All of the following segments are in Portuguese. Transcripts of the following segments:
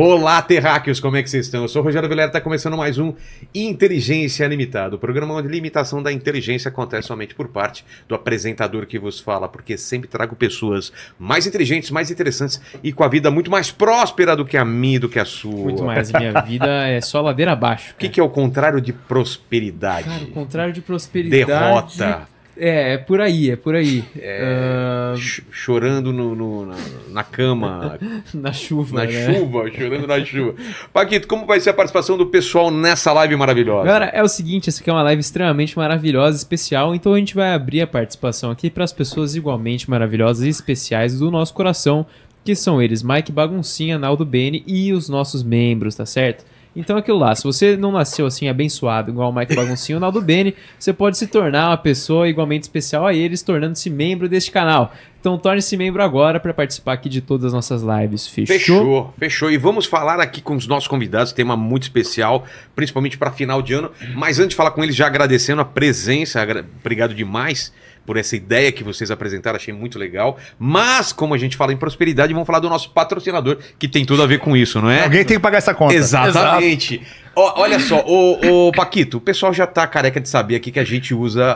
Olá, terráqueos, como é que vocês estão? Eu sou o Rogério Vilela, está começando mais um Inteligência Limitada, o programa onde limitação da inteligência acontece somente por parte do apresentador que vos fala, porque sempre trago pessoas mais inteligentes, mais interessantes e com a vida muito mais próspera do que a minha do que a sua. Muito mais, minha vida é só ladeira abaixo. O que, que, é o contrário de prosperidade? Cara, o contrário de prosperidade... Derrota é, é por aí, é por aí. É, uh... ch chorando no, no, na, na, cama. na chuva. Na né? chuva, chorando na chuva. Paquito, como vai ser a participação do pessoal nessa live maravilhosa? Galera, é o seguinte: essa aqui é uma live extremamente maravilhosa, especial, então a gente vai abrir a participação aqui para as pessoas igualmente maravilhosas e especiais do nosso coração, que são eles Mike Baguncinha, Naldo Bene e os nossos membros, tá certo? Então aquilo lá, se você não nasceu assim abençoado, igual o Mike Baguncinho e o Naldo Bene, você pode se tornar uma pessoa igualmente especial a eles, tornando-se membro deste canal. Então torne-se membro agora para participar aqui de todas as nossas lives. Fechou? Fechou, fechou. E vamos falar aqui com os nossos convidados, tema muito especial, principalmente para final de ano. Mas antes de falar com eles, já agradecendo a presença, obrigado demais por essa ideia que vocês apresentaram, achei muito legal. Mas, como a gente fala em prosperidade, vamos falar do nosso patrocinador, que tem tudo a ver com isso, não é? Alguém tem que pagar essa conta. Exatamente. Exato. Oh, olha só, o, o, Paquito, o pessoal já tá careca de saber aqui que a gente usa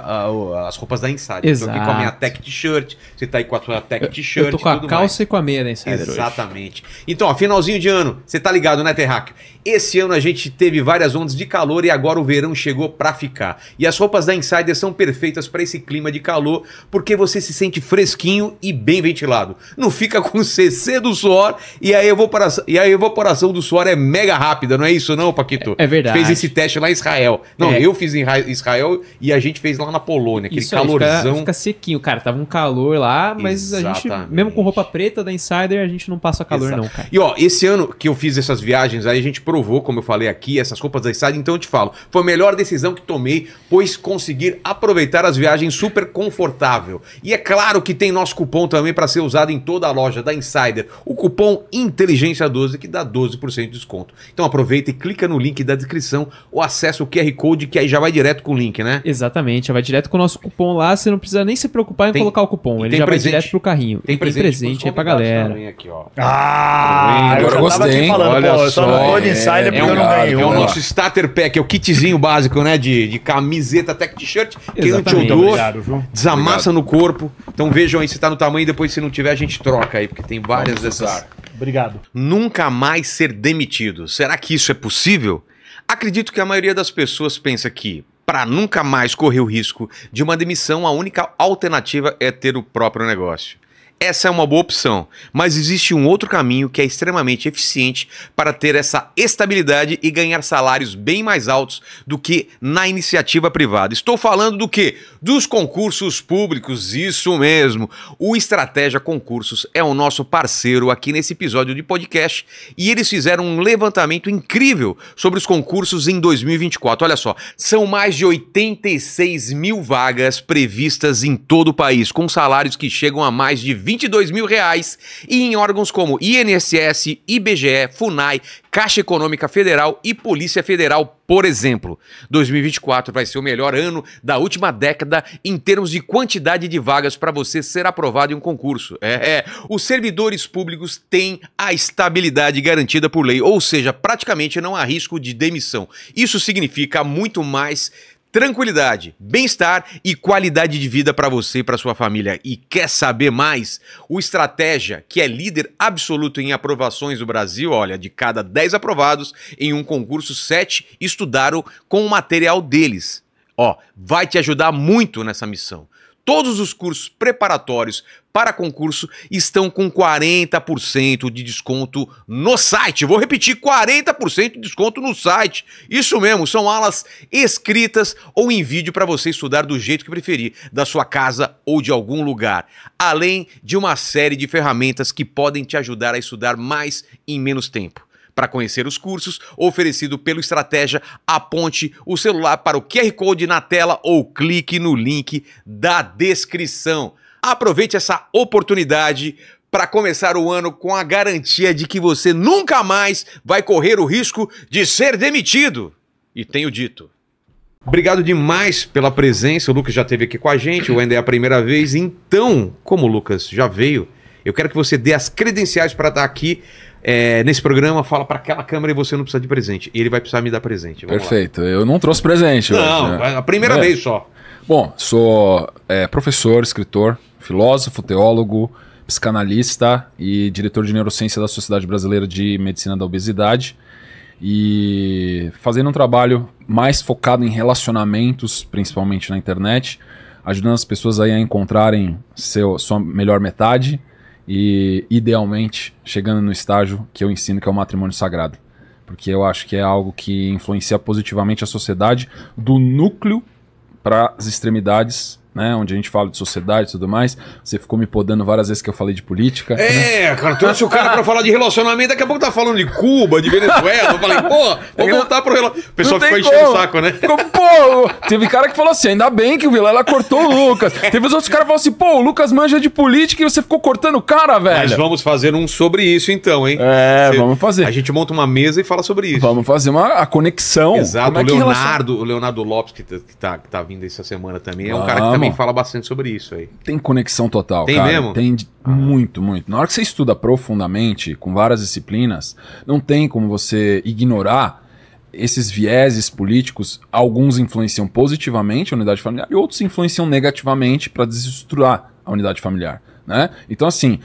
as roupas da Insider. Exato. Eu tô aqui com a minha Tech T-shirt, você tá aí com a sua Tech T-shirt. Eu, tô com a calça mais. e com a meia da Insider Exatamente. Hoje. Então, ó, finalzinho de ano, você tá ligado, né, Terráqueo? Esse ano a gente teve várias ondas de calor e agora o verão chegou pra ficar. E as roupas da Insider são perfeitas para esse clima de calor, porque você se sente fresquinho e bem ventilado. Não fica com CC do suor e a evaporação, e a evaporação do suor é mega rápida, não é isso não, Paquito? É. É verdade. Fez esse teste lá em Israel. Não, é. eu fiz em Israel e a gente fez lá na Polônia, aquele Isso calorzão. fica, fica, sequinho, cara. Tava um calor lá, mas Exatamente. a gente, mesmo com roupa preta da Insider, a gente não passa calor, Exato. não, cara. E ó, esse ano que eu fiz essas viagens, aí a gente provou, como eu falei aqui, essas roupas da Insider, então eu te falo, foi a melhor decisão que tomei, pois conseguir aproveitar as viagens super confortável. E é claro que tem nosso cupom também para ser usado em toda a loja da Insider, o cupom Inteligência 12 que dá 12% de desconto. Então aproveita e clica no link da descrição ou acessa o QR Code que aí já vai direto com o link, né? Exatamente, já vai direto com o nosso cupom lá, você não precisa nem se preocupar em tem, colocar o cupom, ele já presente. vai direto pro carrinho. Tem, tem presente, presente aí pra galera. Aqui, ah, tá agora eu gostei. Falando, Olha pô, só, né? é, o é nosso starter pack, é o kitzinho básico, né, de, de camiseta, tech t-shirt, que não te dou, desamassa obrigado. no corpo. Então vejam aí se tá no tamanho, depois se não tiver a gente troca aí, porque tem várias Vamos dessas. Obrigado. Nunca mais ser demitido. Será que isso é possível? Acredito que a maioria das pessoas pensa que, para nunca mais correr o risco de uma demissão, a única alternativa é ter o próprio negócio essa é uma boa opção, mas existe um outro caminho que é extremamente eficiente para ter essa estabilidade e ganhar salários bem mais altos do que na iniciativa privada. Estou falando do que? Dos concursos públicos, isso mesmo. O Estratégia Concursos é o nosso parceiro aqui nesse episódio de podcast e eles fizeram um levantamento incrível sobre os concursos em 2024. Olha só, são mais de 86 mil vagas previstas em todo o país, com salários que chegam a mais de 20 22 mil reais e em órgãos como INSS, IBGE, FUNAI, Caixa Econômica Federal e Polícia Federal, por exemplo. 2024 vai ser o melhor ano da última década em termos de quantidade de vagas para você ser aprovado em um concurso. É, é, os servidores públicos têm a estabilidade garantida por lei, ou seja, praticamente não há risco de demissão. Isso significa muito mais tranquilidade, bem-estar e qualidade de vida para você e para sua família. E quer saber mais? O Estratégia, que é líder absoluto em aprovações do Brasil, olha, de cada 10 aprovados em um concurso, 7 estudaram com o material deles. Ó, vai te ajudar muito nessa missão. Todos os cursos preparatórios para concurso estão com 40% de desconto no site. Vou repetir, 40% de desconto no site. Isso mesmo, são aulas escritas ou em vídeo para você estudar do jeito que preferir, da sua casa ou de algum lugar. Além de uma série de ferramentas que podem te ajudar a estudar mais em menos tempo. Para conhecer os cursos, oferecido pelo Estratégia, aponte o celular para o QR Code na tela ou clique no link da descrição. Aproveite essa oportunidade para começar o ano com a garantia de que você nunca mais vai correr o risco de ser demitido. E tenho dito. Obrigado demais pela presença. O Lucas já esteve aqui com a gente, o Wender é a primeira vez. Então, como o Lucas já veio, eu quero que você dê as credenciais para estar tá aqui é, nesse programa fala para aquela câmera e você não precisa de presente. E ele vai precisar me dar presente. Vamos Perfeito. Lá. Eu não trouxe presente. Não, hoje, né? a primeira é. vez só. Bom, sou é, professor, escritor, filósofo, teólogo, psicanalista e diretor de neurociência da Sociedade Brasileira de Medicina da Obesidade. E fazendo um trabalho mais focado em relacionamentos, principalmente na internet, ajudando as pessoas aí a encontrarem seu, sua melhor metade e idealmente chegando no estágio que eu ensino que é o matrimônio sagrado, porque eu acho que é algo que influencia positivamente a sociedade do núcleo para as extremidades né? Onde a gente fala de sociedade e tudo mais. Você ficou me podando várias vezes que eu falei de política. É, né? cara, trouxe o cara pra falar de relacionamento, daqui a pouco tá falando de Cuba, de Venezuela. Eu falei, pô, vou voltar pro relacionamento. O pessoal ficou como. o saco, né? Ficou, pô, teve cara que falou assim: ainda bem que o Vilela cortou o Lucas. É. Teve os outros caras que falaram assim, pô, o Lucas manja de política e você ficou cortando o cara, velho. Mas vamos fazer um sobre isso então, hein? É, você, vamos fazer. A gente monta uma mesa e fala sobre isso. Vamos fazer uma a conexão. Exato, Como é o Leonardo, o Leonardo Lopes, que, tá, que tá vindo essa semana também, é um vamos. cara que também tá também bom. fala bastante sobre isso aí. Tem conexão total, Tem cara. mesmo? Tem ah. muito, muito. Na hora que você estuda profundamente, com várias disciplinas, não tem como você ignorar esses vieses políticos. Alguns influenciam positivamente a unidade familiar e outros influenciam negativamente para desestruturar a unidade familiar, né? Então, assim...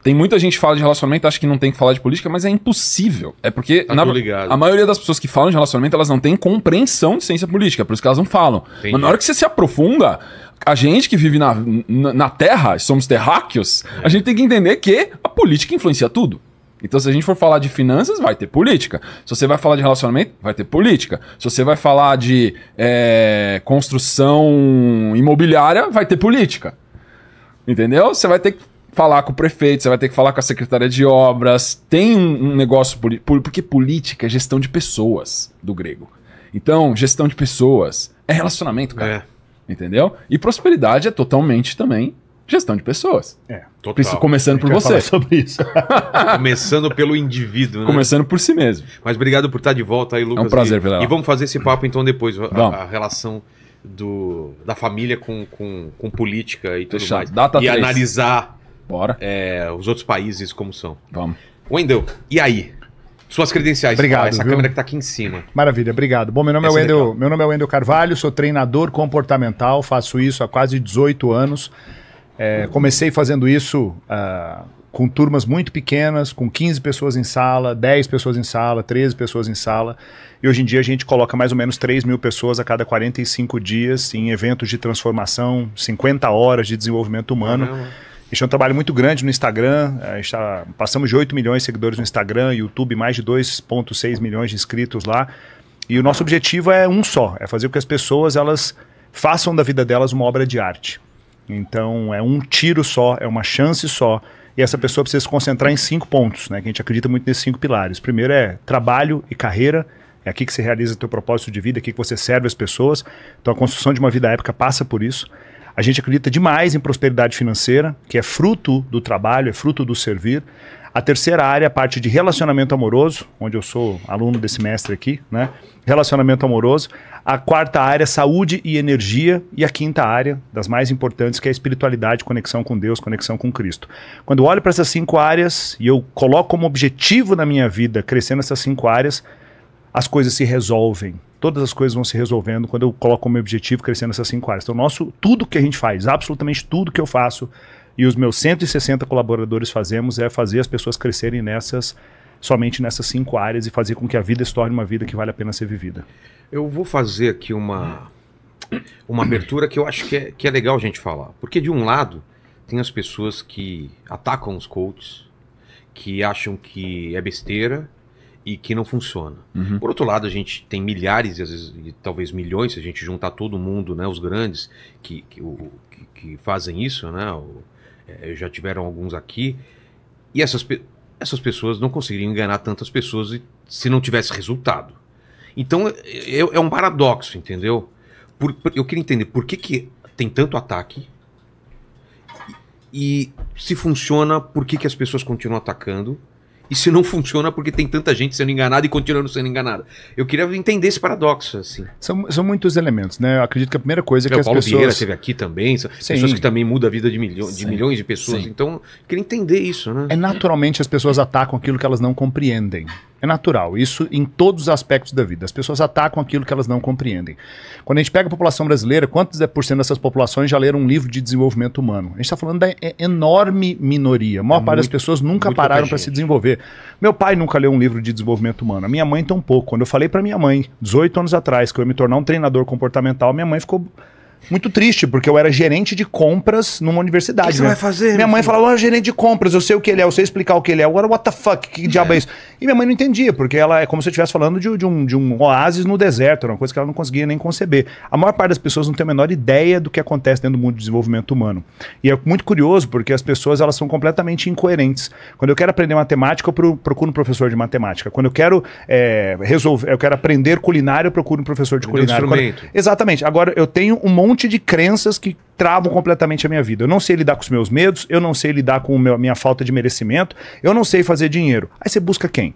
Tem muita gente que fala de relacionamento, acha que não tem que falar de política, mas é impossível. É porque tá na, a maioria das pessoas que falam de relacionamento, elas não têm compreensão de ciência política, por isso que elas não falam. Entendi. Mas na hora que você se aprofunda, a gente que vive na, na, Terra, somos terráqueos, é. a gente tem que entender que a política influencia tudo. Então, se a gente for falar de finanças, vai ter política. Se você vai falar de relacionamento, vai ter política. Se você vai falar de é, construção imobiliária, vai ter política. Entendeu? Você vai ter que falar com o prefeito, você vai ter que falar com a secretária de obras. Tem um negócio. Porque política é gestão de pessoas, do grego. Então, gestão de pessoas é relacionamento, cara. É. Entendeu? E prosperidade é totalmente também gestão de pessoas. É, total. Começando por você. sobre isso. Começando pelo indivíduo, né? Começando por si mesmo. Mas obrigado por estar de volta aí, Lucas. É um prazer, Vilela. E, e vamos fazer esse papo então depois, a, a relação do, da família com, com, com política e tudo Deixa, mais. Data e 3. analisar Bora. É, os outros países como são. Vamos. Wendel, e aí? suas credenciais. Obrigado. Ah, essa viu? câmera que está aqui em cima. Maravilha, obrigado. Bom, meu nome, é, é Wendel, meu nome é Wendel Carvalho, sou treinador comportamental, faço isso há quase 18 anos. É, comecei fazendo isso uh, com turmas muito pequenas, com 15 pessoas em sala, 10 pessoas em sala, 13 pessoas em sala. E hoje em dia a gente coloca mais ou menos 3 mil pessoas a cada 45 dias em eventos de transformação, 50 horas de desenvolvimento humano. Caramba gente tem é um trabalho muito grande no Instagram. Eh, está passamos de 8 milhões de seguidores no Instagram, YouTube, mais de 2,6 milhões de inscritos lá. E o nosso objetivo é um só: é fazer com que as pessoas elas façam da vida delas uma obra de arte. Então, é um tiro só, é uma chance só. E essa pessoa precisa se concentrar em cinco pontos, né? Que a gente acredita muito nesses cinco pilares. Primeiro é trabalho e carreira. É aqui que se realiza o teu propósito de vida, é aqui que você serve as pessoas. Então, a construção de uma vida épica passa por isso. A gente acredita demais em prosperidade financeira, que é fruto do trabalho, é fruto do servir. A terceira área é a parte de relacionamento amoroso, onde eu sou aluno desse mestre aqui, né? Relacionamento amoroso. A quarta área saúde e energia. E a quinta área, das mais importantes, que é a espiritualidade, conexão com Deus, conexão com Cristo. Quando eu olho para essas cinco áreas e eu coloco como objetivo na minha vida crescer nessas cinco áreas, as coisas se resolvem todas as coisas vão se resolvendo quando eu coloco como objetivo crescendo essas cinco áreas. Então, nosso, tudo que a gente faz, absolutamente tudo que eu faço e os meus 160 colaboradores fazemos é fazer as pessoas crescerem nessas somente nessas cinco áreas e fazer com que a vida se torne uma vida que vale a pena ser vivida. Eu vou fazer aqui uma uma abertura que eu acho que é, que é legal a gente falar, porque de um lado tem as pessoas que atacam os coaches, que acham que é besteira, e que não funciona. Uhum. Por outro lado, a gente tem milhares, e às vezes e talvez milhões, se a gente juntar todo mundo, né, os grandes que, que, o, que, que fazem isso, né, o, é, já tiveram alguns aqui, e essas, pe essas pessoas não conseguiriam enganar tantas pessoas se não tivesse resultado. Então é, é, é um paradoxo, entendeu? Por, por, eu queria entender por que, que tem tanto ataque e, e se funciona, por que, que as pessoas continuam atacando isso não funciona porque tem tanta gente sendo enganada e continuando sendo enganada. Eu queria entender esse paradoxo, assim. São, são muitos elementos, né? Eu acredito que a primeira coisa é, é que o as Paulo pessoas... Paulo Vieira esteve aqui também, são pessoas que também mudam a vida de, milho... de milhões de pessoas. Sim. Então, eu queria entender isso, né? É naturalmente as pessoas atacam aquilo que elas não compreendem. É natural, isso em todos os aspectos da vida. As pessoas atacam aquilo que elas não compreendem. Quando a gente pega a população brasileira, quantos por cento dessas populações já leram um livro de desenvolvimento humano? A gente está falando da enorme minoria. A maior é parte muito, das pessoas nunca pararam para se desenvolver. Meu pai nunca leu um livro de desenvolvimento humano, a minha mãe tampouco. Quando eu falei para minha mãe, 18 anos atrás, que eu ia me tornar um treinador comportamental, minha mãe ficou muito triste, porque eu era gerente de compras numa universidade. O que você né? vai fazer? Minha mãe filho? falava, oh, gerente de compras, eu sei o que ele é, eu sei explicar o que ele é. Agora, what the fuck, que diabo é, é isso? E minha mãe não entendia, porque ela é como se eu estivesse falando de, de, um, de um oásis no deserto, era uma coisa que ela não conseguia nem conceber. A maior parte das pessoas não tem a menor ideia do que acontece dentro do mundo do desenvolvimento humano. E é muito curioso, porque as pessoas elas são completamente incoerentes. Quando eu quero aprender matemática, eu procuro um professor de matemática. Quando eu quero é, resolver, eu quero aprender culinário eu procuro um professor de culinária. Quando... exatamente. Agora, eu tenho um monte monte de crenças que travam completamente a minha vida. Eu não sei lidar com os meus medos, eu não sei lidar com a minha falta de merecimento, eu não sei fazer dinheiro. Aí você busca quem?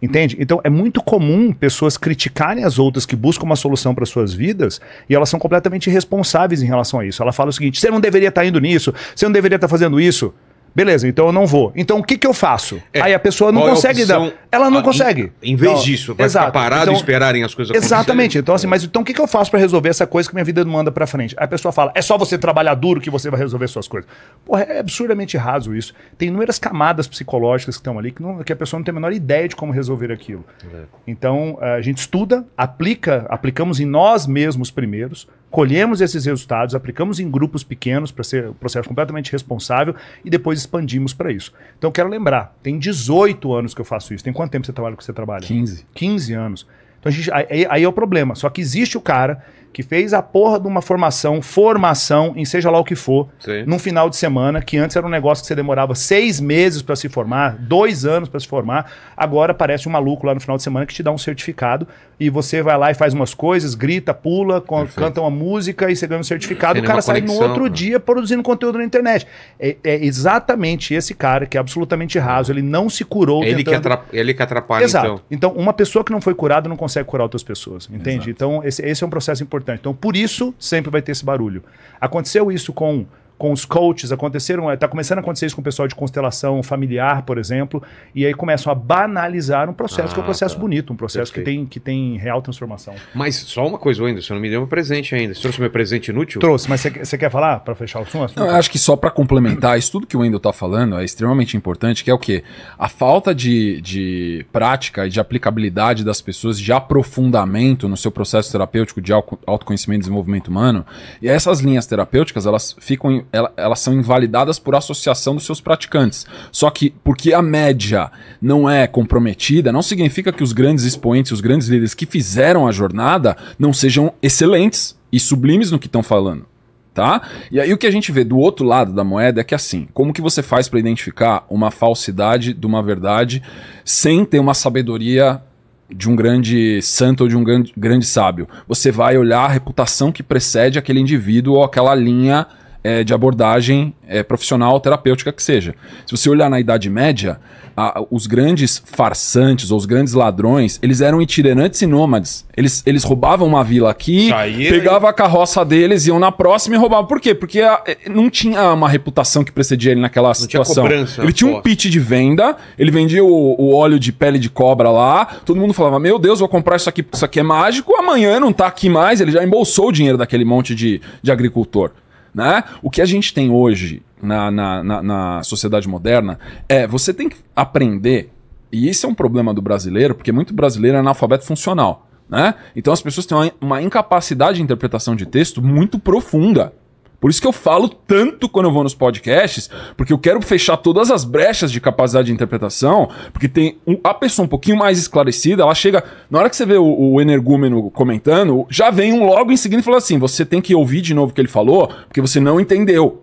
Entende? Então é muito comum pessoas criticarem as outras que buscam uma solução para suas vidas e elas são completamente irresponsáveis em relação a isso. Ela fala o seguinte: você não deveria estar tá indo nisso, você não deveria estar tá fazendo isso. Beleza, então eu não vou. Então o que, que eu faço? É, Aí a pessoa não é consegue dar. Ela não a, ah, consegue. Em, em vez então, disso, vai exato. ficar parado então, e esperarem as coisas Exatamente. Então, assim, mas então o que, que eu faço para resolver essa coisa que minha vida não anda para frente? Aí a pessoa fala: é só você trabalhar duro que você vai resolver suas coisas. Porra, é absurdamente raso isso. Tem inúmeras camadas psicológicas que estão ali que, não, que a pessoa não tem a menor ideia de como resolver aquilo. É. Então, a gente estuda, aplica, aplicamos em nós mesmos primeiros, colhemos esses resultados, aplicamos em grupos pequenos para ser um processo completamente responsável e depois expandimos para isso. Então, quero lembrar, tem 18 anos que eu faço isso. Tem quanto tempo você trabalha com você trabalha? 15. 15 anos. Então, gente, aí, aí, é o problema. Só que existe o cara que fez a porra de uma formação, formação, em seja lá o que for, Sim. num final de semana, que antes era um negócio que você demorava seis meses para se formar, dois anos para se formar, agora parece um maluco lá no final de semana que te dá um certificado e você vai lá e faz umas coisas, grita, pula, Perfeito. canta uma música e você ganha um certificado. Tem o cara sai conexão, no outro né? dia produzindo conteúdo na internet. É, é, exatamente esse cara que é absolutamente raso, ele não se curou. É ele, tentando... que atrapalha, é ele que atrapalha, Exato. então. Então, uma pessoa que não foi curada não consegue curar outras pessoas, entende? Exato. Então, esse, esse é um processo importante. Então, por isso, sempre vai ter esse barulho. Aconteceu isso com com os coaches, aconteceram, está é, começando a acontecer isso com o pessoal de constelação familiar, por exemplo, e aí começam a banalizar um processo ah, que é um ah, processo tá. bonito, um processo que tem, que tem real transformação. Mas só uma coisa, Wendel, você não me deu um presente ainda. Você trouxe meu presente inútil? Trouxe, mas você quer falar para fechar o assunto? Não, eu acho que só para complementar, isso tudo que o Wendel está falando é extremamente importante, que é o quê? A falta de, de prática e de aplicabilidade das pessoas, de aprofundamento no seu processo terapêutico de autoconhecimento e desenvolvimento humano, e essas linhas terapêuticas, elas ficam ela, elas são invalidadas por associação dos seus praticantes. Só que porque a média não é comprometida, não significa que os grandes expoentes, os grandes líderes que fizeram a jornada não sejam excelentes e sublimes no que estão falando. Tá? E aí o que a gente vê do outro lado da moeda é que assim, como que você faz para identificar uma falsidade de uma verdade sem ter uma sabedoria de um grande santo ou de um grande, grande sábio. Você vai olhar a reputação que precede aquele indivíduo ou aquela linha é, de abordagem é, profissional, terapêutica que seja. Se você olhar na Idade Média, a, os grandes farsantes ou os grandes ladrões, eles eram itinerantes e nômades. Eles, eles roubavam uma vila aqui, pegavam a carroça deles, iam na próxima e roubavam. Por quê? Porque a, é, não tinha uma reputação que precedia ele naquela não situação. Tinha cobrança, ele tinha um pitch de venda, ele vendia o, o, óleo de pele de cobra lá, todo mundo falava: Meu Deus, vou comprar isso aqui, isso aqui é mágico, amanhã não tá aqui mais, ele já embolsou o dinheiro daquele monte de, de agricultor. Né? O que a gente tem hoje na, na, na, na sociedade moderna é você tem que aprender, e isso é um problema do brasileiro, porque muito brasileiro é analfabeto funcional. Né? Então as pessoas têm uma, uma, incapacidade de interpretação de texto muito profunda. Por isso que eu falo tanto quando eu vou nos podcasts, porque eu quero fechar todas as brechas de capacidade de interpretação, porque tem um, a pessoa um pouquinho mais esclarecida, ela chega. Na hora que você vê o, o energúmeno comentando, já vem um logo em seguida e fala assim: você tem que ouvir de novo o que ele falou, porque você não entendeu.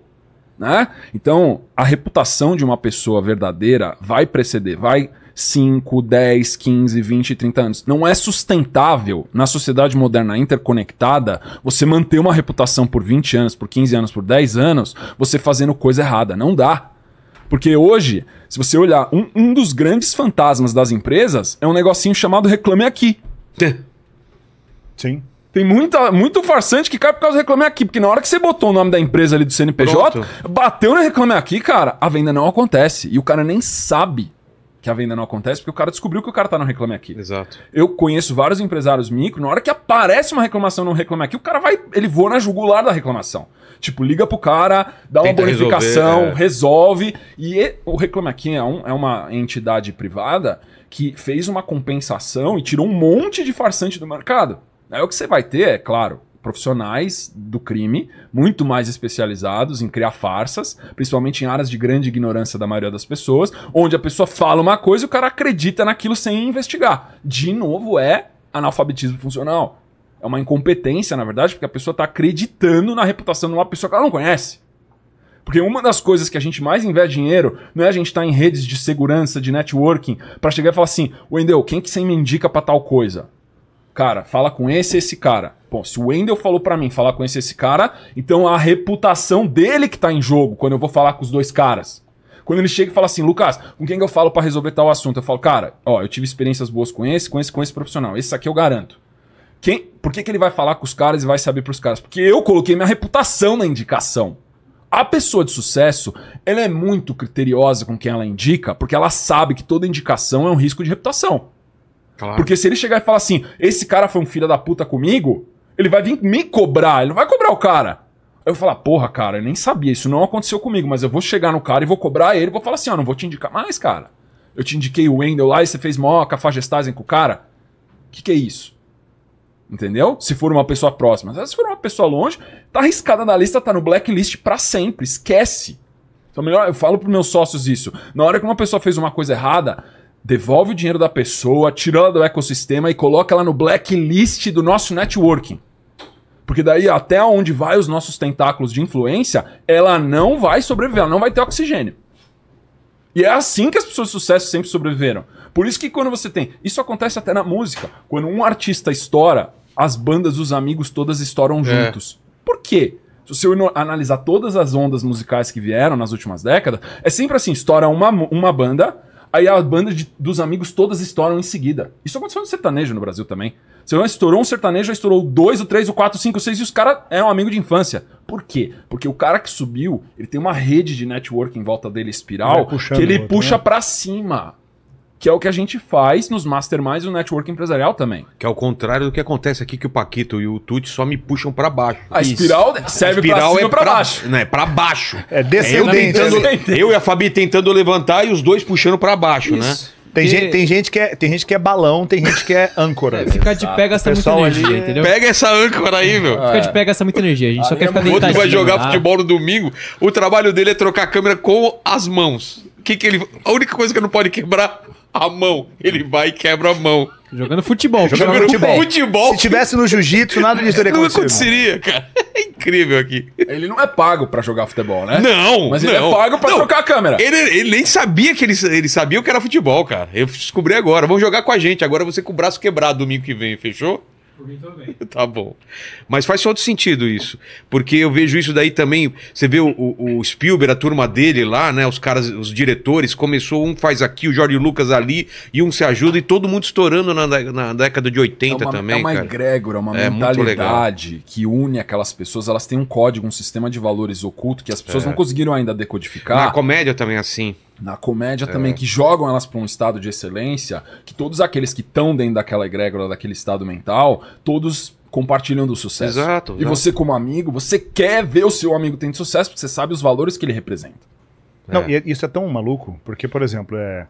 Né? Então, a reputação de uma pessoa verdadeira vai preceder, vai 5, 10, 15, 20, 30 anos. Não é sustentável na sociedade moderna interconectada você manter uma reputação por 20 anos, por 15 anos, por 10 anos, você fazendo coisa errada. Não dá. Porque hoje, se você olhar, um, um dos grandes fantasmas das empresas é um negocinho chamado Reclame Aqui. Sim. Tem muita, muito farsante que cai por causa do Reclame Aqui, porque na hora que você botou o nome da empresa ali do CNPJ, Pronto. bateu no Reclame Aqui, cara, a venda não acontece. E o cara nem sabe que a venda não acontece, porque o cara descobriu que o cara tá no Reclame Aqui. Exato. Eu conheço vários empresários micro, na hora que aparece uma reclamação no Reclame Aqui, o cara vai, ele voa na jugular da reclamação. Tipo, liga pro cara, dá Tenta uma bonificação, resolver, é. resolve. E é, o Reclame Aqui é, um, é uma entidade privada que fez uma compensação e tirou um monte de farsante do mercado. Aí o que você vai ter, é claro, profissionais do crime, muito mais especializados em criar farsas, principalmente em áreas de grande ignorância da maioria das pessoas, onde a pessoa fala uma coisa e o cara acredita naquilo sem investigar. De novo, é analfabetismo funcional. É uma incompetência, na verdade, porque a pessoa está acreditando na reputação de uma pessoa que ela não conhece. Porque uma das coisas que a gente mais investe dinheiro não é a gente estar tá em redes de segurança, de networking, para chegar e falar assim: Wendel, quem que você me indica para tal coisa? Cara, fala com esse esse cara. Bom, se o Wendel falou para mim falar com esse, esse cara, então a reputação dele que tá em jogo quando eu vou falar com os dois caras. Quando ele chega e fala assim, Lucas, com quem eu falo para resolver tal assunto? Eu falo, cara, ó, eu tive experiências boas com esse, com esse, com esse profissional. Esse aqui eu garanto. Quem, por que, que ele vai falar com os caras e vai saber pros caras? Porque eu coloquei minha reputação na indicação. A pessoa de sucesso, ela é muito criteriosa com quem ela indica, porque ela sabe que toda indicação é um risco de reputação. Claro. Porque se ele chegar e falar assim, esse cara foi um filho da puta comigo, ele vai vir me cobrar, ele não vai cobrar o cara. Aí eu vou falar, porra, cara, eu nem sabia, isso não aconteceu comigo, mas eu vou chegar no cara e vou cobrar ele, vou falar assim, ó, oh, não vou te indicar mais, cara. Eu te indiquei o Wendel lá e você fez mó cafajestagem com o cara. O que, que é isso? Entendeu? Se for uma pessoa próxima. Se for uma pessoa longe, tá arriscada na lista, tá no blacklist para sempre. Esquece. Então, melhor, eu falo pros meus sócios isso. Na hora que uma pessoa fez uma coisa errada, devolve o dinheiro da pessoa, tira ela do ecossistema e coloca ela no blacklist do nosso networking. Porque daí, até onde vai os nossos tentáculos de influência, ela não vai sobreviver, ela não vai ter oxigênio. E é assim que as pessoas de sucesso sempre sobreviveram. Por isso que quando você tem. Isso acontece até na música. Quando um artista estoura, as bandas, os amigos, todas estouram é. juntos. Por quê? Se você analisar todas as ondas musicais que vieram nas últimas décadas, é sempre assim: estoura uma, uma banda, aí a banda de, dos amigos todas estouram em seguida. Isso aconteceu no sertanejo no Brasil também. Se não estourou um sertanejo, já estourou dois, o três, o quatro, o cinco, o seis, e os caras eram amigos de infância. Por quê? Porque o cara que subiu, ele tem uma rede de network em volta dele espiral que ele outro, né? puxa né? para cima. Que é o que a gente faz nos masterminds e no network empresarial também. Que é o contrário do que acontece aqui, que o Paquito e o Tuti só me puxam para baixo. A Isso. espiral serve a espiral pra cima é pra, pra baixo. Não, é pra baixo. É descendente. É eu, né? tentando, eu e a Fabi tentando levantar e os dois puxando para baixo, né? Isso. né? Tem gente, tem, gente que é, tem gente que é balão, tem gente que é âncora. É, ficar de pega essa muita energia, é entendeu? Pega essa âncora aí, meu. Ficar de pega essa muita energia. A gente só quer ficar deitado. O outro vai jogar futebol no domingo. O trabalho dele é trocar a câmera com as mãos. Que que ele, a única coisa que não pode quebrar a mão. Ele vai e quebra a mão. Jogando futebol. Jogando, jogando futebol. futebol. Se tivesse no jiu-jitsu, nada disso teria acontecido. Não aconteceria, cara. É incrível aqui. Ele não é pago para jogar futebol, né? Não, Mas ele é não. é pago pra não. trocar a câmera. Ele, ele, nem sabia que ele, ele sabia o que era futebol, cara. Eu descobri agora. Vão jogar com a gente. Agora você com o braço quebrado domingo que vem, fechou? Por mim tá bom. Mas faz todo sentido isso. Porque eu vejo isso daí também. Você vê o, o, o, Spielberg, a turma dele lá, né? Os caras, os diretores, começou, um faz aqui, o Jorge Lucas ali, e um se ajuda, e todo mundo estourando na, na década de 80 é uma, também. É uma cara. egrégora, uma é, mentalidade que une aquelas pessoas. Elas têm um código, um sistema de valores oculto que as pessoas é. não conseguiram ainda decodificar. Na comédia também, é assim na comédia é. também, que jogam elas para um estado de excelência, que todos aqueles que estão dentro daquela egrégora, daquele estado mental, todos compartilham do sucesso. Exato, E você, como amigo, você quer ver o seu amigo tendo sucesso, porque você sabe os valores que ele representa. Não, é. e é, isso é tão maluco, porque, por exemplo, é...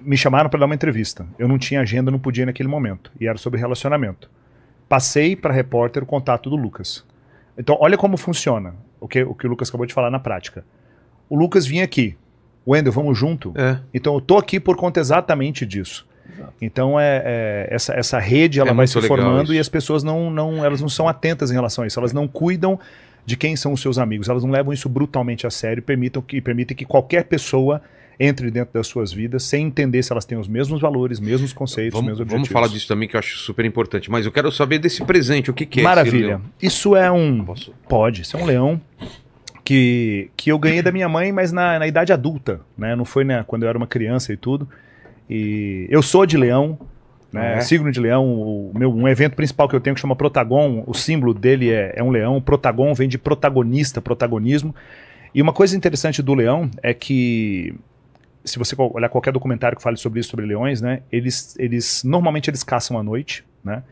me chamaram para dar uma entrevista. Eu não tinha agenda, não podia naquele momento. E era sobre relacionamento. Passei para repórter o contato do Lucas. Então, olha como funciona o que, o que o Lucas acabou de falar na prática. O Lucas vinha aqui, Wendel, vamos junto. É. Então eu tô aqui por conta exatamente disso. Então é, é, essa, essa rede ela é vai se formando isso. e as pessoas não, não elas não são atentas em relação a isso. Elas não cuidam de quem são os seus amigos. Elas não levam isso brutalmente a sério e permitam que, permitem que qualquer pessoa entre dentro das suas vidas sem entender se elas têm os mesmos valores, mesmos conceitos, vamos, mesmos objetivos. Vamos falar disso também que eu acho super importante. Mas eu quero saber desse presente, o que, que é? Maravilha. Isso é um. Posso? Pode. Isso é um leão que, que eu ganhei da minha mãe, mas na, na idade adulta, né? Não foi né, quando eu era uma criança e tudo. E eu sou de leão, né? Ah, é. Signo de leão, o meu, um evento principal que eu tenho que chama Protagon, o símbolo dele é, é um leão. Protagon vem de protagonista, protagonismo. E uma coisa interessante do leão é que se você olhar qualquer documentário que fale sobre isso, sobre leões, né? Eles, eles normalmente eles caçam à noite, né?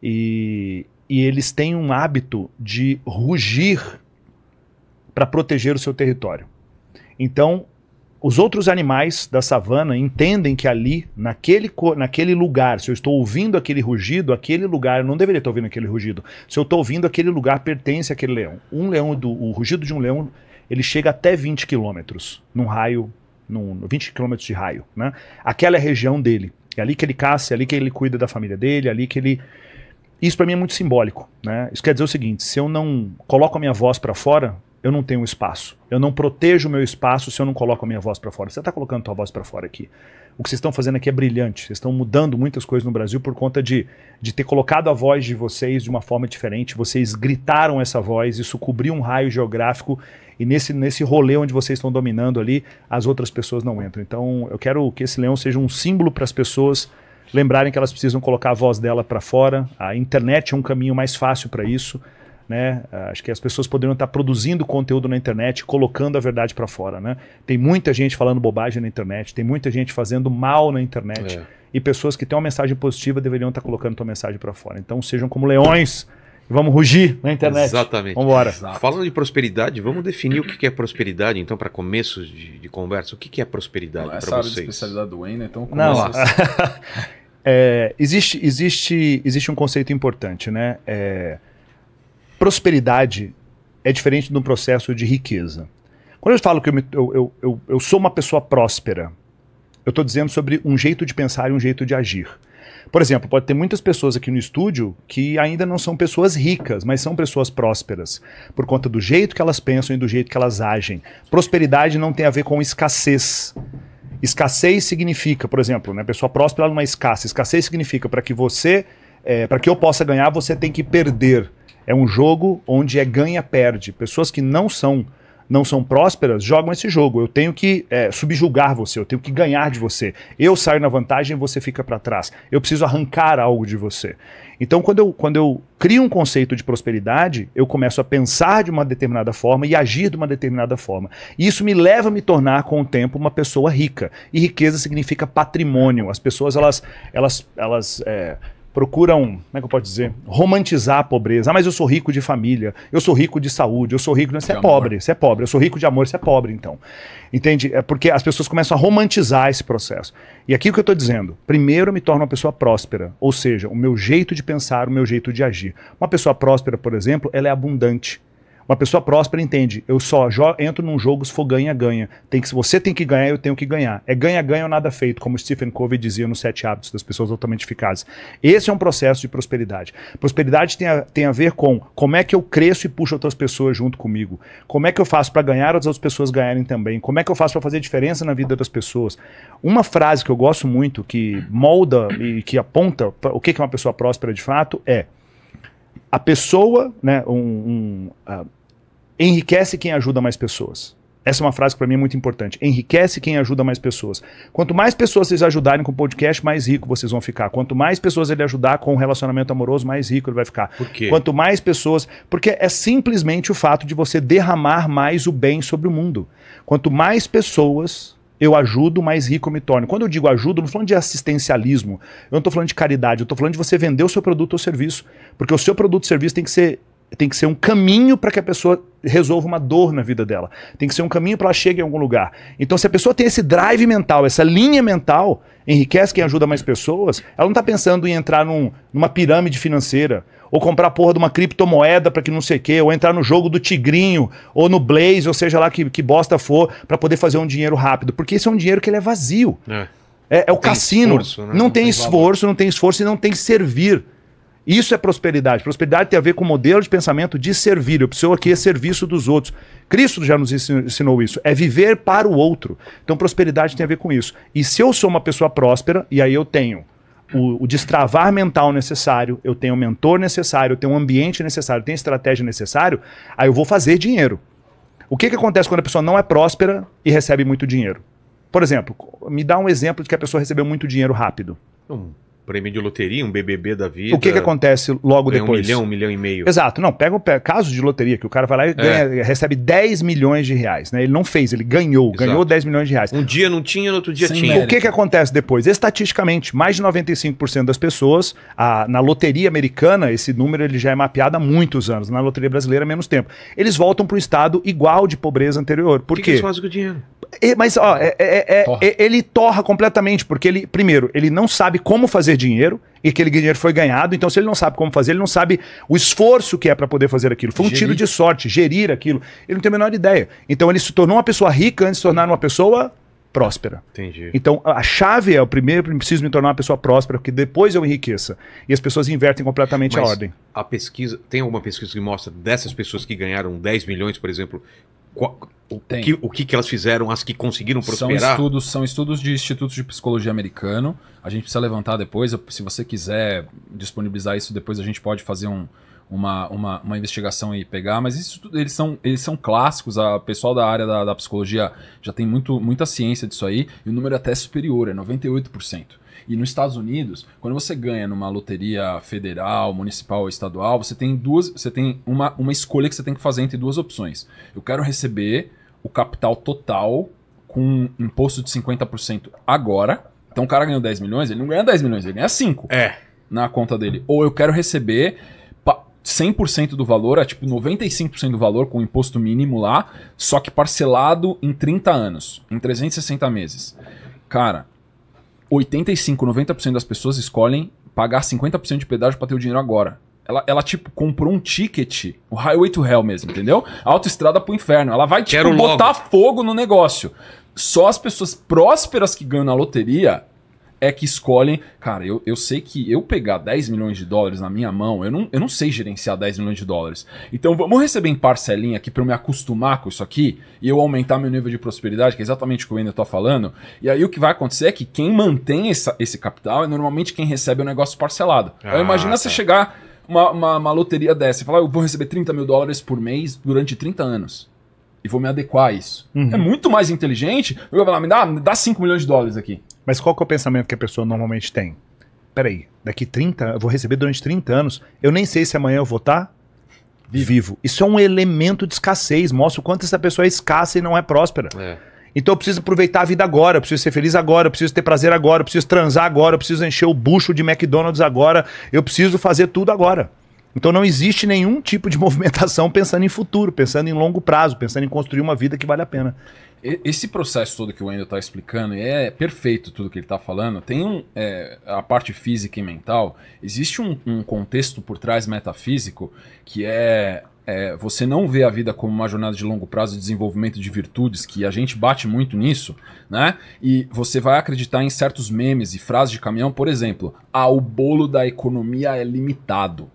E, e eles têm um hábito de rugir para proteger o seu território. Então, os outros animais da savana entendem que ali, naquele, naquele lugar, se eu estou ouvindo aquele rugido, aquele lugar, eu não deveria estar ouvindo aquele rugido. Se eu estou ouvindo aquele lugar, pertence àquele leão. Um leão, do, o rugido de um leão, ele chega até 20 quilômetros, num raio, num, 20 quilômetros de raio. Né? Aquela é a região dele. É ali que ele caça, é ali que ele cuida da família dele, é ali que ele. Isso para mim é muito simbólico. Né? Isso quer dizer o seguinte: se eu não coloco a minha voz para fora, eu não tenho espaço. Eu não protejo o meu espaço se eu não coloco a minha voz para fora. Você está colocando a tua voz para fora aqui. O que vocês estão fazendo aqui é brilhante. Vocês estão mudando muitas coisas no Brasil por conta de, de ter colocado a voz de vocês de uma forma diferente. Vocês gritaram essa voz, isso cobriu um raio geográfico e nesse, nesse rolê onde vocês estão dominando ali, as outras pessoas não entram. Então, eu quero que esse leão seja um símbolo para as pessoas lembrarem que elas precisam colocar a voz dela para fora. A internet é um caminho mais fácil para isso né? Acho que as pessoas poderiam estar produzindo conteúdo na internet, colocando a verdade para fora, né? Tem muita gente falando bobagem na internet, tem muita gente fazendo mal na internet. É. E pessoas que têm uma mensagem positiva deveriam estar colocando sua mensagem para fora. Então sejam como leões e vamos rugir na internet. Exatamente. Vamos embora. Falando de prosperidade, vamos definir o que é prosperidade, então, para começo de, de, conversa. O que é prosperidade para vocês? Essa área de especialidade do Wayne, então... Não, lá. Assim. é, existe, existe, existe um conceito importante, né? É prosperidade é diferente de um processo de riqueza. Quando eu falo que eu, me, eu, eu, eu sou uma pessoa próspera, eu estou dizendo sobre um jeito de pensar e um jeito de agir. Por exemplo, pode ter muitas pessoas aqui no estúdio que ainda não são pessoas ricas, mas são pessoas prósperas, por conta do jeito que elas pensam e do jeito que elas agem. Prosperidade não tem a ver com escassez. Escassez significa, por exemplo, né, pessoa próspera não é escassa. Escassez significa para que você, é, para que eu possa ganhar, você tem que perder. É um jogo onde é ganha-perde. Pessoas que não são não são prósperas jogam esse jogo. Eu tenho que é, subjugar você, eu tenho que ganhar de você. Eu saio na vantagem e você fica para trás. Eu preciso arrancar algo de você. Então, quando eu, quando eu crio um conceito de prosperidade, eu começo a pensar de uma determinada forma e agir de uma determinada forma. E isso me leva a me tornar, com o tempo, uma pessoa rica. E riqueza significa patrimônio. As pessoas, elas, elas, elas é, procuram, como é que eu posso dizer, romantizar a pobreza. Ah, mas eu sou rico de família, eu sou rico de saúde, eu sou rico. Você de é amor. pobre, você é pobre. Eu sou rico de amor, você é pobre, então. Entende? É porque as pessoas começam a romantizar esse processo. E aqui o que eu estou dizendo: primeiro eu me torno uma pessoa próspera, ou seja, o meu jeito de pensar, o meu jeito de agir. Uma pessoa próspera, por exemplo, ela é abundante. Uma pessoa próspera entende, eu só entro num jogo se for ganha-ganha. Tem que você tem que ganhar, eu tenho que ganhar. É ganha-ganha ou nada feito, como Stephen Covey dizia nos Sete Hábitos das Pessoas Altamente Eficazes. Esse é um processo de prosperidade. Prosperidade tem a, tem a ver com como é que eu cresço e puxo outras pessoas junto comigo. Como é que eu faço para ganhar as outras pessoas ganharem também? Como é que eu faço para fazer diferença na vida das pessoas? Uma frase que eu gosto muito, que molda e que aponta o que é uma pessoa próspera de fato, é a pessoa, né, um, um uh, Enriquece quem ajuda mais pessoas. Essa é uma frase que para mim é muito importante. Enriquece quem ajuda mais pessoas. Quanto mais pessoas vocês ajudarem com o podcast, mais rico vocês vão ficar. Quanto mais pessoas ele ajudar com o um relacionamento amoroso, mais rico ele vai ficar. Por quê? Quanto mais pessoas. Porque é simplesmente o fato de você derramar mais o bem sobre o mundo. Quanto mais pessoas eu ajudo, mais rico eu me torno. Quando eu digo ajudo, eu não estou falando de assistencialismo, eu não estou falando de caridade, eu estou falando de você vender o seu produto ou serviço. Porque o seu produto ou serviço tem que ser tem que ser um caminho para que a pessoa resolva uma dor na vida dela. Tem que ser um caminho para ela chegar em algum lugar. Então, se a pessoa tem esse drive mental, essa linha mental, enriquece quem ajuda mais pessoas, ela não está pensando em entrar num, numa pirâmide financeira, ou comprar a porra de uma criptomoeda para que não sei o quê, ou entrar no jogo do tigrinho, ou no blaze, ou seja lá que, que bosta for, para poder fazer um dinheiro rápido. Porque esse é um dinheiro que ele é vazio. É, é, é o cassino. Esforço, né? não, não, tem, tem esforço, não tem esforço e não tem servir. Isso é prosperidade. Prosperidade tem a ver com o modelo de pensamento de servir. Eu preciso aqui é serviço dos outros. Cristo já nos ensinou isso. É viver para o outro. Então, prosperidade tem a ver com isso. E se eu sou uma pessoa próspera, e aí eu tenho o, o, destravar mental necessário, eu tenho um mentor necessário, eu tenho um ambiente necessário, eu tenho estratégia necessário, aí eu vou fazer dinheiro. O que, que acontece quando a pessoa não é próspera e recebe muito dinheiro? Por exemplo, me dá um exemplo de que a pessoa recebeu muito dinheiro rápido. Hum prêmio de loteria, um BBB da vida. O que, que acontece logo depois? Um milhão, um milhão e meio. Exato. Não, pega o caso de loteria, que o cara vai lá e é. ganha, é. recebe 10 milhões de reais. Né? Ele não fez, ele ganhou. Exato. Ganhou 10 milhões de reais. Um dia não tinha, no outro dia Sem tinha. Mérito. O que, que acontece depois? Estatisticamente, mais de 95% das pessoas, a, na loteria americana, esse número ele já é mapeado há muitos anos. Na loteria brasileira, menos tempo. Eles voltam para o estado igual de pobreza anterior. Por que quê? Que eles fazem com o dinheiro? mas, ó, é é, é, é, torra. ele torra completamente, porque ele, primeiro, ele não sabe como fazer dinheiro, e aquele dinheiro foi ganhado, então se ele não sabe como fazer, ele não sabe o esforço que é para poder fazer aquilo. Foi um gerir. tiro de sorte, gerir aquilo. Ele não tem a menor ideia. Então ele se tornou uma pessoa rica antes de se tornar uma pessoa próspera. Entendi. Então, a chave é o primeiro, preciso me tornar uma pessoa próspera, porque depois eu enriqueça. E as pessoas invertem completamente Mas a ordem. A pesquisa, tem alguma pesquisa que mostra dessas pessoas que ganharam 10 milhões, por exemplo, o, Tem. que, o que, que elas fizeram, as que conseguiram prosperar? São estudos, são estudos de institutos de psicologia americano. A gente precisa levantar depois. Se você quiser disponibilizar isso, depois a gente pode fazer um, uma, uma, uma, investigação e pegar, mas isso, eles, são, eles são clássicos, a pessoal da área da, da, psicologia já tem muito, muita ciência disso aí, e o número é até superior, é 98%. E nos Estados Unidos, quando você ganha numa loteria federal, municipal ou estadual, você tem duas, você tem uma, uma escolha que você tem que fazer entre duas opções. Eu quero receber o capital total com um imposto de 50% agora. Então o cara ganhou 10 milhões, ele não ganha 10 milhões, ele ganha 5 é. na conta dele. Ou eu quero receber 100% do valor, a é tipo 95% do valor com imposto mínimo lá, só que parcelado em 30 anos, em 360 meses. Cara, 85, 90% das pessoas escolhem pagar 50% de pedágio para ter o dinheiro agora. Ela, ela, tipo, comprou um ticket, o Highway to Hell mesmo, entendeu? Autoestrada pro inferno. Ela vai, tipo, Quero botar logo. fogo no negócio. Só as pessoas prósperas que ganham na loteria é que escolhem. Cara, eu, eu sei que eu pegar 10 milhões de dólares na minha mão, eu não, eu não sei gerenciar 10 milhões de dólares. Então vamos receber em parcelinha aqui para eu me acostumar com isso aqui e eu aumentar meu nível de prosperidade, que é exatamente o que eu ainda estou tá falando. E aí o que vai acontecer é que quem mantém essa, esse capital é normalmente quem recebe o negócio parcelado. Então, ah, então, imagina tá. você chegar uma, uma, uma loteria dessa e falar, eu vou receber 30 mil dólares por mês durante 30 anos e vou me adequar a isso. Uhum. É muito mais inteligente. Eu vou falar, me dá, me dá 5 milhões de dólares aqui. Mas qual que é o pensamento que a pessoa normalmente tem? Peraí, daqui 30, eu vou receber durante 30 anos, eu nem sei se amanhã eu vou estar tá vivo. vivo. Isso é um elemento de escassez, mostra o quanto essa pessoa é escassa e não é próspera. É. Então eu preciso aproveitar a vida agora, eu preciso ser feliz agora, eu preciso ter prazer agora, eu preciso transar agora, eu preciso encher o bucho de McDonald's agora, eu preciso fazer tudo agora. Então não existe nenhum tipo de movimentação pensando em futuro, pensando em longo prazo, pensando em construir uma vida que vale a pena esse processo todo que o Wendel está explicando, e é perfeito tudo que ele está falando, tem um, é, a parte física e mental, existe um, um contexto por trás metafísico que é, é, você não vê a vida como uma jornada de longo prazo de desenvolvimento de virtudes, que a gente bate muito nisso, né? E você vai acreditar em certos memes e frases de caminhão, por exemplo, ah, o bolo da economia é limitado.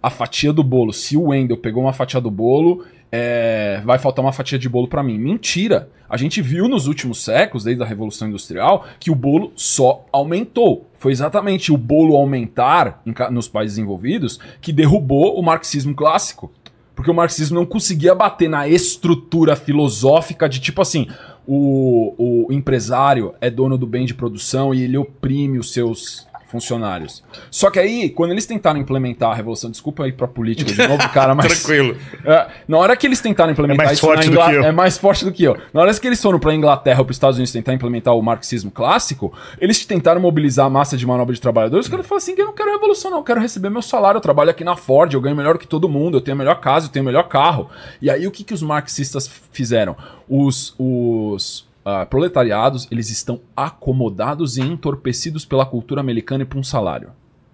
A fatia do bolo, se o Wendel pegou uma fatia do bolo é, vai faltar uma fatia de bolo para mim. Mentira! A gente viu nos últimos séculos, desde a Revolução Industrial, que o bolo só aumentou. Foi exatamente o bolo aumentar em, nos países envolvidos que derrubou o marxismo clássico. Porque o marxismo não conseguia bater na estrutura filosófica de tipo assim. O, o empresário é dono do bem de produção e ele oprime os seus funcionários. Só que aí, quando eles tentaram implementar a revolução, desculpa aí pra política de novo, cara, mas. Tranquilo. É, na hora que eles tentaram implementar é mais isso forte Ingl... do que eu. É mais forte do que eu. Na hora que eles foram pra Inglaterra ou pros Estados Unidos tentar implementar o marxismo clássico, eles tentaram mobilizar a massa de manobra de trabalhadores. que caras falou assim: eu não quero revolução, não, eu quero receber meu salário. Eu trabalho aqui na Ford, eu ganho melhor que todo mundo, eu tenho a melhor casa, eu tenho o melhor carro. E aí, o que, que os marxistas fizeram? Os. os uh, proletariados, eles estão acomodados e entorpecidos pela cultura americana e por um salário.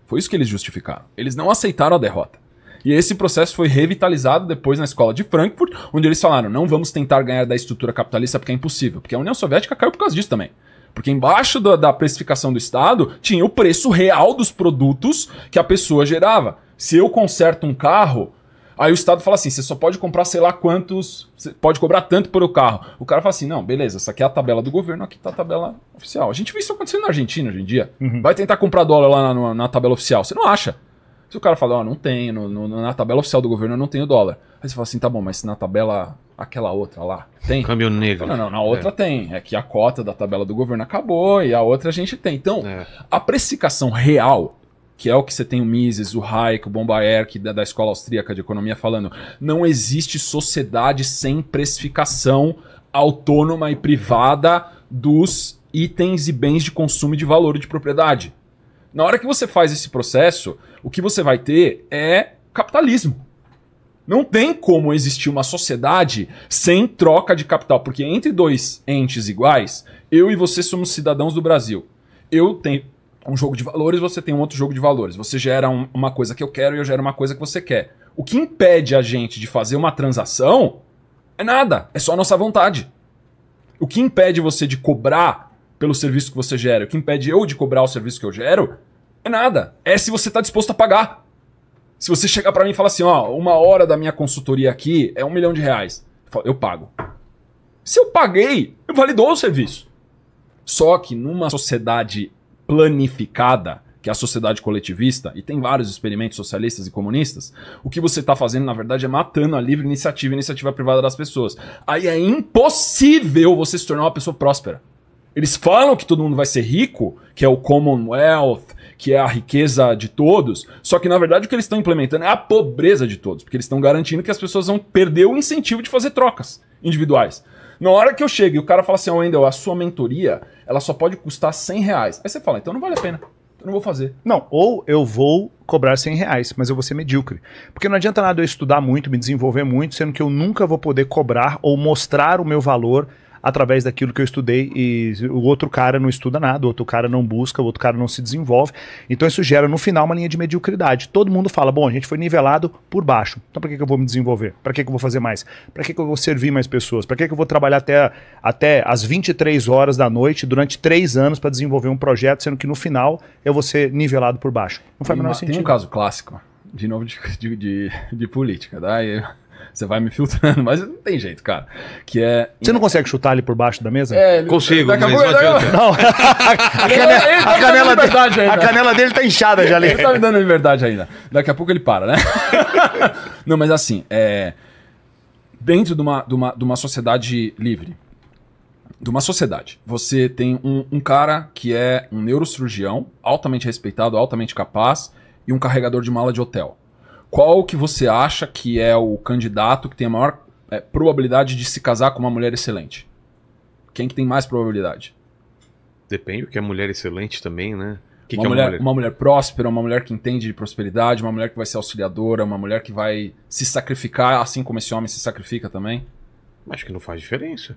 Foi isso que eles justificaram. Eles não aceitaram a derrota. E esse processo foi revitalizado depois na escola de Frankfurt, onde eles falaram: não vamos tentar ganhar da estrutura capitalista porque é impossível. Porque a União Soviética caiu por causa disso também. Porque embaixo da precificação do Estado tinha o preço real dos produtos que a pessoa gerava. Se eu conserto um carro, Aí o Estado fala assim: você só pode comprar sei lá quantos, pode cobrar tanto por o carro. O cara fala assim: não, beleza, essa aqui é a tabela do governo, aqui tá a tabela oficial. A gente vê isso acontecendo na Argentina hoje em dia. Uhum. Vai tentar comprar dólar lá na, na tabela oficial, você não acha. Se o cara fala, ó, oh, não tem, no, no, na tabela oficial do governo eu não tenho dólar. Aí você fala assim, tá bom, mas na tabela, aquela outra lá, tem? Câmbio negro. Não, não, na outra é. tem. É que a cota da tabela do governo acabou e a outra a gente tem. Então, é. a precificação real que é o que você tem o Mises, o Hayek, o Bombaer, que da, da escola austríaca de economia falando, não existe sociedade sem precificação autônoma e privada dos itens e bens de consumo e de valor e de propriedade. Na hora que você faz esse processo, o que você vai ter é capitalismo. Não tem como existir uma sociedade sem troca de capital, porque entre dois entes iguais, eu e você somos cidadãos do Brasil. Eu tenho um jogo de valores, você tem um outro jogo de valores. Você gera um, uma coisa que eu quero e eu gero uma coisa que você quer. O que impede a gente de fazer uma transação é nada, é só a nossa vontade. O que impede você de cobrar pelo serviço que você gera, o que impede eu de cobrar o serviço que eu gero, é nada. É se você está disposto a pagar. Se você chegar para mim e falar assim, ó, uma hora da minha consultoria aqui é um milhão de reais, eu pago. Se eu paguei, eu validou o serviço. Só que numa sociedade planificada, que é a sociedade coletivista, e tem vários experimentos socialistas e comunistas, o que você está fazendo, na verdade, é matando a livre iniciativa e iniciativa privada das pessoas. Aí é impossível você se tornar uma pessoa próspera. Eles falam que todo mundo vai ser rico, que é o Commonwealth, que é a riqueza de todos, só que na verdade o que eles estão implementando é a pobreza de todos, porque eles estão garantindo que as pessoas vão perder o incentivo de fazer trocas individuais. Na hora que eu chego e o cara fala assim, oh, Wendel, a sua mentoria, ela só pode custar 100 reais. Aí você fala, então não vale a pena. Eu então não vou fazer. Não, ou eu vou cobrar 100 reais, mas eu vou ser medíocre. Porque não adianta nada eu estudar muito, me desenvolver muito, sendo que eu nunca vou poder cobrar ou mostrar o meu valor através daquilo que eu estudei e o outro cara não estuda nada, o outro cara não busca, o outro cara não se desenvolve. Então isso gera no final uma linha de mediocridade. Todo mundo fala: bom, a gente foi nivelado por baixo. Então para que, que eu vou me desenvolver? Para que, que eu vou fazer mais? Para que, que eu vou servir mais pessoas? Para que, que eu vou trabalhar até, até as 23 horas da noite durante três anos para desenvolver um projeto, sendo que no final eu vou ser nivelado por baixo? Não faz o menor sentido. Tem um caso clássico de novo de, de, de, política. Daí tá? Você vai me filtrando, mas não tem jeito, cara. Que é. Você não consegue chutar ali por baixo da mesa? É, consigo, mas não Não, a, canela, tá a, canela a canela dele tá inchada já ali. Ele tá me dando liberdade ainda. Daqui a pouco ele para, né? não, mas assim, é. Dentro de uma, de uma, de uma sociedade livre, de uma sociedade. Você tem um, um, cara que é um neurocirurgião, altamente respeitado, altamente capaz, e um carregador de mala de hotel qual que você acha que é o candidato que tem a maior é, probabilidade de se casar com uma mulher excelente? Quem que tem mais probabilidade? Depende, que é mulher excelente também, né? Que uma, que é uma, mulher? uma mulher próspera, uma mulher que entende de prosperidade, uma mulher que vai ser auxiliadora, uma mulher que vai se sacrificar, assim como esse homem se sacrifica também. Acho que não faz diferença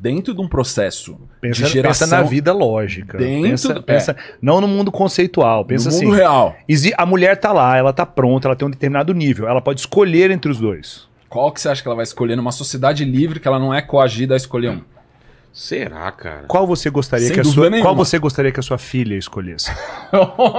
dentro de um processo pensa, de geração. Pensa na vida lógica. Dentro pensa, é. pensa não no mundo conceitual. Pensa no assim. mundo real. A mulher tá lá, ela tá pronta, ela tem um determinado nível. Ela pode escolher entre os dois. Qual que você acha que ela vai escolher numa sociedade livre que ela não é coagida a escolher um? Será, cara? Qual você gostaria que a sua qual você gostaria que a sua filha escolhesse?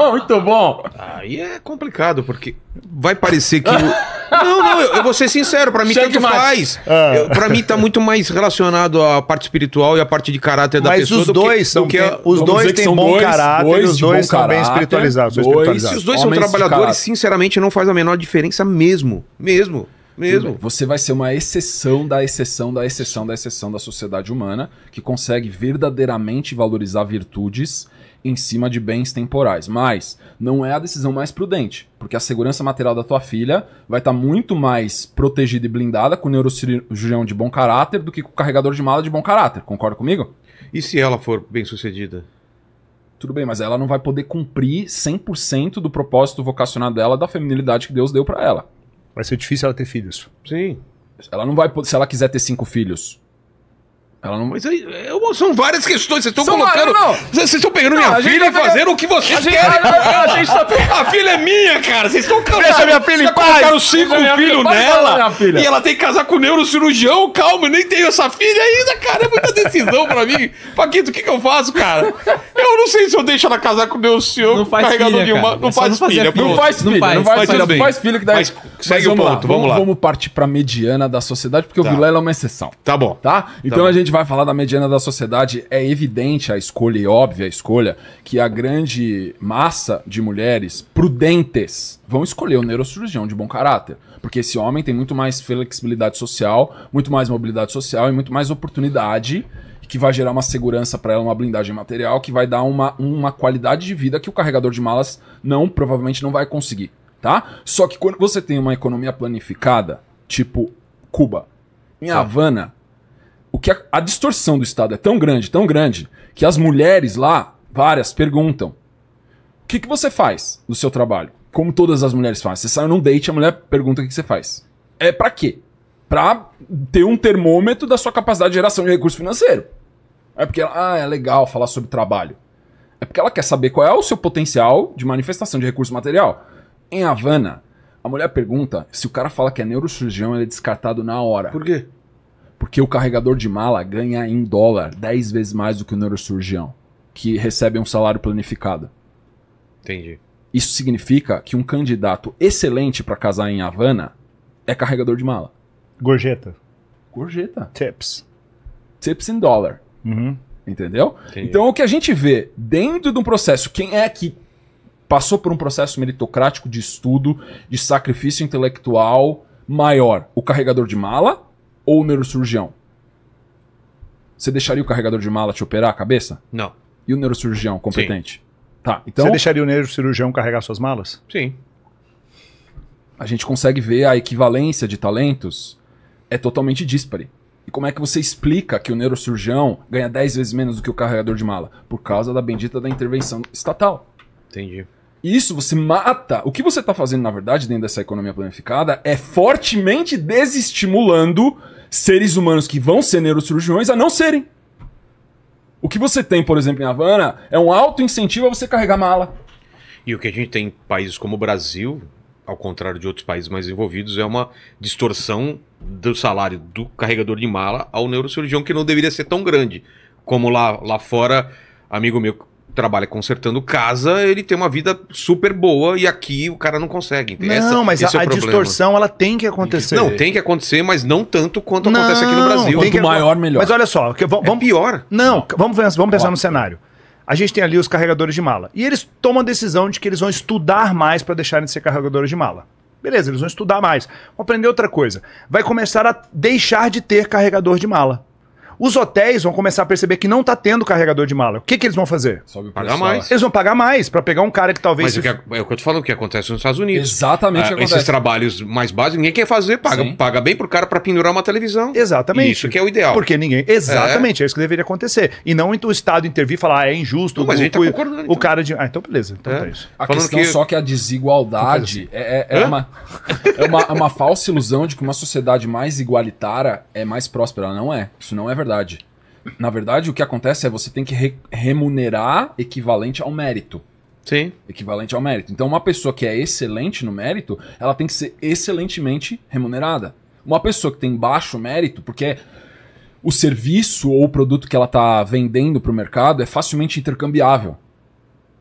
Muito bom. Aí é complicado porque vai parecer que Não, não, eu, eu, vou ser sincero, para mim Cheque tanto mate. faz. Ah. Para mim tá muito mais relacionado à parte espiritual e à parte de caráter da Mas pessoa. Mas os dois que, são que, os dois têm bom dois, caráter, dois os dois são bem espiritualizados, dois, espiritualizados. Se os dois Homens são trabalhadores, sinceramente não faz a menor diferença mesmo, mesmo. Mesmo. Você vai ser uma exceção da exceção da exceção da exceção da sociedade humana que consegue verdadeiramente valorizar virtudes em cima de bens temporais. Mas não é a decisão mais prudente, porque a segurança material da tua filha vai estar tá muito mais protegida e blindada com o neurocirurgião de bom caráter do que com o carregador de mala de bom caráter. Concorda comigo? E se ela for bem sucedida? Tudo bem, mas ela não vai poder cumprir 100% do propósito vocacional dela da feminilidade que Deus deu para ela vai ser difícil ela ter filhos. Sim. Ela não vai, se ela quiser ter cinco filhos, ela não. Isso é, são várias questões. Vocês estão colocando. Não, não. Vocês estão pegando não, minha filha tá e fazendo o que vocês a querem. Tá a, a, gente tá... a filha é minha, cara. Vocês estão calma. Deixa minha filha em paz. Colocaram cinco filhos nela. E ela tem que casar com o neurocirurgião. Calma, eu nem tenho essa filha ainda, cara. É muita decisão pra mim. Paquito, o que, que eu faço, cara? Eu não sei se eu deixo ela casar com o neurocirurgião. Não faz carregador filha, de Não, é faz filha, não faz filha. Não faz filha. Não faz filha. Não faz filha que dá. Mas segue o ponto. Vamos lá. Vamos partir pra mediana da sociedade, porque o tá. Vilela é uma exceção. Tá bom. Tá? Então a gente gente vai falar da mediana da sociedade, é evidente a escolha e óbvia a escolha que a grande massa de mulheres prudentes vão escolher o neurocirurgião de bom caráter. Porque esse homem tem muito mais flexibilidade social, muito mais mobilidade social e muito mais oportunidade que vai gerar uma segurança para ela, uma blindagem material, que vai dar uma, uma qualidade de vida que o carregador de malas não, provavelmente não vai conseguir, tá? Só que quando você tem uma economia planificada, tipo Cuba, em tá. Havana, o que a, a distorção do Estado é tão grande, tão grande, que as mulheres lá, várias, perguntam: o que, que você faz no seu trabalho? Como todas as mulheres fazem. Você sai num date, a mulher pergunta o que, que você faz. É para quê? Pra ter um termômetro da sua capacidade de geração de recurso financeiro. É porque, ah, é legal falar sobre trabalho. É porque ela quer saber qual é o seu potencial de manifestação de recurso material. Em Havana, a mulher pergunta se o cara fala que é neurocirurgião, ele é descartado na hora. Por quê? Porque o carregador de mala ganha em dólar 10 vezes mais do que o neurocirurgião, que recebe um salário planificado. Entendi. Isso significa que um candidato excelente para casar em Havana é carregador de mala. Gorjeta. Gorjeta. Tips. Tips em dólar. Uhum. Entendeu? Entendi. Então o que a gente vê dentro de um processo, quem é que passou por um processo meritocrático de estudo, de sacrifício intelectual maior? O carregador de mala ou neurocirurgião? Você deixaria o carregador de mala te operar a cabeça? Não. E o neurocirurgião competente? Sim. Tá, então. Você deixaria o neurocirurgião carregar suas malas? Sim. A gente consegue ver a equivalência de talentos é totalmente díspare. E como é que você explica que o neurocirurgião ganha 10 vezes menos do que o carregador de mala? Por causa da bendita da intervenção estatal. Entendi. Isso você mata. O que você está fazendo, na verdade, dentro dessa economia planificada é fortemente desestimulando seres humanos que vão ser neurocirurgiões a não serem. O que você tem, por exemplo, em Havana é um alto incentivo a você carregar mala. E o que a gente tem em países como o Brasil, ao contrário de outros países mais envolvidos, é uma distorção do salário do carregador de mala ao neurocirurgião, que não deveria ser tão grande. Como lá, lá fora, amigo meu trabalha consertando casa, ele tem uma vida super boa e aqui o cara não consegue. Não, Essa, mas a, é a distorção ela tem que acontecer. Não, tem que acontecer, mas não tanto quanto não, acontece aqui no Brasil. Quanto maior, melhor. Mas olha só, que, é vamos, é pior. Não, vamos, vamos pensar no cenário. A gente tem ali os carregadores de mala. E eles tomam a decisão de que eles vão estudar mais para deixarem de ser carregadores de mala. Beleza, eles vão estudar mais, vão aprender outra coisa. Vai começar a deixar de ter carregador de mala. Os hotéis vão começar a perceber que não tá tendo carregador de mala. O que, que eles vão fazer? Sobe pagar mais. Eles vão pagar mais para pegar um cara que talvez. Mas é, é, é o que eu te falando, o que acontece nos Estados Unidos. Exatamente. Ah, esses trabalhos mais básicos, ninguém quer fazer, paga, paga bem pro cara para pendurar uma televisão. Exatamente. Isso que é o ideal. Porque ninguém. Exatamente, é, é isso que deveria acontecer. E não o Estado intervir e falar, ah, é injusto, não, mas o, a gente tá concordando, o então. cara de. Ah, então beleza. Então é. tá isso. A Falando questão que... só que a desigualdade é, é, é uma, é uma, é uma falsa ilusão de que uma sociedade mais igualitária é mais próspera. Ela não é. Isso não é verdade verdade. Na verdade, o que acontece é você tem que re remunerar equivalente ao mérito. Sim. Equivalente ao mérito. Então, uma pessoa que é excelente no mérito, ela tem que ser excelentemente remunerada. Uma pessoa que tem baixo mérito, porque o serviço ou o produto que ela está vendendo para o mercado é facilmente intercambiável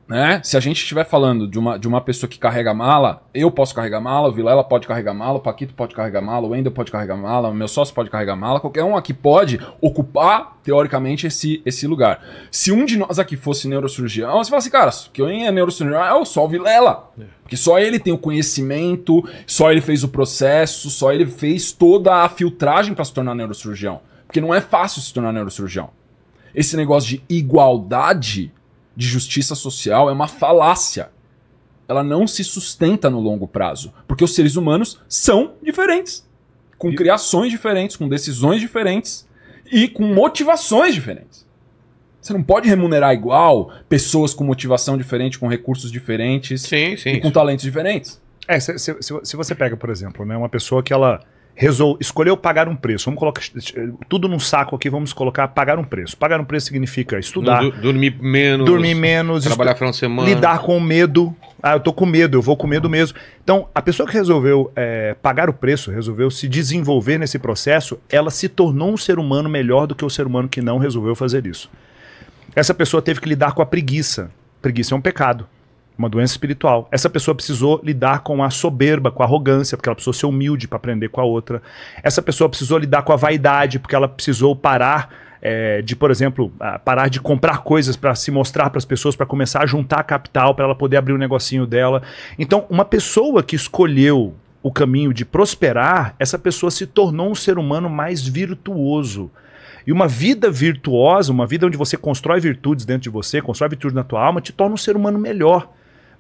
né? Se a gente estiver falando de uma, de uma pessoa que carrega mala, eu posso carregar mala, o Vilela pode carregar mala, o Paquito pode carregar mala, o Wendel pode carregar mala, o meu sócio pode carregar mala, qualquer um aqui pode ocupar, teoricamente, esse, esse lugar. Se um de nós aqui fosse neurocirurgião, você fala assim, cara, quem é neurocirurgião é o só o Vilela. É. Porque só ele tem o conhecimento, só ele fez o processo, só ele fez toda a filtragem para se tornar neurocirurgião. Porque não é fácil se tornar neurocirurgião. Esse negócio de igualdade de justiça social é uma falácia. Ela não se sustenta no longo prazo, porque os seres humanos são diferentes, com e... criações diferentes, com decisões diferentes e com motivações diferentes. Você não pode remunerar igual pessoas com motivação diferente, com recursos diferentes sim, sim, e com talentos diferentes. É, se, se, se, você pega, por exemplo, né, uma pessoa que ela resol... escolheu pagar um preço. Vamos colocar tudo num saco aqui, vamos colocar pagar um preço. Pagar um preço significa estudar, du dormir menos, dormir menos, trabalhar final de semana, lidar com o medo. Ah, eu tô com medo, eu vou com medo mesmo. Então, a pessoa que resolveu é, pagar o preço, resolveu se desenvolver nesse processo, ela se tornou um ser humano melhor do que o ser humano que não resolveu fazer isso. Essa pessoa teve que lidar com a preguiça. Preguiça é um pecado uma doença espiritual. Essa pessoa precisou lidar com a soberba, com a arrogância, porque ela precisou ser humilde para aprender com a outra. Essa pessoa precisou lidar com a vaidade, porque ela precisou parar é, de, por exemplo, ah, parar de comprar coisas para se mostrar para as pessoas, para começar a juntar capital, para ela poder abrir o um negocinho dela. Então, uma pessoa que escolheu o caminho de prosperar, essa pessoa se tornou um ser humano mais virtuoso. E uma vida virtuosa, uma vida onde você constrói virtudes dentro de você, constrói virtudes na tua alma, te torna um ser humano melhor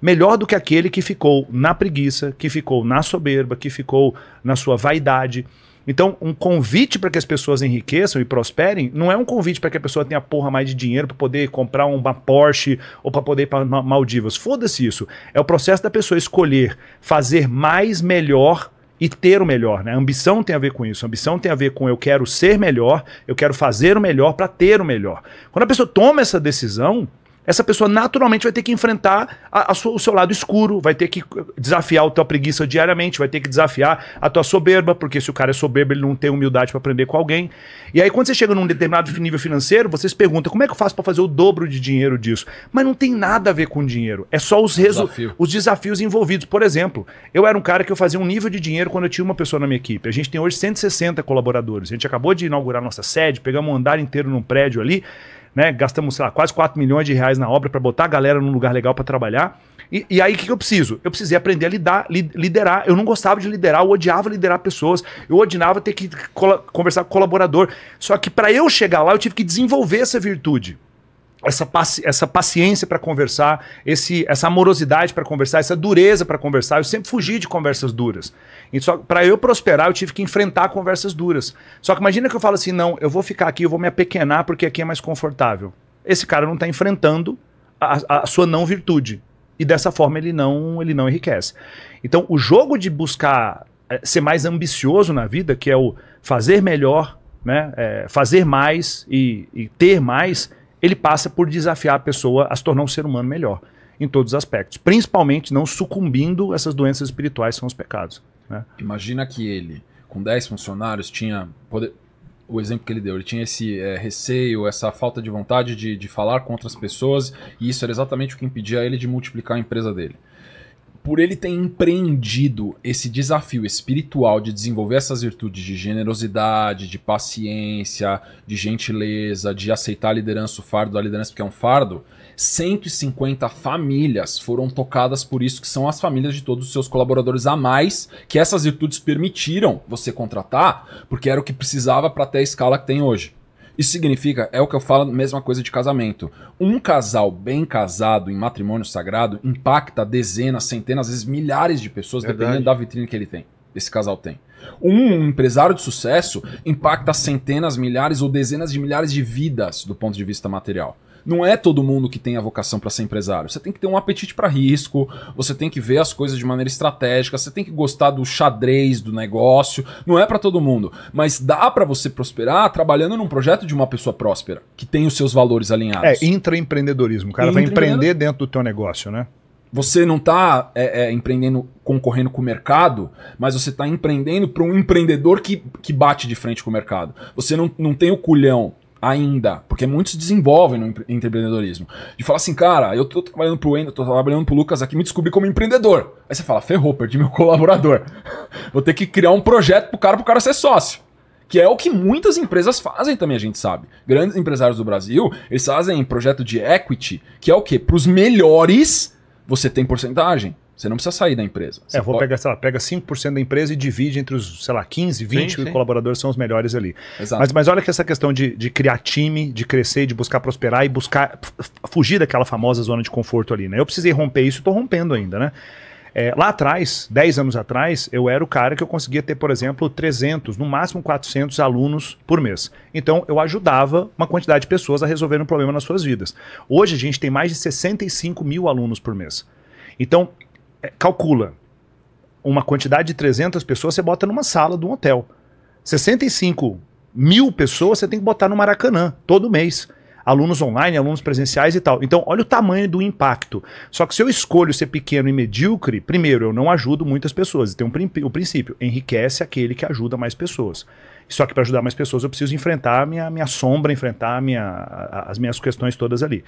melhor do que aquele que ficou na preguiça, que ficou na soberba, que ficou na sua vaidade. Então, um convite para que as pessoas enriqueçam e prosperem não é um convite para que a pessoa tenha porra mais de dinheiro para poder comprar uma Porsche ou para poder ir para Maldivas. Foda-se isso. É o processo da pessoa escolher fazer mais melhor e ter o melhor, né? A ambição tem a ver com isso. A ambição tem a ver com eu quero ser melhor, eu quero fazer o melhor para ter o melhor. Quando a pessoa toma essa decisão, essa pessoa naturalmente vai ter que enfrentar a, a sua, o seu lado escuro, vai ter que eh, desafiar a tua preguiça diariamente, vai ter que desafiar a tua soberba, porque se o cara é soberbo, ele não tem humildade para aprender com alguém. E aí, quando você chega num determinado nível financeiro, você se pergunta como é que eu faço para fazer o dobro de dinheiro disso? Mas não tem nada a ver com dinheiro, é só os, Desafio. os desafios envolvidos. Por exemplo, eu era um cara que eu fazia um nível de dinheiro quando eu tinha uma pessoa na minha equipe. A gente tem hoje 160 colaboradores. A gente acabou de inaugurar nossa sede, pegamos um andar inteiro num prédio ali né? Gastamos, sei lá, quase 4 milhões de reais na obra para botar a galera num lugar legal para trabalhar. E, e aí, o que, que, eu preciso? Eu precisei aprender a lidar, li, liderar. Eu não gostava de liderar, eu odiava liderar pessoas. Eu odiava ter que col conversar com colaborador. Só que para eu chegar lá, eu tive que desenvolver essa virtude essa, paci essa paciência para conversar, esse, essa amorosidade para conversar, essa dureza para conversar. Eu sempre fugi de conversas duras. Para eu prosperar, eu tive que enfrentar conversas duras. Só que imagina que eu falo assim: não, eu vou ficar aqui, eu vou me apequenar porque aqui é mais confortável. Esse cara não está enfrentando a, a sua não virtude. E dessa forma ele não, ele não enriquece. Então, o jogo de buscar é, ser mais ambicioso na vida, que é o fazer melhor, né, é, fazer mais e, e, ter mais, ele passa por desafiar a pessoa a se tornar um ser humano melhor em todos os aspectos, principalmente não sucumbindo a essas doenças espirituais que são os pecados. Né? Imagina que ele, com 10 funcionários, tinha. Poder... O exemplo que ele deu, ele tinha esse é, receio, essa falta de vontade de, de falar com outras pessoas, e isso era exatamente o que impedia ele de multiplicar a empresa dele por ele ter empreendido esse desafio espiritual de desenvolver essas virtudes de generosidade, de paciência, de gentileza, de aceitar a liderança, o fardo da liderança, porque é um fardo, 150 famílias foram tocadas por isso, que são as famílias de todos os seus colaboradores a mais, que essas virtudes permitiram você contratar, porque era o que precisava para ter a escala que tem hoje. Isso significa, é o que eu falo, mesma coisa de casamento. Um casal bem casado em matrimônio sagrado impacta dezenas, centenas, às vezes milhares de pessoas, Verdade. dependendo da vitrine que ele tem, esse casal tem. Um empresário de sucesso impacta centenas, milhares ou dezenas de milhares de vidas do ponto de vista material não é todo mundo que tem a vocação para ser empresário. Você tem que ter um apetite para risco, você tem que ver as coisas de maneira estratégica, você tem que gostar do xadrez do negócio. Não é para todo mundo, mas dá para você prosperar trabalhando num projeto de uma pessoa próspera, que tem os seus valores alinhados. É, intraempreendedorismo. O cara vai empreender dentro do teu negócio, né? Você não está é, é, empreendendo concorrendo com o mercado, mas você está empreendendo para um empreendedor que, que bate de frente com o mercado. Você não, não tem o culhão ainda, porque muitos desenvolvem no empreendedorismo. De falar assim, cara, eu tô trabalhando pro Endo, tô trabalhando pro Lucas aqui, me descobri como empreendedor. Aí você fala, ferrou, perdi meu colaborador. Vou ter que criar um projeto pro cara, pro cara ser sócio. Que é o que muitas empresas fazem também, a gente sabe. Grandes empresários do Brasil, eles fazem projeto de equity, que é o quê? Para os melhores, você tem porcentagem. Você não precisa sair da empresa. É, Você é, vou pode... pegar, sei lá, pega 5% da empresa e divide entre os, sei lá, 15, 20 sim, sim. colaboradores são os melhores ali. Exato. Mas, mas olha que essa questão de, de criar time, de crescer, de buscar prosperar e buscar fugir daquela famosa zona de conforto ali, né? Eu precisei romper isso e estou rompendo ainda, né? É, lá atrás, 10 anos atrás, eu era o cara que eu conseguia ter, por exemplo, 300, no máximo 400 alunos por mês. Então, eu ajudava uma quantidade de pessoas a resolver um problema nas suas vidas. Hoje, a gente tem mais de 65 mil alunos por mês. Então, é, calcula uma quantidade de 300 pessoas, você bota numa sala de um hotel. 65 mil pessoas você tem que botar no Maracanã todo mês. Alunos online, alunos presenciais e tal. Então, olha o tamanho do impacto. Só que se eu escolho ser pequeno e medíocre, primeiro, eu não ajudo muitas pessoas. Tem um o princípio: enriquece aquele que ajuda mais pessoas. Só que para ajudar mais pessoas, eu preciso enfrentar a minha, minha sombra, enfrentar minha, as minhas questões todas ali.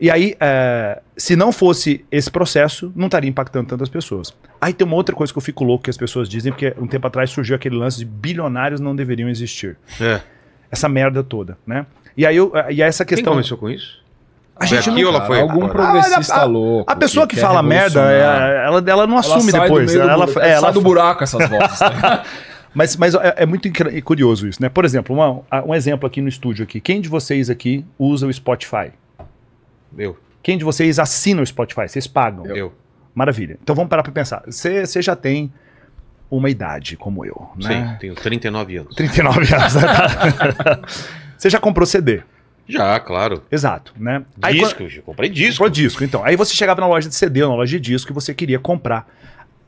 E aí, é, se não fosse esse processo, não estaria impactando tantas pessoas. Aí tem uma outra coisa que eu fico louco que as pessoas dizem, porque um tempo atrás surgiu aquele lance de bilionários não deveriam existir. É. Essa merda toda, né? E aí, eu, e aí essa questão. Quem começou com isso? A gente aqui não... ela foi algum progressista ah, a, louco. A pessoa que, que fala merda, é, ela, ela não assume ela depois. Ela, do, ela, é, é, ela, sai do buraco essas vozes. Né? mas mas é, é, muito curioso isso, né? Por exemplo, uma, um exemplo aqui no estúdio aqui. Quem de vocês aqui usa o Spotify? Eu. Quem de vocês assina o Spotify? Vocês pagam? Eu. Maravilha. Então vamos parar para pensar. Você já tem uma idade como eu, né? Sim, tenho 39 anos. 39 anos. Né? Você já comprou CD? Já, claro. Exato, né? Disco, Aí, eu comprei disco. Comprou disco, então. Aí você chegava na loja de CD, na loja de disco, e você queria comprar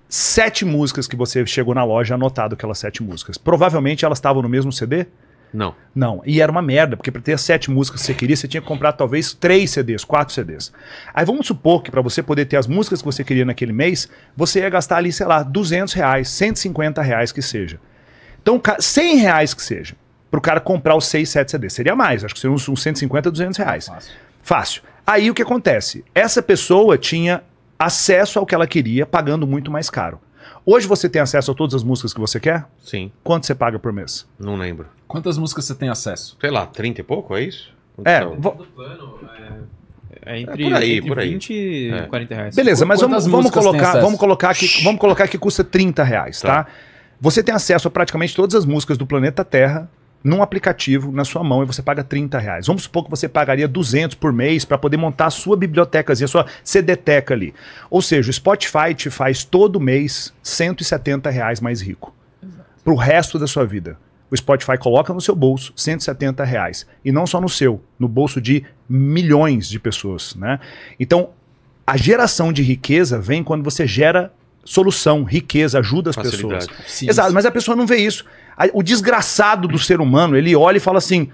sete músicas que você chegou na loja anotado aquelas sete músicas. Provavelmente elas estavam no mesmo CD? Não. Não. E era uma merda, porque para ter as sete músicas que você queria, você tinha que comprar talvez três CDs, quatro CDs. Aí vamos supor que para você poder ter as músicas que você queria naquele mês, você ia gastar ali, sei lá, 200 reais, 150 reais que seja. Então, 100 reais que seja, para o cara comprar os seis, sete CDs. Seria mais, acho que seria uns, uns 150, 200 reais. Fácil. Fácil. Aí o que acontece? Essa pessoa tinha acesso ao que ela queria, pagando muito mais caro. Hoje você tem acesso a todas as músicas que você quer? Sim. Quanto você paga por mês? Não lembro. Quantas músicas você tem acesso? Sei lá, 30 e pouco, é isso? Quanto é, então? vo... plano, é... é, é entre, é por aí, entre por aí. 20 e é. 40 reais. Beleza, mas vamos, vamos colocar, vamos colocar que vamos colocar que custa 30 reais, tá? tá? Você tem acesso a praticamente todas as músicas do planeta Terra num aplicativo na sua mão e você paga 30 reais. Vamos supor que você pagaria 200 por mês para poder montar a sua bibliotecazinha, a sua CD-teca ali. Ou seja, o Spotify te faz todo mês 170 reais mais rico. Para o resto da sua vida o Spotify coloca no seu bolso 170 reais. E não só no seu, no bolso de milhões de pessoas. Né? Então, a geração de riqueza vem quando você gera solução, riqueza, ajuda as Facilidade. pessoas. Sim, Exato, mas a pessoa não vê isso. O desgraçado do ser humano, ele olha e fala assim: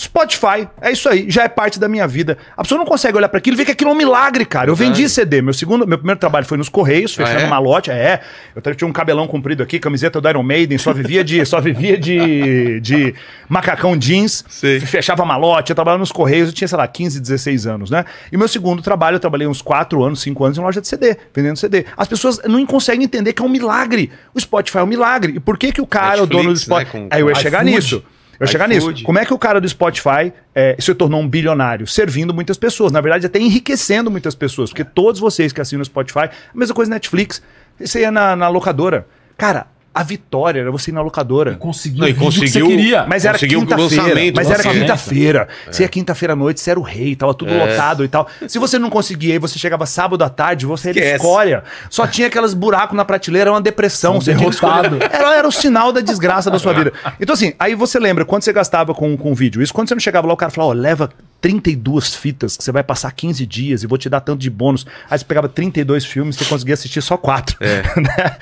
Spotify, é isso aí, já é parte da minha vida. A pessoa não consegue olhar para aquilo e ver que aquilo é um milagre, cara. Eu vendi CD. Meu segundo, meu primeiro trabalho foi nos Correios, ah, fechando ah, é? malote. É, eu tinha um cabelão comprido aqui, camiseta do Iron Maiden, só vivia de, só vivia de, de macacão jeans, Sim. fechava malote. Eu trabalhava nos Correios, eu tinha, sei lá, 15, 16 anos, né? E meu segundo trabalho, eu trabalhei uns 4 anos, 5 anos em loja de CD, vendendo CD. As pessoas não conseguem entender que é um milagre. O Spotify é um milagre. E por que, que o cara, Netflix, o dono do né, Spotify. Né, com, aí eu ia chegar iFood. nisso. Eu chegar nisso. Como é que o cara do Spotify é, se tornou um bilionário? Servindo muitas pessoas. Na verdade, até enriquecendo muitas pessoas. Porque todos vocês que assinam o Spotify, a mesma coisa Netflix. Você ia na, na locadora. Cara, a vitória era você ir na locadora. E conseguiu, não, e conseguiu que você queria. Mas era quinta-feira. Mas era quinta-feira. É. Você quinta-feira à noite, você era o rei, tava tudo é. lotado e tal. Se você não conseguia e você chegava sábado à tarde, você era escolha. Só tinha aqueles buracos na prateleira, era uma depressão. Um você derrotado. Era, era o sinal da desgraça da sua vida. Então assim, aí você lembra quando você gastava com, com vídeo. Isso quando você não chegava lá, o cara falava, ó, oh, leva 32 fitas que você vai passar 15 dias e vou te dar tanto de bônus. Aí você pegava 32 filmes, você conseguia assistir só quatro. É. Né?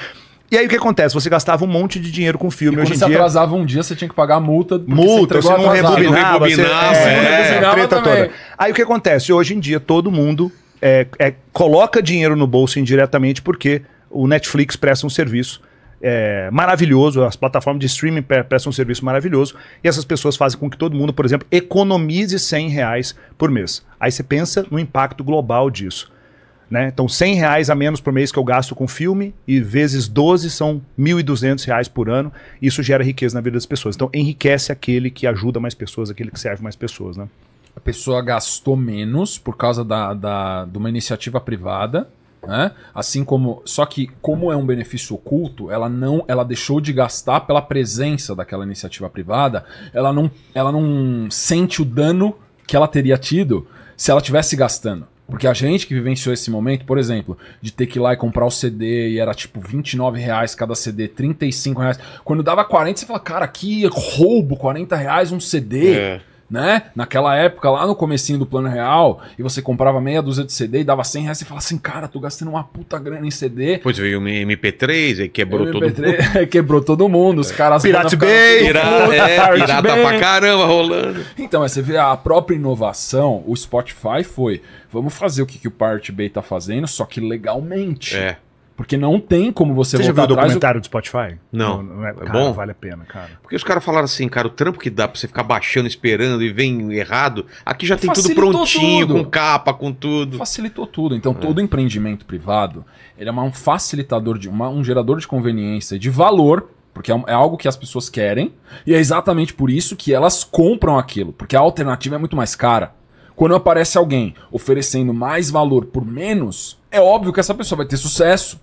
E aí o que acontece? Você gastava um monte de dinheiro com filme. E Hoje em você dia... atrasava um dia, você tinha que pagar a multa. Multa, você, você não rebobinava. você... é, toda. Aí o que acontece? Hoje em dia todo mundo é, é, coloca dinheiro no bolso indiretamente porque o Netflix presta um serviço é, maravilhoso, as plataformas de streaming prestam um serviço maravilhoso, e essas pessoas fazem com que todo mundo, por exemplo, economize 100 reais por mês. Aí você pensa no impacto global disso. Né? Então, 100 reais a menos por mês que eu gasto com filme e vezes 12 são 1.200 reais por ano. Isso gera riqueza na vida das pessoas. Então, enriquece aquele que ajuda mais pessoas, aquele que serve mais pessoas. Né? A pessoa gastou menos por causa da, da, de uma iniciativa privada. Né? Assim como, só que como é um benefício oculto, ela não, ela deixou de gastar pela presença daquela iniciativa privada. Ela não, ela não sente o dano que ela teria tido se ela tivesse gastando. Porque a gente que vivenciou esse momento, por exemplo, de ter que ir lá e comprar o CD e era tipo 29 reais cada CD, 35 reais. Quando dava 40, você fala, cara, que roubo, 40 reais um CD. É né? Naquela época, lá no comecinho do Plano Real, e você comprava meia dúzia de CD e dava 100 reais, você falava assim, cara, tô gastando uma puta grana em CD. Pois veio o MP3 e quebrou MP3, todo mundo. quebrou todo mundo, os caras... Pirate Bay! Pirata, é, pirata Bay. pra caramba rolando. Então, você vê a própria inovação, o Spotify foi, vamos fazer o que, que o Pirate Bay tá fazendo, só que legalmente. É. Porque não tem como você, você voltar já viu o documentário do Spotify? Não. não, não é, é cara, é, bom? Vale a pena, cara. Porque os caras falaram assim, cara, o trampo que dá pra você ficar baixando, esperando e vem errado, aqui já tem Facilitou tudo prontinho, tudo. com capa, com tudo. Facilitou tudo. Então, é. todo empreendimento privado, ele é um facilitador, de uma, um gerador de conveniência, de valor, porque é, é algo que as pessoas querem, e é exatamente por isso que elas compram aquilo, porque a alternativa é muito mais cara. Quando aparece alguém oferecendo mais valor por menos é óbvio que essa pessoa vai ter sucesso.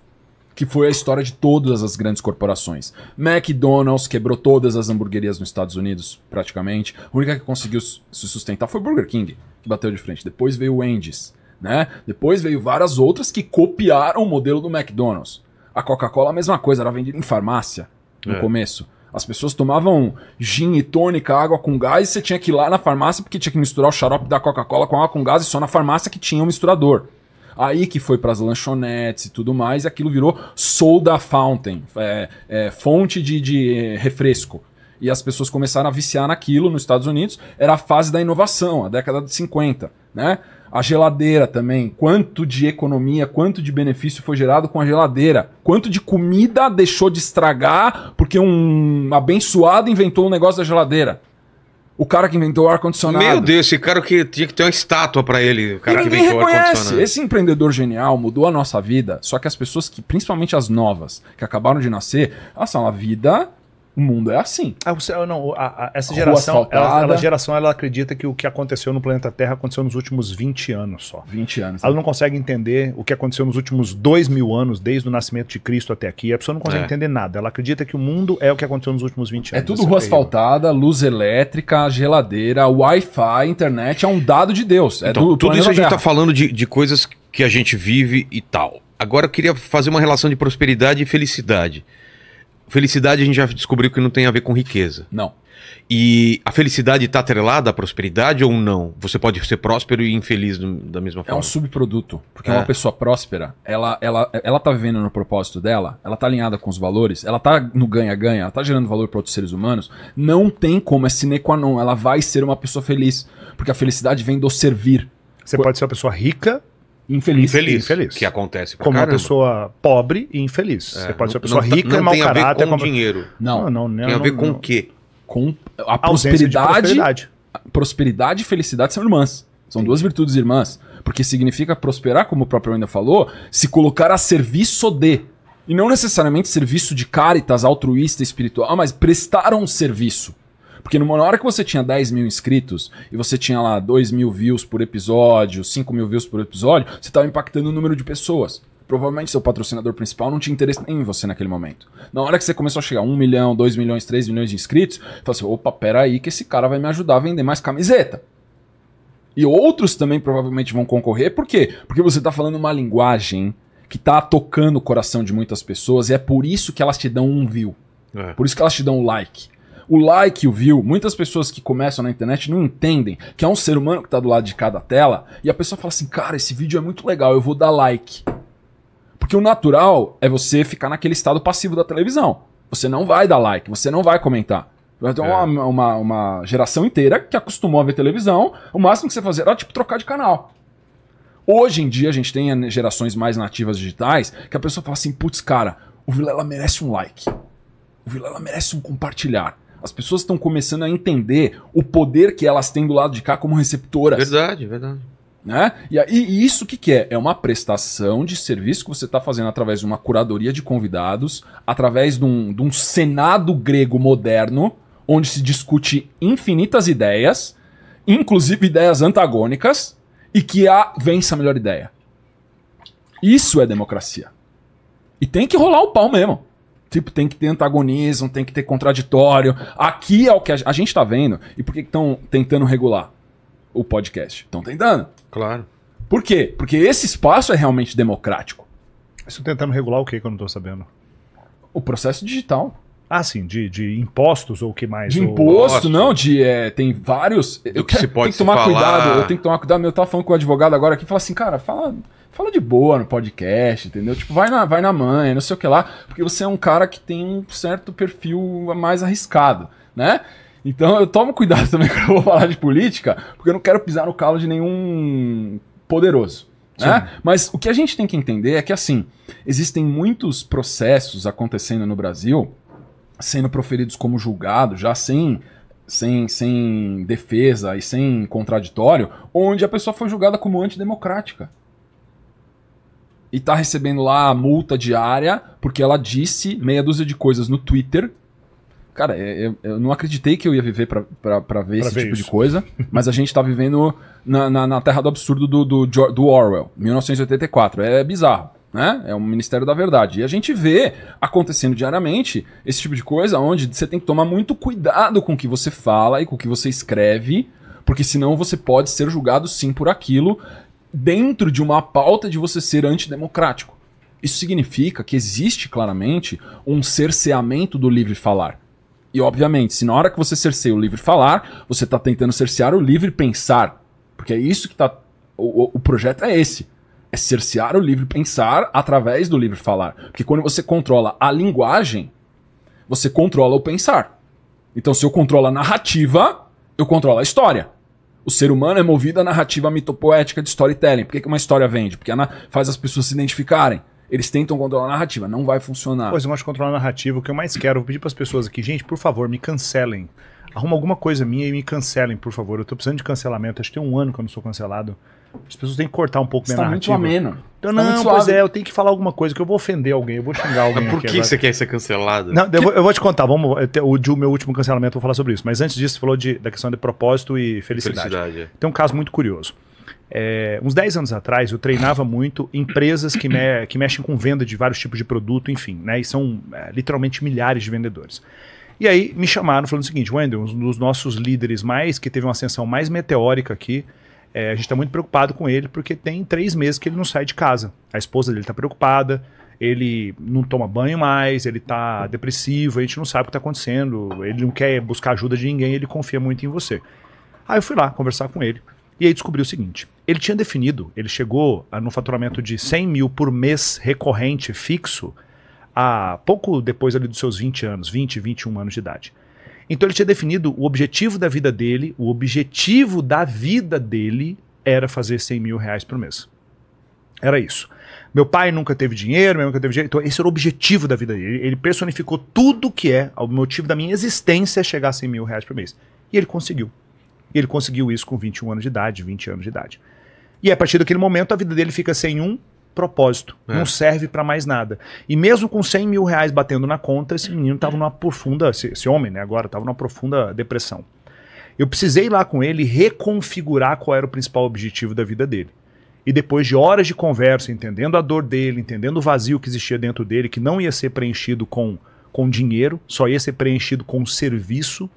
Que foi a história de todas as grandes corporações. McDonald's quebrou todas as hamburguerias nos Estados Unidos, praticamente. A única que conseguiu se sustentar foi Burger King, que bateu de frente. Depois veio o Wendy's, né? Depois veio várias outras que copiaram o modelo do McDonald's. A Coca-Cola, a mesma coisa, era vendida em farmácia no é. começo. As pessoas tomavam gin e tônica, água com gás, e você tinha que ir lá na farmácia porque tinha que misturar o xarope da Coca-Cola com água com gás, e só na farmácia que tinha o um misturador. Aí que foi para as lanchonetes e tudo mais, e aquilo virou soda fountain, é, é, fonte de, de é, refresco e as pessoas começaram a viciar naquilo nos Estados Unidos, era a fase da inovação, a década de 50, né? A geladeira também, quanto de economia, quanto de benefício foi gerado com a geladeira, quanto de comida deixou de estragar porque um abençoado inventou o um negócio da geladeira. O cara que inventou o ar-condicionado. Meu Deus, esse cara que tinha que ter uma estátua para ele, o cara e inventou que inventou reconhece. Esse empreendedor genial mudou a nossa vida, só que as pessoas que, principalmente as novas, que acabaram de nascer, elas são a vida o mundo é assim. Ah, você, não, a, a, essa geração, ela, ela, geração, ela acredita que o que aconteceu no planeta Terra aconteceu nos últimos 20 anos só. 20 anos. Ela né? não consegue entender o que aconteceu nos últimos 2 mil anos, desde o nascimento de Cristo até aqui. A pessoa não consegue é. entender nada. Ela acredita que o mundo é o que aconteceu nos últimos 20 é anos. É tudo rua asfaltada, luz elétrica, geladeira, Wi-Fi, internet. É um dado de Deus. É então, do, tudo isso a gente está falando de, de coisas que a gente vive e tal. Agora eu queria fazer uma relação de prosperidade e felicidade. Felicidade a gente já descobriu que não tem a ver com riqueza. Não. E a felicidade está atrelada à prosperidade ou não? Você pode ser próspero e infeliz do, da mesma forma. É um subproduto. Porque é. uma pessoa próspera, ela, ela, ela tá vivendo no propósito dela, ela tá alinhada com os valores, ela tá no ganha-ganha, ela tá gerando valor para outros seres humanos. Não tem como, é sine qua non. Ela vai ser uma pessoa feliz. Porque a felicidade vem do servir. Você pode ser uma pessoa rica infeliz. Infeliz. infeliz. Que acontece Como caramba. uma pessoa pobre e infeliz. É, Você pode ser uma pessoa não, rica, e mau caráter. Não tem a ver com como... É dinheiro. Não, não, não. Tem a ver com o quê? Com a, prosperidade, prosperidade. Prosperidade e felicidade são irmãs. São Sim. duas virtudes irmãs. Porque significa prosperar, como o próprio ainda falou, se colocar a serviço de. E não necessariamente serviço de caritas, altruísta, espiritual, ah, mas prestar um serviço. Porque numa hora que você tinha 10 mil inscritos e você tinha lá 2 mil views por episódio, 5 mil views por episódio, você estava impactando o número de pessoas. Provavelmente seu patrocinador principal não tinha interesse nem em você naquele momento. Na hora que você começou a chegar a 1 milhão, 2 milhões, 3 milhões de inscritos, você falou assim: opa, peraí, que esse cara vai me ajudar a vender mais camiseta. E outros também provavelmente vão concorrer. Por quê? Porque você está falando uma linguagem que está tocando o coração de muitas pessoas e é por isso que elas te dão um view. É. Por isso que elas te dão um like o like, o view. Muitas pessoas que começam na internet não entendem que é um ser humano que está do lado de cada tela e a pessoa fala assim: cara, esse vídeo é muito legal, eu vou dar like. Porque o natural é você ficar naquele estado passivo da televisão. Você não vai dar like, você não vai comentar. Então, é. uma, uma, uma geração inteira que acostumou a ver televisão, o máximo que você fazia era tipo trocar de canal. Hoje em dia a gente tem gerações mais nativas digitais que a pessoa fala assim: putz, cara, o Vilela merece um like. O Vilela merece um compartilhar. As pessoas estão começando a entender o poder que elas têm do lado de cá como receptoras. Verdade, verdade. Né? E, e isso o que, que é? É uma prestação de serviço que você está fazendo através de uma curadoria de convidados, através de um, de um senado grego moderno, onde se discute infinitas ideias, inclusive ideias antagônicas, e que a vença a melhor ideia. Isso é democracia. E tem que rolar o pau mesmo. Tipo, tem que ter antagonismo, tem que ter contraditório. Aqui é o que a, a gente está vendo. E por que estão tentando regular o podcast? Estão tentando. Claro. Por quê? Porque esse espaço é realmente democrático. Estão tentando regular o que que eu não estou sabendo? O processo digital. Ah, sim, de, de impostos ou o que mais? De ou... imposto, não, de. É, tem vários. Do eu que se pode tem que tomar falar. cuidado, eu tenho que tomar cuidado. Eu tava falando com o advogado agora aqui e assim, cara, fala fala de boa no podcast, entendeu? Tipo, vai na, vai na mãe, não sei o que lá, porque você é um cara que tem um certo perfil mais arriscado, né? Então eu tomo cuidado também quando eu vou falar de política, porque eu não quero pisar no calo de nenhum poderoso. Né? Mas o que a gente tem que entender é que, assim, existem muitos processos acontecendo no Brasil sendo proferidos como julgado, já sem, sem, sem defesa e sem contraditório, onde a pessoa foi julgada como antidemocrática. E tá recebendo lá a multa diária porque ela disse meia dúzia de coisas no Twitter. Cara, eu, é, é, eu não acreditei que eu ia viver para ver pra esse ver tipo isso. de coisa, mas a gente tá vivendo na, na, na terra do absurdo do, do, do Orwell, 1984. É bizarro né? É o Ministério da Verdade. E a gente vê acontecendo diariamente esse tipo de coisa onde você tem que tomar muito cuidado com o que você fala e com o que você escreve, porque senão você pode ser julgado sim por aquilo dentro de uma pauta de você ser antidemocrático. Isso significa que existe claramente um cerceamento do livre falar. E, obviamente, se na hora que você cerceia o livre falar, você está tentando cercear o livre pensar. Porque é isso que está. o, o projeto é esse. É cercear o livre pensar através do livre falar. Porque quando você controla a linguagem, você controla o pensar. Então, se eu controlo a narrativa, eu controlo a história. O ser humano é movido à narrativa mitopoética de storytelling. Por que, que uma história vende? Porque ela faz as pessoas se identificarem. Eles tentam controlar a narrativa, não vai funcionar. Pois eu acho que controlar a narrativa. O que eu mais quero, eu vou pedir para as pessoas aqui, gente, por favor, me cancelem. Arruma alguma coisa minha e me cancelem, por favor. Eu estou precisando de cancelamento. Acho que tem um ano que eu não sou cancelado. As pessoas têm que cortar um pouco Isso minha tá Muito ameno. Então, tá não, muito pois é, eu tenho que falar alguma coisa, que eu vou ofender alguém, eu vou xingar alguém. Por que você quer ser cancelado? Não, eu, vou, eu, vou, te contar, vamos, o de, meu último cancelamento, eu vou falar sobre isso. Mas antes disso, você falou de, da questão de propósito e felicidade. felicidade é. Tem um caso muito curioso. É, uns 10 anos atrás, eu treinava muito empresas que, me, que mexem com venda de vários tipos de produto, enfim, né? E são é, literalmente milhares de vendedores. E aí me chamaram falando o seguinte, Wendel, um dos nossos líderes mais, que teve uma ascensão mais meteórica aqui, é, a gente está muito preocupado com ele porque tem três meses que ele não sai de casa. A esposa dele está preocupada, ele não toma banho mais, ele está depressivo, a gente não sabe o que está acontecendo, ele não quer buscar ajuda de ninguém, ele confia muito em você. Aí eu fui lá conversar com ele e aí descobri o seguinte: ele tinha definido, ele chegou a, no faturamento de 100 mil por mês recorrente fixo a pouco depois ali dos seus 20 anos, 20, 21 anos de idade. Então ele tinha definido o objetivo da vida dele, o objetivo da vida dele era fazer 100 mil reais por mês. Era isso. Meu pai nunca teve dinheiro, meu nunca teve dinheiro. Então, esse era o objetivo da vida dele. Ele personificou tudo que é, o motivo da minha existência é chegar a 100 mil reais por mês. E ele conseguiu. ele conseguiu isso com 21 anos de idade, 20 anos de idade. E a partir daquele momento, a vida dele fica sem um propósito. É. Não serve para mais nada. E mesmo com 100 mil reais batendo na conta, esse menino estava é. numa profunda. Esse homem, né, agora, estava numa profunda depressão. Eu precisei ir lá com ele reconfigurar qual era o principal objetivo da vida dele. E depois de horas de conversa, entendendo a dor dele, entendendo o vazio que existia dentro dele, que não ia ser preenchido com, com dinheiro, só ia ser preenchido com serviço,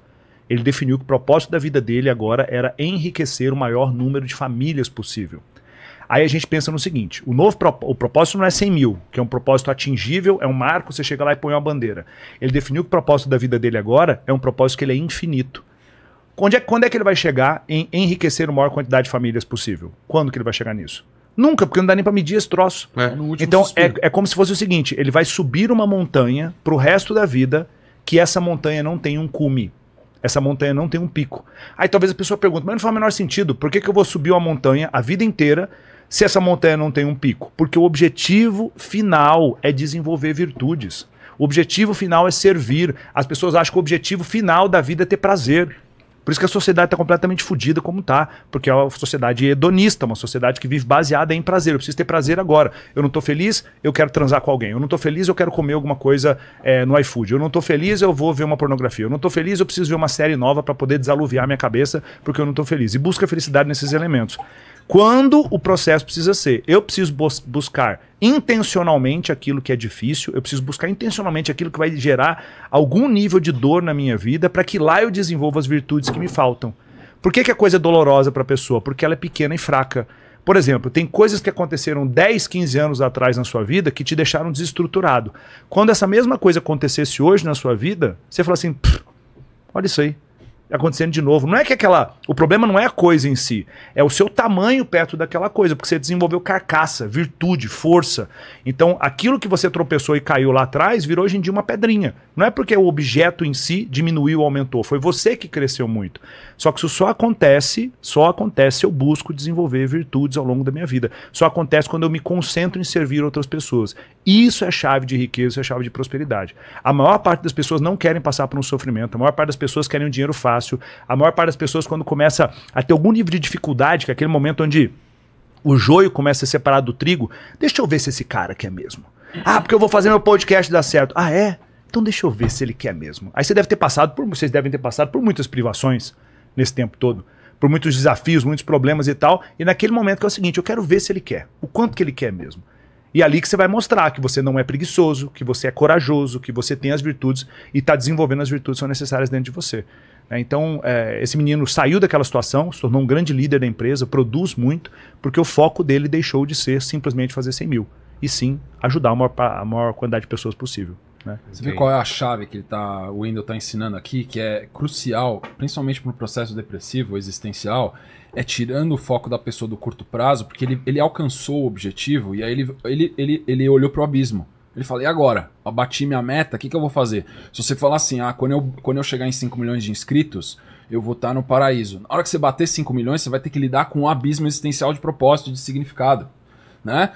ele definiu que o propósito da vida dele agora era enriquecer o maior número de famílias possível. Aí a gente pensa no seguinte: o novo o propósito não é 100 mil, que é um propósito atingível, é um marco, você chega lá e põe uma bandeira. Ele definiu que o propósito da vida dele agora é um propósito que ele é infinito. é, quando é que ele vai chegar em enriquecer a maior quantidade de famílias possível? Quando que ele vai chegar nisso? Nunca, porque não dá nem para medir esse troço. É, é então é, é como se fosse o seguinte: ele vai subir uma montanha para o resto da vida que essa montanha não tem um cume. Essa montanha não tem um pico. Aí talvez a pessoa pergunte, mas não faz o menor sentido, por que, que eu vou subir uma montanha a vida inteira se essa montanha não tem um pico? Porque o objetivo final é desenvolver virtudes. O objetivo final é servir. As pessoas acham que o objetivo final da vida é ter prazer. Por isso que a sociedade está completamente fodida como está, porque é uma sociedade hedonista, uma sociedade que vive baseada em prazer. Eu preciso ter prazer agora. Eu não estou feliz, eu quero transar com alguém. Eu não estou feliz, eu quero comer alguma coisa é, no iFood. Eu não estou feliz, eu vou ver uma pornografia. Eu não estou feliz, eu preciso ver uma série nova para poder desaluviar minha cabeça, porque eu não estou feliz. E busca felicidade nesses elementos quando o processo precisa ser. Eu preciso bus buscar intencionalmente aquilo que é difícil, eu preciso buscar intencionalmente aquilo que vai gerar algum nível de dor na minha vida para que lá eu desenvolva as virtudes que me faltam. Por que, que a é coisa é dolorosa para a pessoa? Porque ela é pequena e fraca. Por exemplo, tem coisas que aconteceram 10, 15 anos atrás na sua vida que te deixaram desestruturado. Quando essa mesma coisa acontecesse hoje na sua vida, você fala assim: olha isso aí, acontecendo de novo. Não é que aquela. O problema não é a coisa em si, é o seu tamanho perto daquela coisa, porque você desenvolveu carcaça, virtude, força. Então, aquilo que você tropeçou e caiu lá atrás virou hoje em dia uma pedrinha. Não é porque o objeto em si diminuiu ou aumentou, foi você que cresceu muito. Só que isso só acontece, só acontece se eu busco desenvolver virtudes ao longo da minha vida. Só acontece quando eu me concentro em servir outras pessoas. Isso é chave de riqueza, isso é chave de prosperidade. A maior parte das pessoas não querem passar por um sofrimento, a maior parte das pessoas querem um dinheiro fácil, a maior parte das pessoas quando começa a ter algum nível de dificuldade, que é aquele momento onde o joio começa a ser separado do trigo, deixa eu ver se esse cara quer mesmo. Ah, porque eu vou fazer meu podcast dar certo. Ah, é? Então deixa eu ver se ele quer mesmo. Aí você deve ter passado por, vocês devem ter passado por muitas privações nesse tempo todo. Por muitos desafios, muitos problemas e tal. E naquele momento que é o seguinte: eu quero ver se ele quer. O quanto que ele quer mesmo. E é ali que você vai mostrar que você não é preguiçoso, que você é corajoso, que você tem as virtudes e está desenvolvendo as virtudes que são necessárias dentro de você. Né? Então, é, esse menino saiu daquela situação, se tornou um grande líder da empresa, produz muito, porque o foco dele deixou de ser simplesmente fazer 100 mil, e sim ajudar a maior, a maior quantidade de pessoas possível. Né? Você okay. vê qual é a chave que ele tá, o Wendell está ensinando aqui, que é crucial, principalmente para o processo depressivo existencial, é tirando o foco da pessoa do curto prazo, porque ele, ele alcançou o objetivo e aí ele, ele, ele, ele olhou para o abismo. Ele fala, e agora? bati minha meta, o que, que eu vou fazer? Se você falar assim, ah, quando eu, quando eu chegar em 5 milhões de inscritos, eu vou estar tá no paraíso. Na hora que você bater 5 milhões, você vai ter que lidar com um abismo existencial de propósito, de significado. Né?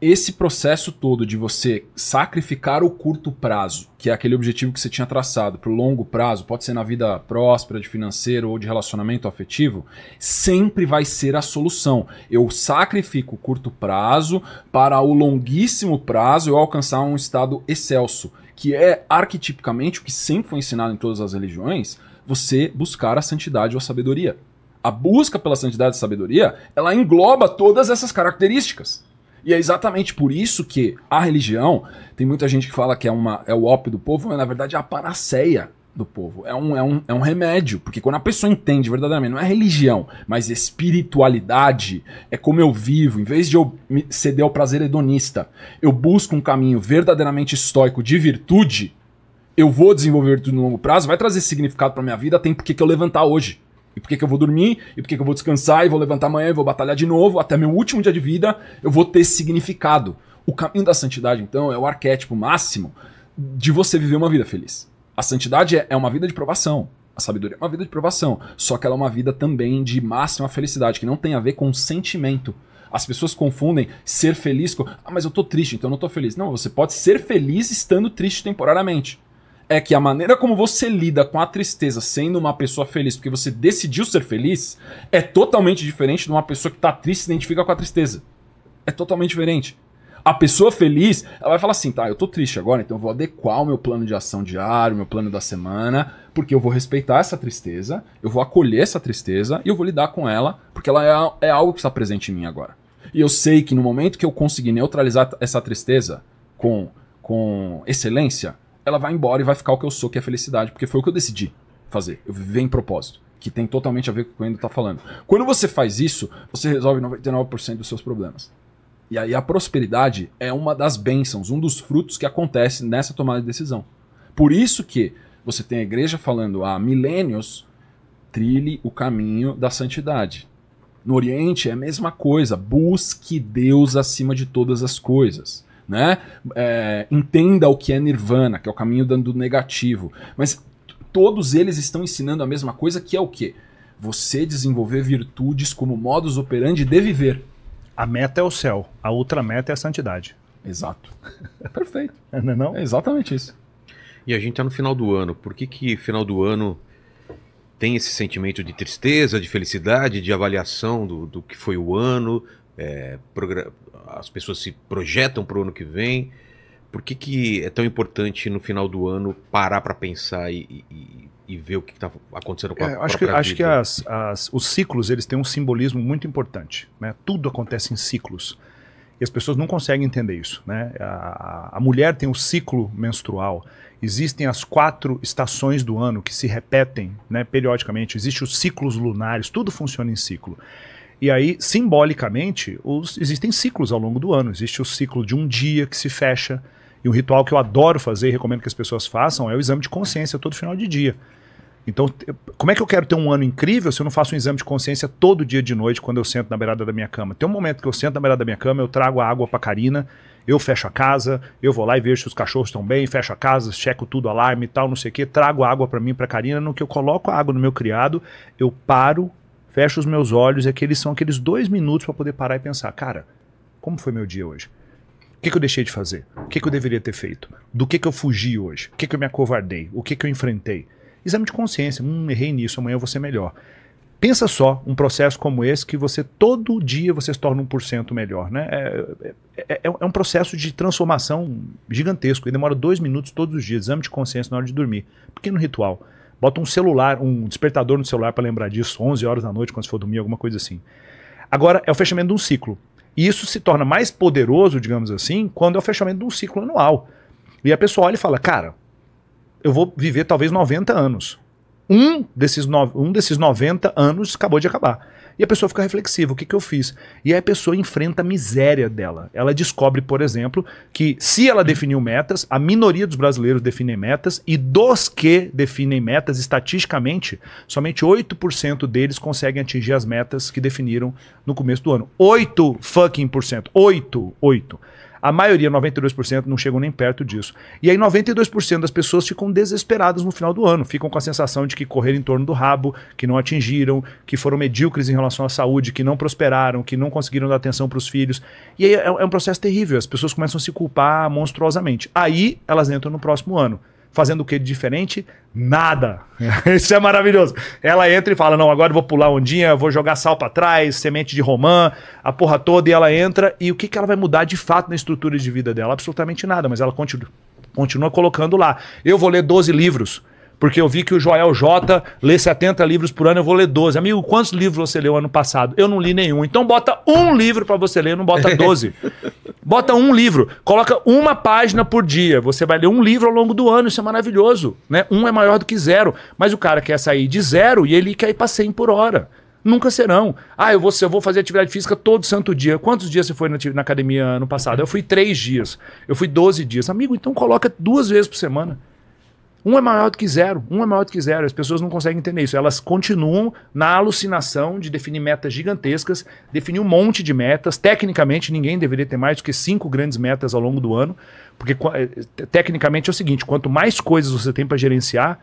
esse processo todo de você sacrificar o curto prazo, que é aquele objetivo que você tinha traçado para o longo prazo, pode ser na vida próspera, de financeiro ou de relacionamento afetivo, sempre vai ser a solução. Eu sacrifico o curto prazo para o longuíssimo prazo eu alcançar um estado excelso, que é arquetipicamente o que sempre foi ensinado em todas as religiões, você buscar a santidade ou a sabedoria. A busca pela santidade e sabedoria, ela engloba todas essas características. E é exatamente por isso que a religião, tem muita gente que fala que é, uma, é o ópio do povo, mas na verdade é a panaceia do povo. É um, é, um, é um remédio, porque quando a pessoa entende verdadeiramente, não é religião, mas espiritualidade, é como eu vivo, em vez de eu me ceder ao prazer hedonista, eu busco um caminho verdadeiramente estoico de virtude, eu vou desenvolver tudo no longo prazo, vai trazer significado para minha vida, tem porque que eu levantar hoje. E por que, que eu vou dormir? E por que, que eu vou descansar? E vou levantar amanhã e vou batalhar de novo? Até meu último dia de vida eu vou ter significado. O caminho da santidade, então, é o arquétipo máximo de você viver uma vida feliz. A santidade é, é uma vida de provação. A sabedoria é uma vida de provação. Só que ela é uma vida também de máxima felicidade, que não tem a ver com sentimento. As pessoas confundem ser feliz com. Ah, mas eu tô triste, então eu não tô feliz. Não, você pode ser feliz estando triste temporariamente é que a maneira como você lida com a tristeza sendo uma pessoa feliz, porque você decidiu ser feliz, é totalmente diferente de uma pessoa que está triste e se identifica com a tristeza. É totalmente diferente. A pessoa feliz, ela vai falar assim: tá, eu tô triste agora, então eu vou adequar o meu plano de ação diário, meu plano da semana, porque eu vou respeitar essa tristeza, eu vou acolher essa tristeza e eu vou lidar com ela, porque ela é, é algo que está presente em mim agora. E eu sei que no momento que eu conseguir neutralizar essa tristeza com, com excelência, ela vai embora e vai ficar o que eu sou, que é a felicidade, porque foi o que eu decidi fazer. Eu vivi em propósito, que tem totalmente a ver com o que o Endo tá falando. Quando você faz isso, você resolve 99% dos seus problemas. E aí a prosperidade é uma das bênçãos, um dos frutos que acontece nessa tomada de decisão. Por isso que você tem a igreja falando há milênios, trilhe o caminho da santidade. No Oriente é a mesma coisa, busque Deus acima de todas as coisas né? É, entenda o que é nirvana, que é o caminho do negativo. Mas todos eles estão ensinando a mesma coisa, que é o quê? Você desenvolver virtudes como modus operandi de viver. A meta é o céu, a outra meta é a santidade. Exato. Perfeito. não é, não? é exatamente isso. E a gente está no final do ano. Por que, que final do ano tem esse sentimento de tristeza, de felicidade, de avaliação do, do que foi o ano, é, as pessoas se projetam para o ano que vem? Por que, que é tão importante no final do ano parar para pensar e, e, e, ver o que está acontecendo com a é, acho que, vida? Acho que as, as, os ciclos eles têm um simbolismo muito importante. Né? Tudo acontece em ciclos. E as pessoas não conseguem entender isso. Né? A, a mulher tem o um ciclo menstrual. Existem as quatro estações do ano que se repetem né, periodicamente. Existem os ciclos lunares. Tudo funciona em ciclo. E aí, simbolicamente, os, existem ciclos ao longo do ano. Existe o ciclo de um dia que se fecha. E um ritual que eu adoro fazer e recomendo que as pessoas façam é o exame de consciência todo final de dia. Então, como é que eu quero ter um ano incrível se eu não faço um exame de consciência todo dia de noite quando eu sento na beirada da minha cama? Tem um momento que eu sento na beirada da minha cama, eu trago a água para Karina, eu fecho a casa, eu vou lá e vejo se os cachorros estão bem, fecho a casa, checo tudo, alarme e tal, não sei o quê, trago a água para mim, para Karina, no que eu coloco a água no meu criado, eu paro, fecho os meus olhos é e aqueles são aqueles dois minutos para poder parar e pensar, cara, como foi meu dia hoje? O que, que eu deixei de fazer? O que, que, eu deveria ter feito? Do que, que eu fugi hoje? O que, eu me acovardei? O que, eu enfrentei? Exame de consciência. Hum, errei nisso, amanhã eu vou ser melhor. Pensa só um processo como esse que você, todo dia, você se torna 1% melhor. Né? É, é, é, é, um processo de transformação gigantesco e demora dois minutos todos os dias. Exame de consciência na hora de dormir. Pequeno ritual. Bota um celular, um despertador no celular para lembrar disso, 11 horas da noite, quando você for dormir, alguma coisa assim. Agora, é o fechamento de um ciclo. E isso se torna mais poderoso, digamos assim, quando é o fechamento de um ciclo anual. E a pessoa olha e fala, cara, eu vou viver talvez 90 anos. Um desses, no, um desses 90 anos acabou de acabar. E a pessoa fica reflexiva: o que, que eu fiz? E aí a pessoa enfrenta a miséria dela. Ela descobre, por exemplo, que se ela definiu metas, a minoria dos brasileiros definem metas, e dos que definem metas, estatisticamente, somente 8% deles conseguem atingir as metas que definiram no começo do ano. 8 fucking por cento. 8, 8. A maioria, 92%, não chegam nem perto disso. E aí 92% das pessoas ficam desesperadas no final do ano, ficam com a sensação de que correram em torno do rabo, que não atingiram, que foram medíocres em relação à saúde, que não prosperaram, que não conseguiram dar atenção para os filhos. E aí é, é um processo terrível, as pessoas começam a se culpar monstruosamente. Aí elas entram no próximo ano fazendo o que de diferente? Nada. Isso é maravilhoso. Ela entra e fala: Não, agora eu vou pular ondinha, vou jogar sal para trás, semente de romã, a porra toda. E ela entra. E o que, que ela vai mudar de fato na estrutura de vida dela? Absolutamente nada, mas ela continua, continua colocando lá. Eu vou ler 12 livros. Porque eu vi que o Joel J lê 70 livros por ano, eu vou ler 12. Amigo, quantos livros você leu ano passado? Eu não li nenhum. Então bota um livro para você ler, não bota 12. bota um livro, coloca uma página por dia. Você vai ler um livro ao longo do ano, isso é maravilhoso, né? Um é maior do que zero, mas o cara quer sair de zero e ele quer ir para 100 por hora. Nunca serão. Ah, eu vou, eu vou fazer atividade física todo santo dia. Quantos dias você foi na, na academia ano passado? Eu fui três dias. Eu fui 12 dias. Amigo, então coloca duas vezes por semana. Um é maior do que zero, um é maior do que zero. As pessoas não conseguem entender isso. Elas continuam na alucinação de definir metas gigantescas, definir um monte de metas. Tecnicamente, ninguém deveria ter mais do que cinco grandes metas ao longo do ano, porque eh, tecnicamente é o seguinte: quanto mais coisas você tem para gerenciar,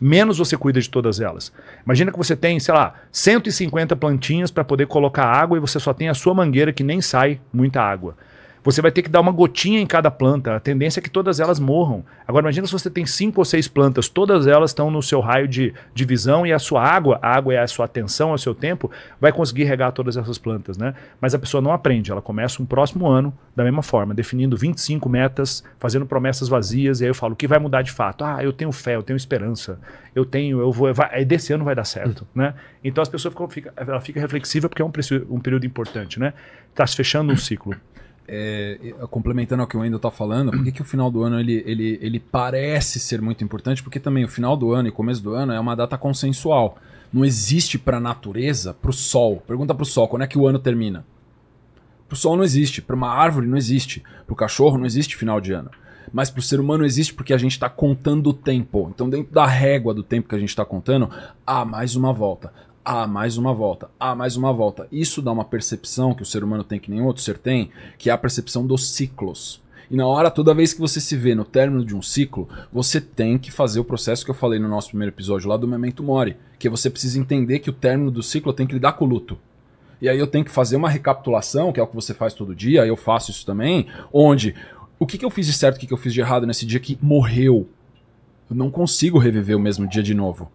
menos você cuida de todas elas. Imagina que você tem, sei lá, 150 plantinhas para poder colocar água e você só tem a sua mangueira que nem sai muita água. Você vai ter que dar uma gotinha em cada planta. A tendência é que todas elas morram. Agora, imagina se você tem cinco ou seis plantas, todas elas estão no seu raio de, de visão e a sua água, a água é a sua atenção, é o seu tempo, vai conseguir regar todas essas plantas, né? Mas a pessoa não aprende. Ela começa um próximo ano da mesma forma, definindo 25 metas, fazendo promessas vazias. E aí eu falo, o que vai mudar de fato? Ah, eu tenho fé, eu tenho esperança, eu tenho, eu vou. Vai, é, desse ano vai dar certo, uhum. né? Então as pessoas ficam, fica, ela fica reflexiva porque é um, um período importante, né? Está se fechando um ciclo é, complementando ao que o Wendel está falando, por que, que o final do ano ele, ele, ele parece ser muito importante? Porque também o final do ano e começo do ano é uma data consensual. Não existe para a natureza, para o sol. Pergunta para o sol quando é que o ano termina. Para o sol não existe, para uma árvore não existe, para o cachorro não existe final de ano. Mas para o ser humano existe porque a gente está contando o tempo. Então, dentro da régua do tempo que a gente está contando, há mais uma volta. Ah, mais uma volta. Ah, mais uma volta. Isso dá uma percepção que o ser humano tem que nenhum outro ser tem, que é a percepção dos ciclos. E na hora, toda vez que você se vê no término de um ciclo, você tem que fazer o processo que eu falei no nosso primeiro episódio lá do Memento Mori, que você precisa entender que o término do ciclo tem que lidar com o luto. E aí eu tenho que fazer uma recapitulação, que é o que você faz todo dia, eu faço isso também, onde o que, que eu fiz de certo, o que, que eu fiz de errado nesse dia que morreu. Eu não consigo reviver o mesmo dia de novo.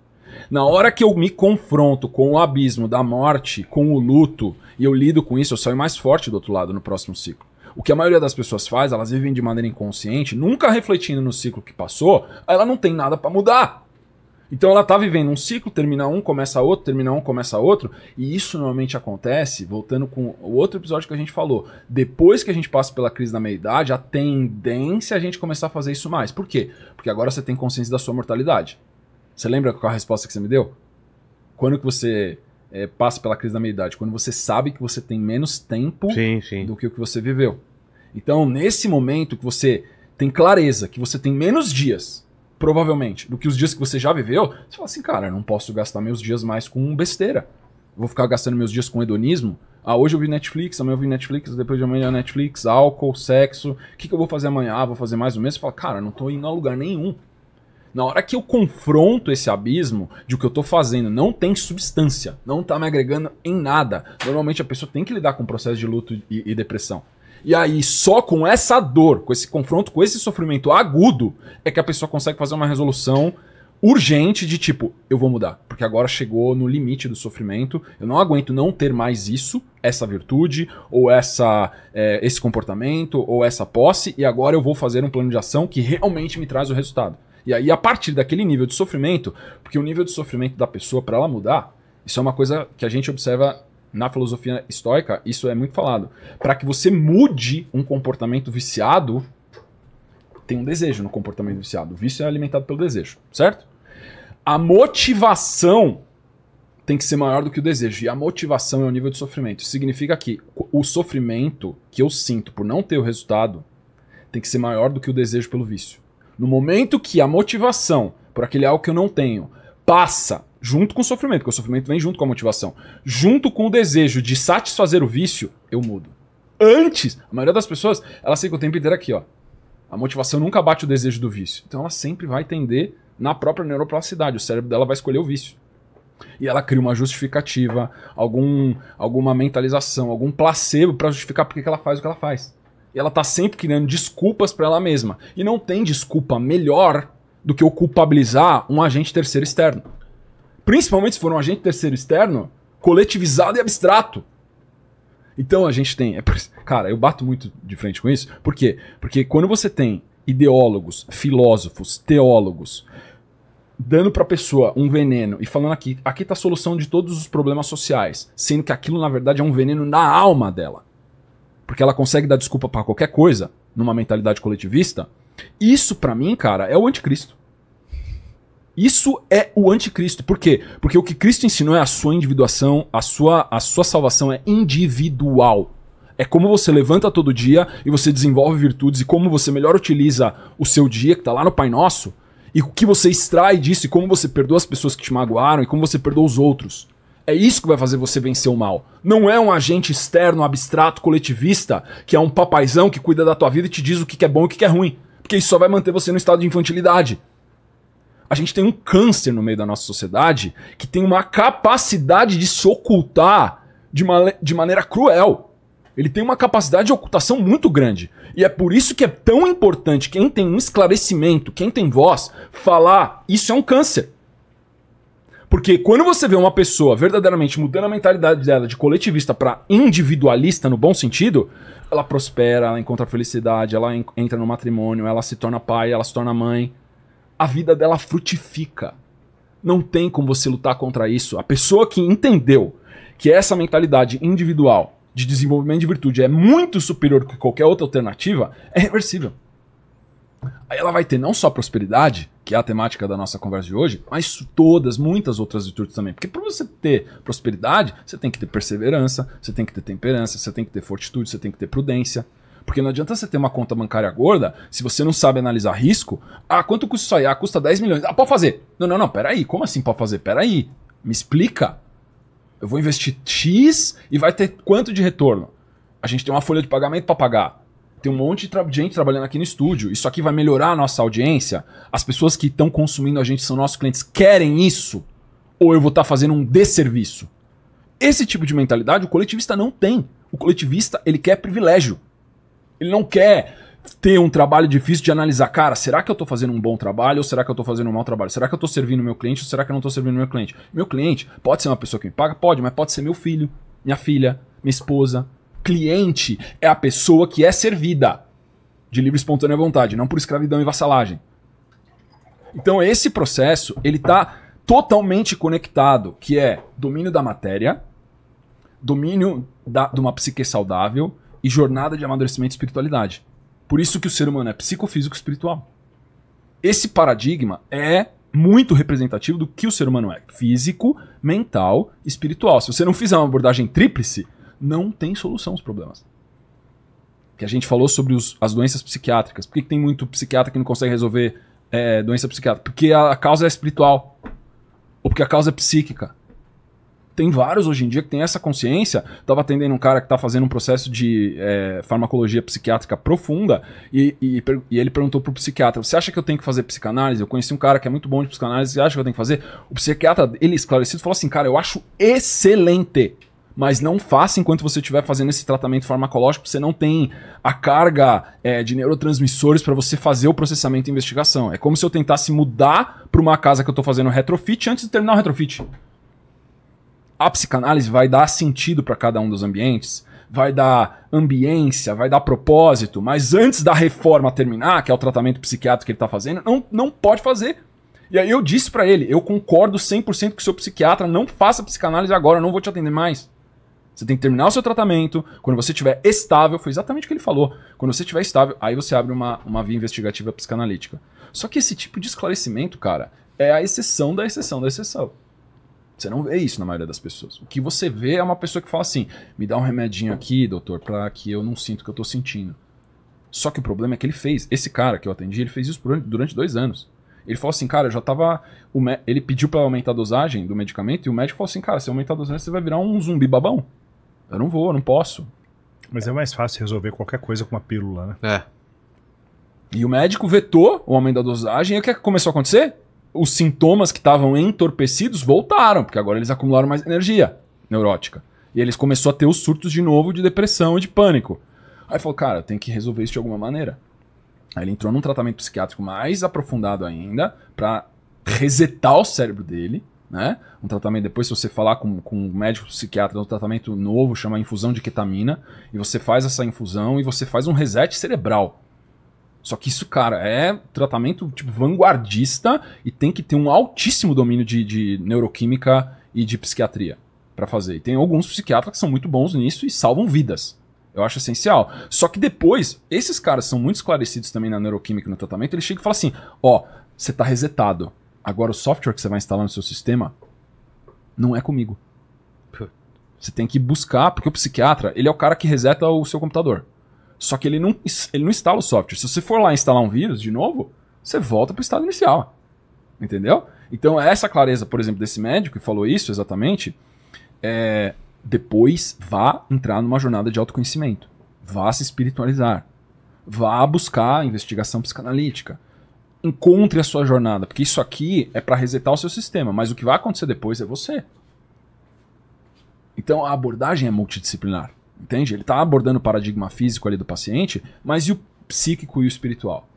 Na hora que eu me confronto com o abismo da morte, com o luto, e eu lido com isso, eu saio mais forte do outro lado no próximo ciclo. O que a maioria das pessoas faz, elas vivem de maneira inconsciente, nunca refletindo no ciclo que passou, ela não tem nada para mudar. Então ela tá vivendo um ciclo, termina um, começa outro, termina um, começa outro, e isso normalmente acontece, voltando com o outro episódio que a gente falou. Depois que a gente passa pela crise da meia-idade, a tendência é a gente começar a fazer isso mais. Por quê? Porque agora você tem consciência da sua mortalidade. Você lembra qual a resposta que você me deu? Quando que você é, passa pela crise da meia-idade? Quando você sabe que você tem menos tempo sim, sim. do que o que você viveu. Então, nesse momento que você tem clareza, que você tem menos dias, provavelmente, do que os dias que você já viveu, você fala assim, cara, eu não posso gastar meus dias mais com besteira. vou ficar gastando meus dias com hedonismo? Ah, hoje eu vi Netflix, amanhã eu vi Netflix, depois de amanhã Netflix, álcool, sexo. O que, que eu vou fazer amanhã? Ah, vou fazer mais um mês? Você fala, cara, não tô indo a lugar nenhum. Na hora que eu confronto esse abismo de o que eu estou fazendo não tem substância, não está me agregando em nada. Normalmente a pessoa tem que lidar com o processo de luto e, e depressão. E aí, só com essa dor, com esse confronto, com esse sofrimento agudo, é que a pessoa consegue fazer uma resolução urgente de tipo, eu vou mudar, porque agora chegou no limite do sofrimento, eu não aguento não ter mais isso, essa virtude, ou essa, é, esse comportamento, ou essa posse, e agora eu vou fazer um plano de ação que realmente me traz o resultado. E aí, a partir daquele nível de sofrimento, porque o nível de sofrimento da pessoa, para ela mudar, isso é uma coisa que a gente observa na filosofia estoica, isso é muito falado. Para que você mude um comportamento viciado, tem um desejo no comportamento viciado. O vício é alimentado pelo desejo, certo? A motivação tem que ser maior do que o desejo. E a motivação é o nível de sofrimento. Isso significa que o sofrimento que eu sinto por não ter o resultado tem que ser maior do que o desejo pelo vício. No momento que a motivação por aquele algo que eu não tenho passa junto com o sofrimento, porque o sofrimento vem junto com a motivação, junto com o desejo de satisfazer o vício, eu mudo. Antes, a maioria das pessoas, elas fica o tempo inteiro aqui, ó. A motivação nunca bate o desejo do vício. Então ela sempre vai tender na própria neuroplasticidade. O cérebro dela vai escolher o vício. E ela cria uma justificativa, algum, alguma mentalização, algum placebo para justificar porque que ela faz o que ela faz. E ela tá sempre criando desculpas para ela mesma. E não tem desculpa melhor do que o culpabilizar um agente terceiro externo. Principalmente se for um agente terceiro externo coletivizado e abstrato. Então a gente tem. É cara, eu bato muito de frente com isso. Por quê? Porque quando você tem ideólogos, filósofos, teólogos dando para a pessoa um veneno e falando aqui, aqui tá a solução de todos os problemas sociais, sendo que aquilo na verdade é um veneno na alma dela porque ela consegue dar desculpa para qualquer coisa numa mentalidade coletivista, isso para mim, cara, é o anticristo. Isso é o anticristo. Por quê? Porque o que Cristo ensinou é a sua individuação, a sua, a sua salvação é individual. É como você levanta todo dia e você desenvolve virtudes e como você melhor utiliza o seu dia que tá lá no Pai Nosso e o que você extrai disso e como você perdoa as pessoas que te magoaram e como você perdoa os outros. É isso que vai fazer você vencer o mal. Não é um agente externo, abstrato, coletivista, que é um papaizão que cuida da tua vida e te diz o que é bom e o que é ruim. Porque isso só vai manter você no estado de infantilidade. A gente tem um câncer no meio da nossa sociedade que tem uma capacidade de se ocultar de, ma de maneira cruel. Ele tem uma capacidade de ocultação muito grande. E é por isso que é tão importante quem tem um esclarecimento, quem tem voz, falar: isso é um câncer. Porque quando você vê uma pessoa verdadeiramente mudando a mentalidade dela de coletivista para individualista no bom sentido, ela prospera, ela encontra felicidade, ela entra no matrimônio, ela se torna pai, ela se torna mãe. A vida dela frutifica. Não tem como você lutar contra isso. A pessoa que entendeu que essa mentalidade individual de desenvolvimento de virtude é muito superior que qualquer outra alternativa é reversível. Aí ela vai ter não só prosperidade, que é a temática da nossa conversa de hoje, mas todas, muitas outras virtudes também. Porque para você ter prosperidade, você tem que ter perseverança, você tem que ter temperança, você tem que ter fortitude, você tem que ter prudência. Porque não adianta você ter uma conta bancária gorda se você não sabe analisar risco. Ah, quanto custa isso aí? Ah, custa 10 milhões. Ah, pode fazer. Não, não, não, peraí. Como assim pode fazer? Peraí. Me explica. Eu vou investir X e vai ter quanto de retorno? A gente tem uma folha de pagamento para pagar tem um monte de gente trabalhando aqui no estúdio. Isso aqui vai melhorar a nossa audiência. As pessoas que estão consumindo a gente são nossos clientes, querem isso? Ou eu vou estar tá fazendo um desserviço? Esse tipo de mentalidade o coletivista não tem. O coletivista, ele quer privilégio. Ele não quer ter um trabalho difícil de analisar, cara, será que eu estou fazendo um bom trabalho ou será que eu estou fazendo um mau trabalho? Será que eu estou servindo meu cliente ou será que eu não estou servindo meu cliente? Meu cliente pode ser uma pessoa que me paga? Pode, mas pode ser meu filho, minha filha, minha esposa, cliente é a pessoa que é servida de livre e espontânea vontade, não por escravidão e vassalagem. Então esse processo, ele está totalmente conectado, que é domínio da matéria, domínio da, de uma psique saudável e jornada de amadurecimento e espiritualidade. Por isso que o ser humano é psicofísico espiritual. Esse paradigma é muito representativo do que o ser humano é: físico, mental, espiritual. Se você não fizer uma abordagem tríplice, não tem solução os problemas. Que a gente falou sobre os, as doenças psiquiátricas. Por que, que, tem muito psiquiatra que não consegue resolver é, doença psiquiátrica? Porque a, a causa é espiritual. Ou porque a causa é psíquica. Tem vários hoje em dia que tem essa consciência. Tava atendendo um cara que está fazendo um processo de é, farmacologia psiquiátrica profunda e, e, e, ele perguntou pro psiquiatra: Você acha que eu tenho que fazer psicanálise? Eu conheci um cara que é muito bom de psicanálise, você acha que eu tenho que fazer? O psiquiatra, ele esclarecido, falou assim: Cara, eu acho excelente mas não faça enquanto você estiver fazendo esse tratamento farmacológico, você não tem a carga é, de neurotransmissores para você fazer o processamento e investigação. É como se eu tentasse mudar para uma casa que eu estou fazendo retrofit antes de terminar o retrofit. A psicanálise vai dar sentido para cada um dos ambientes, vai dar ambiência, vai dar propósito, mas antes da reforma terminar, que é o tratamento psiquiátrico que ele está fazendo, não, não pode fazer. E aí eu disse para ele, eu concordo 100% que o seu psiquiatra não faça psicanálise agora, eu não vou te atender mais. Você tem que terminar o seu tratamento. Quando você estiver estável, foi exatamente o que ele falou. Quando você estiver estável, aí você abre uma, uma via investigativa psicanalítica. Só que esse tipo de esclarecimento, cara, é a exceção da exceção da exceção. Você não vê isso na maioria das pessoas. O que você vê é uma pessoa que fala assim: me dá um remedinho aqui, doutor, pra que eu não sinto o que eu tô sentindo. Só que o problema é que ele fez. Esse cara que eu atendi, ele fez isso durante dois anos. Ele falou assim, cara, eu já tava. Ele pediu para aumentar a dosagem do medicamento e o médico falou assim, cara, se aumentar a dosagem, você vai virar um zumbi babão. Eu não vou, eu não posso. Mas é mais fácil resolver qualquer coisa com uma pílula, né? É. E o médico vetou o aumento da dosagem e o que começou a acontecer? Os sintomas que estavam entorpecidos voltaram, porque agora eles acumularam mais energia neurótica. E eles começaram a ter os surtos de novo de depressão e de pânico. Aí falou, cara, tem que resolver isso de alguma maneira. Aí ele entrou num tratamento psiquiátrico mais aprofundado ainda para resetar o cérebro dele né? Um tratamento, depois se você falar com, com um médico psiquiatra, um tratamento novo, chama infusão de ketamina, e você faz essa infusão e você faz um reset cerebral. Só que isso, cara, é tratamento tipo, vanguardista e tem que ter um altíssimo domínio de, de neuroquímica e de psiquiatria para fazer. E tem alguns psiquiatras que são muito bons nisso e salvam vidas. Eu acho essencial. Só que depois, esses caras são muito esclarecidos também na neuroquímica no tratamento, eles chegam e falam assim: ó, oh, você tá resetado Agora, o software que você vai instalar no seu sistema não é comigo. Você tem que buscar, porque o psiquiatra, ele é o cara que reseta o seu computador. Só que ele não, ele não instala o software. Se você for lá instalar um vírus de novo, você volta para o estado inicial. Entendeu? Então, essa clareza, por exemplo, desse médico que falou isso exatamente, é, depois vá entrar numa jornada de autoconhecimento. Vá se espiritualizar. Vá buscar investigação psicanalítica encontre a sua jornada, porque isso aqui é para resetar o seu sistema, mas o que vai acontecer depois é você. Então a abordagem é multidisciplinar, entende? Ele está abordando o paradigma físico ali do paciente, mas e o psíquico e o espiritual?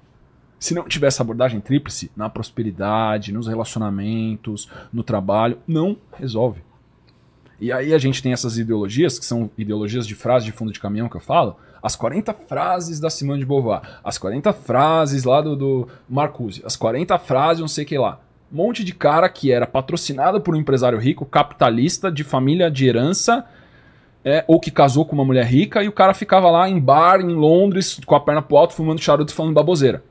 Se não tiver essa abordagem tríplice na prosperidade, nos relacionamentos, no trabalho, não resolve. E aí a gente tem essas ideologias, que são ideologias de frase de fundo de caminhão que eu falo, as 40 frases da Simone de Beauvoir, as 40 frases lá do, do Marcuse, as 40 frases não sei o que lá. Um monte de cara que era patrocinado por um empresário rico, capitalista, de família de herança, é, ou que casou com uma mulher rica, e o cara ficava lá em bar, em Londres, com a perna pro alto, fumando charuto falando baboseira.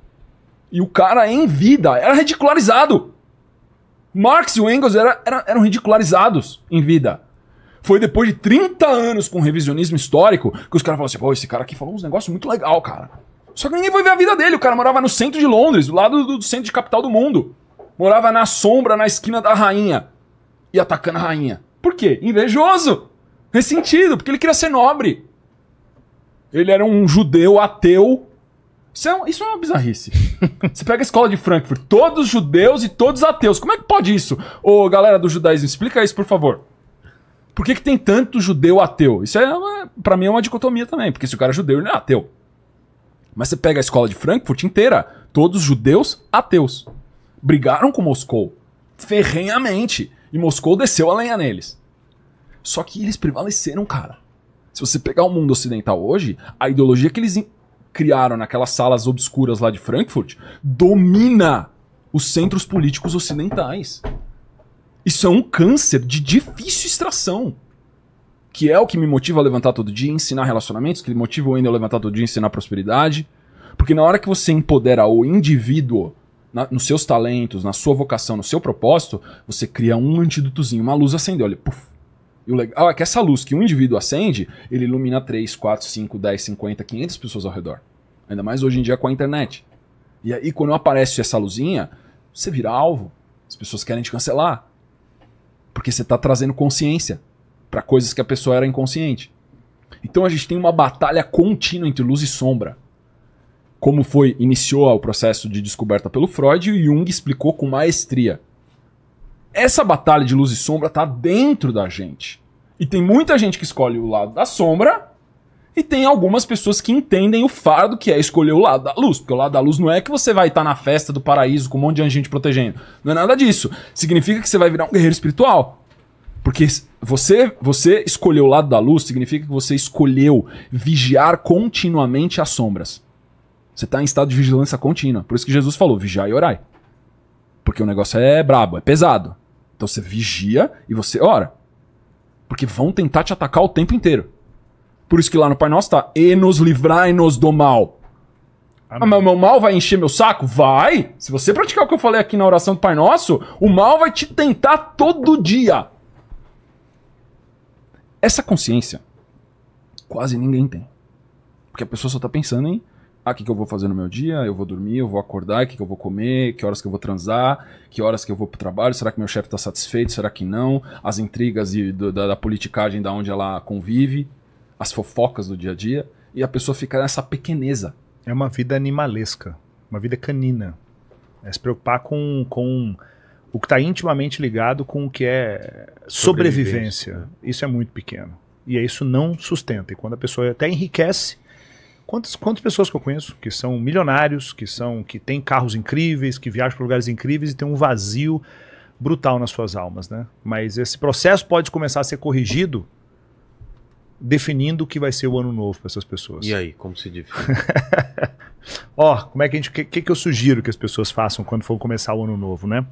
E o cara, em vida, era ridicularizado. Marx e o Engels era, era, eram ridicularizados em vida foi depois de 30 anos com revisionismo histórico que os caras falaram assim: pô, esse cara aqui falou uns negócios muito legal, cara. Só que ninguém foi ver a vida dele. O cara morava no centro de Londres, do lado do centro de capital do mundo. Morava na sombra, na esquina da rainha. E atacando a rainha. Por quê? Invejoso. Ressentido, porque ele queria ser nobre. Ele era um judeu ateu. Isso é, um, isso é uma bizarrice. Você pega a escola de Frankfurt, todos judeus e todos ateus. Como é que pode isso? Ô, galera do judaísmo, explica isso, por favor. Por que, que tem tanto judeu ateu? Isso é para mim é uma dicotomia também, porque se o cara é judeu, ele não é ateu. Mas você pega a escola de Frankfurt inteira, todos judeus ateus. Brigaram com Moscou ferrenhamente e Moscou desceu a lenha neles. Só que eles prevaleceram, cara. Se você pegar o mundo ocidental hoje, a ideologia que eles criaram naquelas salas obscuras lá de Frankfurt domina os centros políticos ocidentais. Isso é um câncer de difícil extração. Que é o que me motiva a levantar todo dia, ensinar relacionamentos, que me motiva ainda a levantar todo dia, ensinar prosperidade. Porque na hora que você empodera o indivíduo na, nos seus talentos, na sua vocação, no seu propósito, você cria um antídotozinho, uma luz acende, olha, puf. E o legal é ah, que essa luz que um indivíduo acende, ele ilumina 3, 4, 5, 10, 50, 500 pessoas ao redor. Ainda mais hoje em dia com a internet. E aí, quando aparece essa luzinha, você vira alvo. As pessoas querem te cancelar. Porque você está trazendo consciência para coisas que a pessoa era inconsciente. Então a gente tem uma batalha contínua entre luz e sombra. Como foi iniciou o processo de descoberta pelo Freud e Jung explicou com maestria. Essa batalha de luz e sombra está dentro da gente. E tem muita gente que escolhe o lado da sombra e tem algumas pessoas que entendem o fardo que é escolher o lado da luz, porque o lado da luz não é que você vai estar tá na festa do paraíso com um monte de anjinho te protegendo. Não é nada disso. Significa que você vai virar um guerreiro espiritual. Porque você, você escolheu o lado da luz significa que você escolheu vigiar continuamente as sombras. Você está em estado de vigilância contínua. Por isso que Jesus falou: vigiar e orai. Porque o negócio é brabo, é pesado. Então você vigia e você ora. Porque vão tentar te atacar o tempo inteiro. Por isso que lá no Pai Nosso tá, e nos livrai-nos do mal. Ah, mas meu mal vai encher meu saco? Vai! Se você praticar o que eu falei aqui na oração do Pai Nosso, o mal vai te tentar todo dia. Essa consciência, quase ninguém tem. Porque a pessoa só tá pensando em ah, o que, que eu vou fazer no meu dia? Eu vou dormir, eu vou acordar, o que, que eu vou comer, que horas que eu vou transar, que horas que eu vou pro trabalho, será que meu chefe tá satisfeito, será que não? As intrigas e do, da, da, politicagem da onde ela convive as fofocas do dia a dia, e a pessoa fica nessa pequeneza. É uma vida animalesca, uma vida canina. É se preocupar com, com o que está intimamente ligado com o que é sobrevivência. sobrevivência. Isso é muito pequeno. E isso não sustenta. E quando a pessoa até enriquece, Quantas, quantas pessoas que eu conheço que são milionários, que são que têm carros incríveis, que viajam para lugares incríveis e têm um vazio brutal nas suas almas, né? Mas esse processo pode começar a ser corrigido definindo o que vai ser o ano novo para essas pessoas. E aí, como se define? Ó, como é que a gente. O que, que, que eu sugiro que as pessoas façam quando for começar o ano novo, né?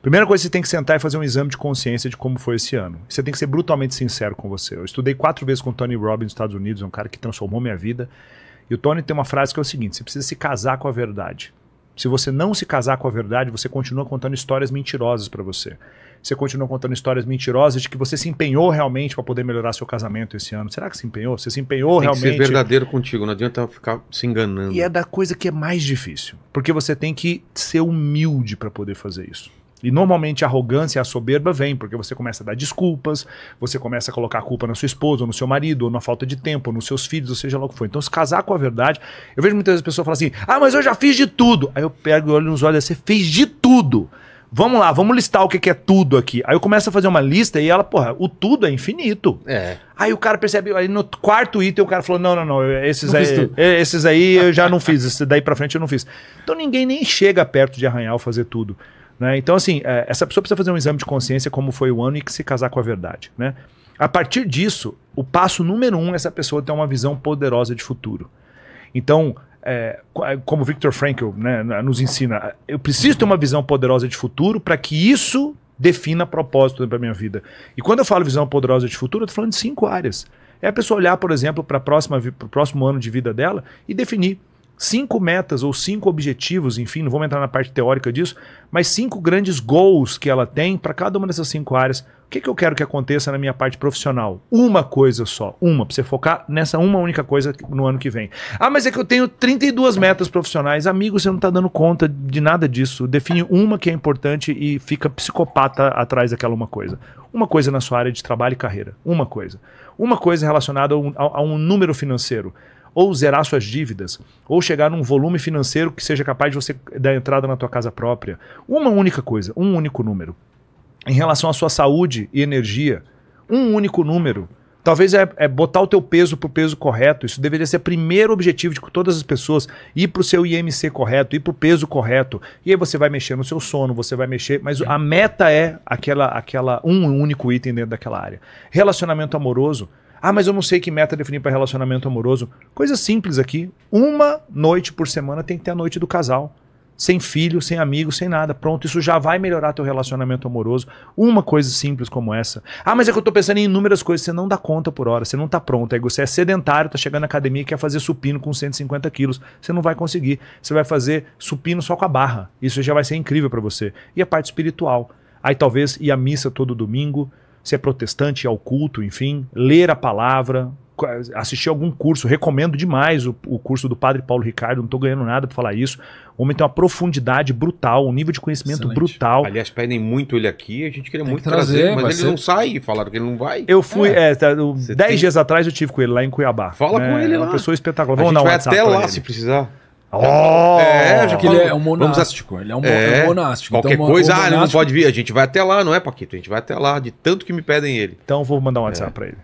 Primeira coisa, você tem que sentar e fazer um exame de consciência de como foi esse ano. Você tem que ser brutalmente sincero com você. Eu estudei quatro vezes com o Tony Robbins nos Estados Unidos, é um cara que transformou minha vida. E o Tony tem uma frase que é o seguinte: você precisa se casar com a verdade. Se você não se casar com a verdade, você continua contando histórias mentirosas para você você continua contando histórias mentirosas de que você se empenhou realmente para poder melhorar seu casamento esse ano. Será que se empenhou? Você se empenhou tem realmente? Tem que ser verdadeiro contigo, não adianta ficar se enganando. E é da coisa que é mais difícil, porque você tem que ser humilde para poder fazer isso. E normalmente a arrogância e a soberba vem, porque você começa a dar desculpas, você começa a colocar a culpa na sua esposa, ou no seu marido, ou na falta de tempo, ou nos seus filhos, ou seja lá o que for. Então, se casar com a verdade, eu vejo muitas vezes pessoas falam assim: ah, mas eu já fiz de tudo. Aí eu pego e olho nos olhos, e você fez de tudo. Vamos lá, vamos listar o que, que é tudo aqui. Aí eu começo a fazer uma lista e ela, porra, o tudo é infinito. É. Aí o cara percebe, aí no quarto item o cara falou: não, não, não, esses não aí, eh, esses aí eu já não fiz, esse daí pra frente eu não fiz. Então ninguém nem chega perto de arranhar ou fazer tudo. Né? Então, assim, é, essa pessoa precisa fazer um exame de consciência, como foi o ano, e que se casar com a verdade. Né? A partir disso, o passo número um é essa pessoa ter uma visão poderosa de futuro. Então, é, como Viktor Frankl né, nos ensina, eu preciso ter uma visão poderosa de futuro para que isso defina propósito para minha vida. E quando eu falo visão poderosa de futuro, eu estou falando de cinco áreas. É a pessoa olhar, por exemplo, para o próximo ano de vida dela e definir cinco metas ou cinco objetivos, enfim, não vamos entrar na parte teórica disso, mas cinco grandes goals que ela tem para cada uma dessas cinco áreas. O que, que eu quero que aconteça na minha parte profissional? Uma coisa só, uma, para você focar nessa uma única coisa no ano que vem. Ah, mas é que eu tenho 32 metas profissionais. Amigo, você não está dando conta de nada disso. Define uma que é importante e fica psicopata atrás daquela uma coisa. Uma coisa na sua área de trabalho e carreira. Uma coisa. Uma coisa relacionada a um, a, a um número financeiro ou zerar suas dívidas, ou chegar num volume financeiro que seja capaz de você dar entrada na tua casa própria. Uma única coisa, um único número. Em relação à sua saúde e energia, um único número. Talvez é, é, botar o teu peso para o peso correto. Isso deveria ser o primeiro objetivo de todas as pessoas. Ir para o seu IMC correto, ir para o peso correto. E aí você vai mexer no seu sono, você vai mexer. Mas a meta é aquela, aquela um único item dentro daquela área. Relacionamento amoroso. Ah, mas eu não sei que meta definir para relacionamento amoroso. Coisa simples aqui. Uma noite por semana tem que ter a noite do casal. Sem filho, sem amigo, sem nada. Pronto, isso já vai melhorar teu relacionamento amoroso. Uma coisa simples como essa. Ah, mas é que eu estou pensando em inúmeras coisas. Você não dá conta por hora, você não está pronto. Aí é você é sedentário, está chegando na academia e quer fazer supino com 150 quilos. Você não vai conseguir. Você vai fazer supino só com a barra. Isso já vai ser incrível para você. E a parte espiritual. Aí talvez ir à missa todo domingo, se é protestante, ao é culto, enfim, ler a palavra, assistir algum curso. Recomendo demais o, o curso do Padre Paulo Ricardo, não estou ganhando nada para falar isso. O homem tem uma profundidade brutal, um nível de conhecimento Excelente. brutal. Aliás, pedem muito ele aqui, a gente queria tem muito que trazer, trazer, mas, ele ser... não sai, falaram que ele não vai. Eu fui, é, é tá, dez tem... dias atrás eu tive com ele lá em Cuiabá. Fala né? com ele é lá. Uma pessoa espetacular. A gente Vamos vai até lá se precisar. É oh, é, já que é ele é um monástico. Ele é um, é, monástico. Então, Qualquer então, coisa, monástico... ah, ele não pode vir. A gente vai até lá, não é, Paquito? A gente vai até lá, de tanto que me pedem ele. Então vou mandar um WhatsApp é. pra ele.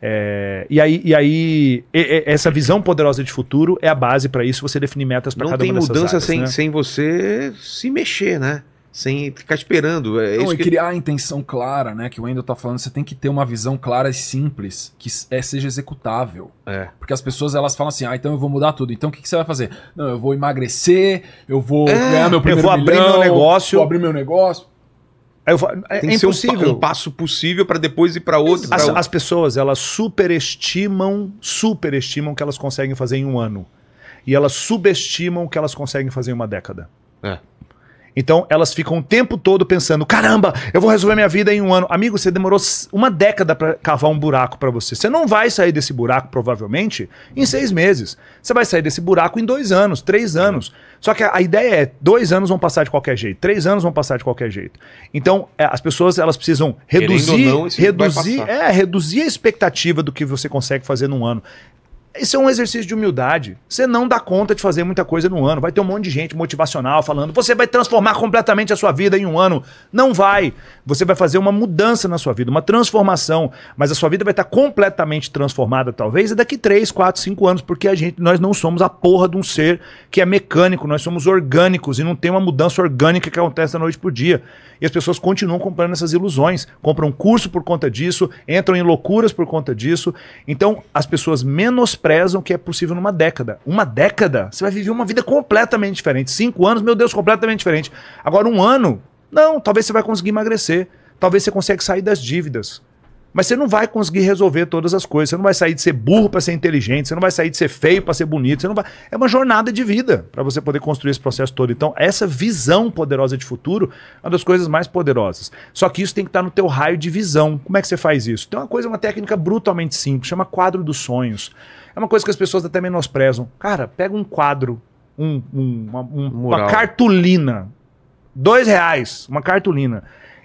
É, e aí, e aí e, e, essa visão poderosa de futuro é a base para isso, você definir metas para cada uma dessas Não tem mudança né? sem você se mexer, né? sem ficar esperando. É Não, e que... criar a intenção clara, né? Que o Wendel tá falando, você tem que ter uma visão clara e simples, que é, seja executável. É. Porque as pessoas elas falam assim, ah, então eu vou mudar tudo. Então o que, que você vai fazer? Não, eu vou emagrecer, eu vou é, ganhar meu primeiro Eu vou milhão, abrir meu negócio. Vou abrir meu negócio. é, que impossível. ser um, um passo possível para depois ir para outro. As, outro. as pessoas, elas superestimam, superestimam o que elas conseguem fazer em um ano. E elas subestimam o que elas conseguem fazer em uma década. É. Então elas ficam o tempo todo pensando: caramba, eu vou resolver minha vida em um ano. Amigo, você demorou uma década para cavar um buraco para você. Você não vai sair desse buraco, provavelmente, em seis meses. Você vai sair desse buraco em dois anos, três anos. Só que a ideia é: dois anos vão passar de qualquer jeito, três anos vão passar de qualquer jeito. Então é, as pessoas elas precisam reduzir, não, reduzir, é, reduzir a expectativa do que você consegue fazer num ano isso é um exercício de humildade. Você não dá conta de fazer muita coisa no ano. Vai ter um monte de gente motivacional falando: você vai transformar completamente a sua vida em um ano. Não vai. Você vai fazer uma mudança na sua vida, uma transformação. Mas a sua vida vai estar completamente transformada, talvez, daqui 3, 4, 5 anos, porque a gente, nós não somos a porra de um ser que é mecânico, nós somos orgânicos e não tem uma mudança orgânica que acontece da noite para dia. E as pessoas continuam comprando essas ilusões, compram curso por conta disso, entram em loucuras por conta disso. Então, as pessoas menos prezam que é possível numa década. Uma década, você vai viver uma vida completamente diferente. Cinco anos, meu Deus, completamente diferente. Agora, um ano, não, talvez você vai conseguir emagrecer. Talvez você consiga sair das dívidas. Mas você não vai conseguir resolver todas as coisas. Você não vai sair de ser burro para ser inteligente, você não vai sair de ser feio para ser bonito, você não vai. É uma jornada de vida para você poder construir esse processo todo. Então, essa visão poderosa de futuro é uma das coisas mais poderosas. Só que isso tem que estar tá no teu raio de visão. Como é que você faz isso? Tem uma coisa, uma técnica brutalmente simples, chama quadro dos sonhos. É uma coisa que as pessoas até menosprezam. Cara, pega um quadro, um, um, uma, um, uma cartolina, dois reais, uma cartolina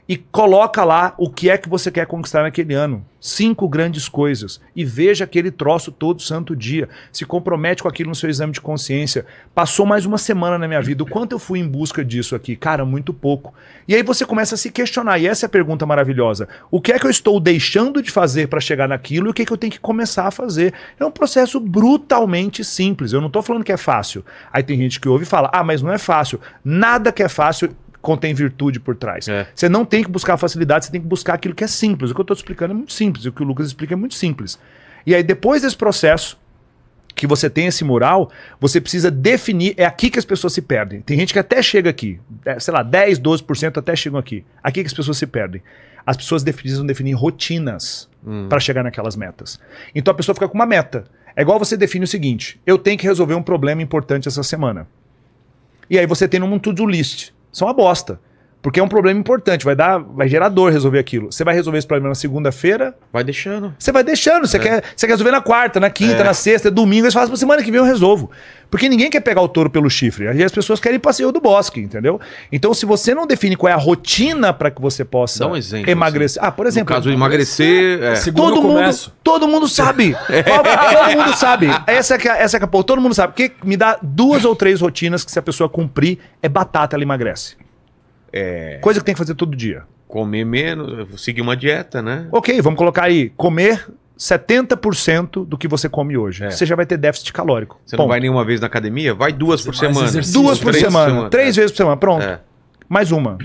e coloca lá o que é que você quer conquistar naquele ano. Cinco grandes coisas. E veja aquele troço todo santo dia. Se compromete com aquilo no seu exame de consciência. Passou mais uma semana na minha vida. O quanto eu fui em busca disso aqui? Cara, muito pouco. E aí você começa a se questionar. E essa é a pergunta maravilhosa. O que é que eu estou deixando de fazer para chegar naquilo e o que é que eu tenho que começar a fazer? É um processo brutalmente simples. Eu não estou falando que é fácil. Aí tem gente que ouve e fala: ah, mas não é fácil. Nada que é fácil contém virtude por trás. É. Você não tem que buscar facilidade, você tem que buscar aquilo que é simples. O que eu estou explicando é muito simples, o que o Lucas explica é muito simples. E aí, depois desse processo, que você tem esse mural, você precisa definir. É aqui que as pessoas se perdem. Tem gente que até chega aqui, é, sei lá, 10, 12% até chegam aqui. Aqui que as pessoas se perdem. As pessoas precisam definir rotinas hum. para chegar naquelas metas. Então a pessoa fica com uma meta. É igual você define o seguinte: eu tenho que resolver um problema importante essa semana. E aí você tem um to-do list são uma bosta. Porque é um problema importante, vai dar, vai gerar dor resolver aquilo. Você vai resolver esse problema na segunda-feira? Vai deixando. Você vai deixando, você, é. quer, você quer resolver na quarta, na quinta, é. na sexta, é domingo, aí você fala, semana que vem eu resolvo. Porque ninguém quer pegar o touro pelo chifre, as pessoas querem passeio do bosque, entendeu? Então se você não define qual é a rotina para que você possa um exemplo, emagrecer. Assim. Ah, por exemplo, no caso emagrecer, é. todo mundo, começo. todo mundo sabe. É. todo mundo sabe. Essa que é essa que todo mundo sabe. Porque me dá duas ou três rotinas que se a pessoa cumprir é batata ela emagrece. É... Coisa que tem que fazer todo dia. Comer menos, seguir uma dieta, né? Ok, vamos colocar aí, comer 70% do que você come hoje. É. Você já vai ter déficit calórico. Você Ponto. não vai nenhuma vez na academia? Vai duas por semana. Duas por três semana. semana. Três é. vezes por semana. Pronto. É. Mais uma.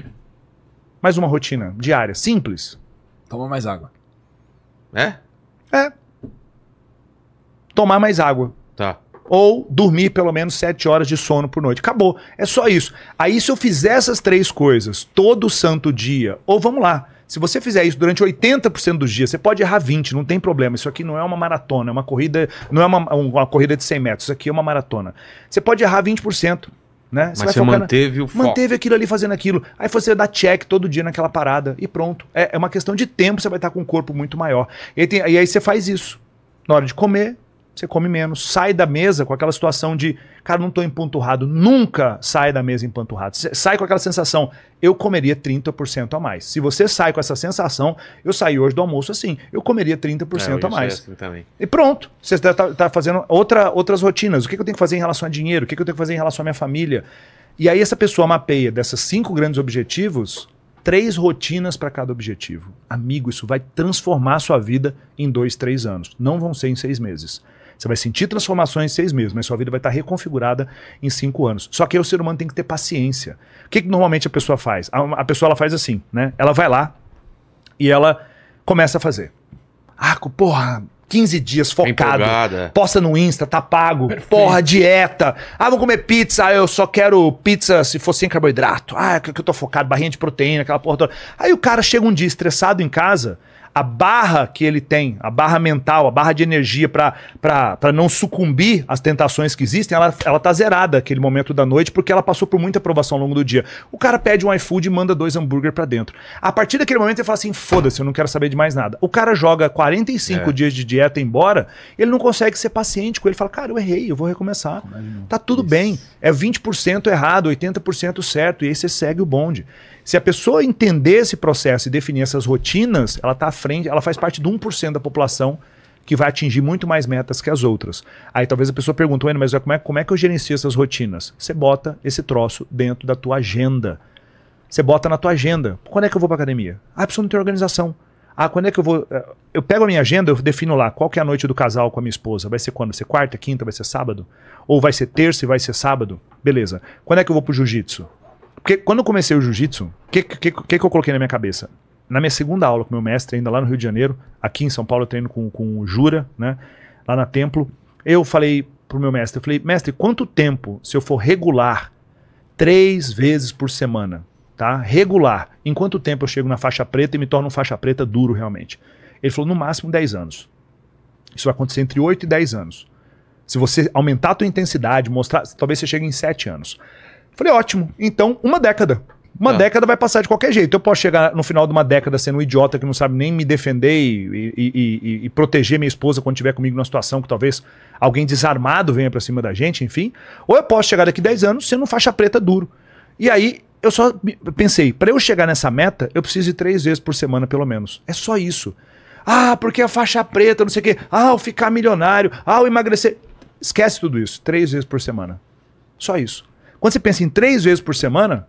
Mais uma rotina diária. Simples. Toma mais água. É? É. Tomar mais água ou dormir pelo menos 7 horas de sono por noite. Acabou. É só isso. Aí, se eu fizer essas três coisas todo santo dia, ou vamos lá, se você fizer isso durante 80% dos dias, você pode errar 20, não tem problema. Isso aqui não é uma maratona, é uma corrida, não é uma, uma corrida de 100 metros, isso aqui é uma maratona. Você pode errar 20%. Né? Você Mas você manteve na... o foco. Manteve aquilo ali fazendo aquilo. Aí você dá check todo dia naquela parada e pronto. É, é uma questão de tempo, você vai estar com um corpo muito maior. E aí, tem... e aí você faz isso. Na hora de comer, você come menos, sai da mesa com aquela situação de, cara, não estou empanturrado, nunca sai da mesa empanturrado. Você sai com aquela sensação, eu comeria 30% a mais. Se você sai com essa sensação, eu saí hoje do almoço assim, eu comeria 30% é, a mais. Assim também. E pronto, você está tá, tá fazendo outra, outras rotinas. O que, que eu tenho que fazer em relação a dinheiro? O que, que eu tenho que fazer em relação à minha família? E aí essa pessoa mapeia dessas cinco grandes objetivos, três rotinas para cada objetivo. Amigo, isso vai transformar a sua vida em dois, três anos. Não vão ser em seis meses. Você vai sentir transformações em seis meses, mas sua vida vai estar reconfigurada em cinco anos. Só que aí o ser humano tem que ter paciência. O que, que normalmente a pessoa faz? A, a pessoa ela faz assim, né? Ela vai lá e ela começa a fazer. Ah, porra, 15 dias tá focado. posta no Insta, tá pago. Perfeito. Porra, dieta. Ah, vou comer pizza. Ah, eu só quero pizza se for sem carboidrato. Ah, que, que eu tô focado, barrinha de proteína, aquela porra toda. Aí o cara chega um dia estressado em casa a barra que ele tem, a barra mental, a barra de energia para não sucumbir às tentações que existem, ela, ela tá zerada aquele momento da noite, porque ela passou por muita aprovação ao longo do dia. O cara pede um iFood e manda dois hambúrguer para dentro. A partir daquele momento ele fala assim: foda-se, eu não quero saber de mais nada. O cara joga 45 é. dias de dieta embora, ele não consegue ser paciente com ele. Fala, cara, eu errei, eu vou recomeçar. Tá tudo Isso. bem. É 20% errado, 80% certo, e aí você segue o bonde. Se a pessoa entender esse processo e definir essas rotinas, ela está à frente, ela faz parte de 1% da população que vai atingir muito mais metas que as outras. Aí talvez a pessoa pergunte, bueno, mas como é, como é que eu gerencio essas rotinas? Você bota esse troço dentro da tua agenda. Você bota na tua agenda. Quando é que eu vou para academia? Ah, preciso não ter organização. Ah, quando é que eu vou. Eh, eu pego a minha agenda, eu defino lá qual que é a noite do casal com a minha esposa. Vai ser quando? Vai ser quarta, quinta, vai ser sábado? Ou vai ser terça e vai ser sábado? Beleza. Quando é que eu vou pro jiu-jitsu? Porque quando eu comecei o jiu-jitsu, o que, que, que, que eu coloquei na minha cabeça? Na minha segunda aula com meu mestre, ainda lá no Rio de Janeiro, aqui em São Paulo eu treino com, com o Jura, né? Lá na Templo. Eu falei pro meu mestre, eu falei, mestre, quanto tempo, se eu for regular, três vezes por semana, tá? Regular. Em quanto tempo eu chego na faixa preta e me torno um faixa preta duro realmente? Ele falou, no máximo 10 anos. Isso vai acontecer entre 8 e 10 anos. Se você aumentar a tua intensidade, mostrar, talvez você chegue em 7 anos. Falei, ótimo. Então, uma década. Uma tá. década vai passar de qualquer jeito. Eu posso chegar no final de uma década sendo um idiota que não sabe nem me defender e, e, e, e proteger minha esposa quando estiver comigo numa situação que talvez alguém desarmado venha para cima da gente, enfim. Ou eu posso chegar daqui 10 anos sendo um faixa preta duro. E aí eu só pensei, para eu chegar nessa meta, eu preciso ir três vezes por semana pelo menos. É só isso. Ah, porque a faixa preta, não sei o quê. Ah, eu ficar milionário. Ah, eu emagrecer. Esquece tudo isso. Três vezes por semana. Só isso. Quando você pensa em três vezes por semana,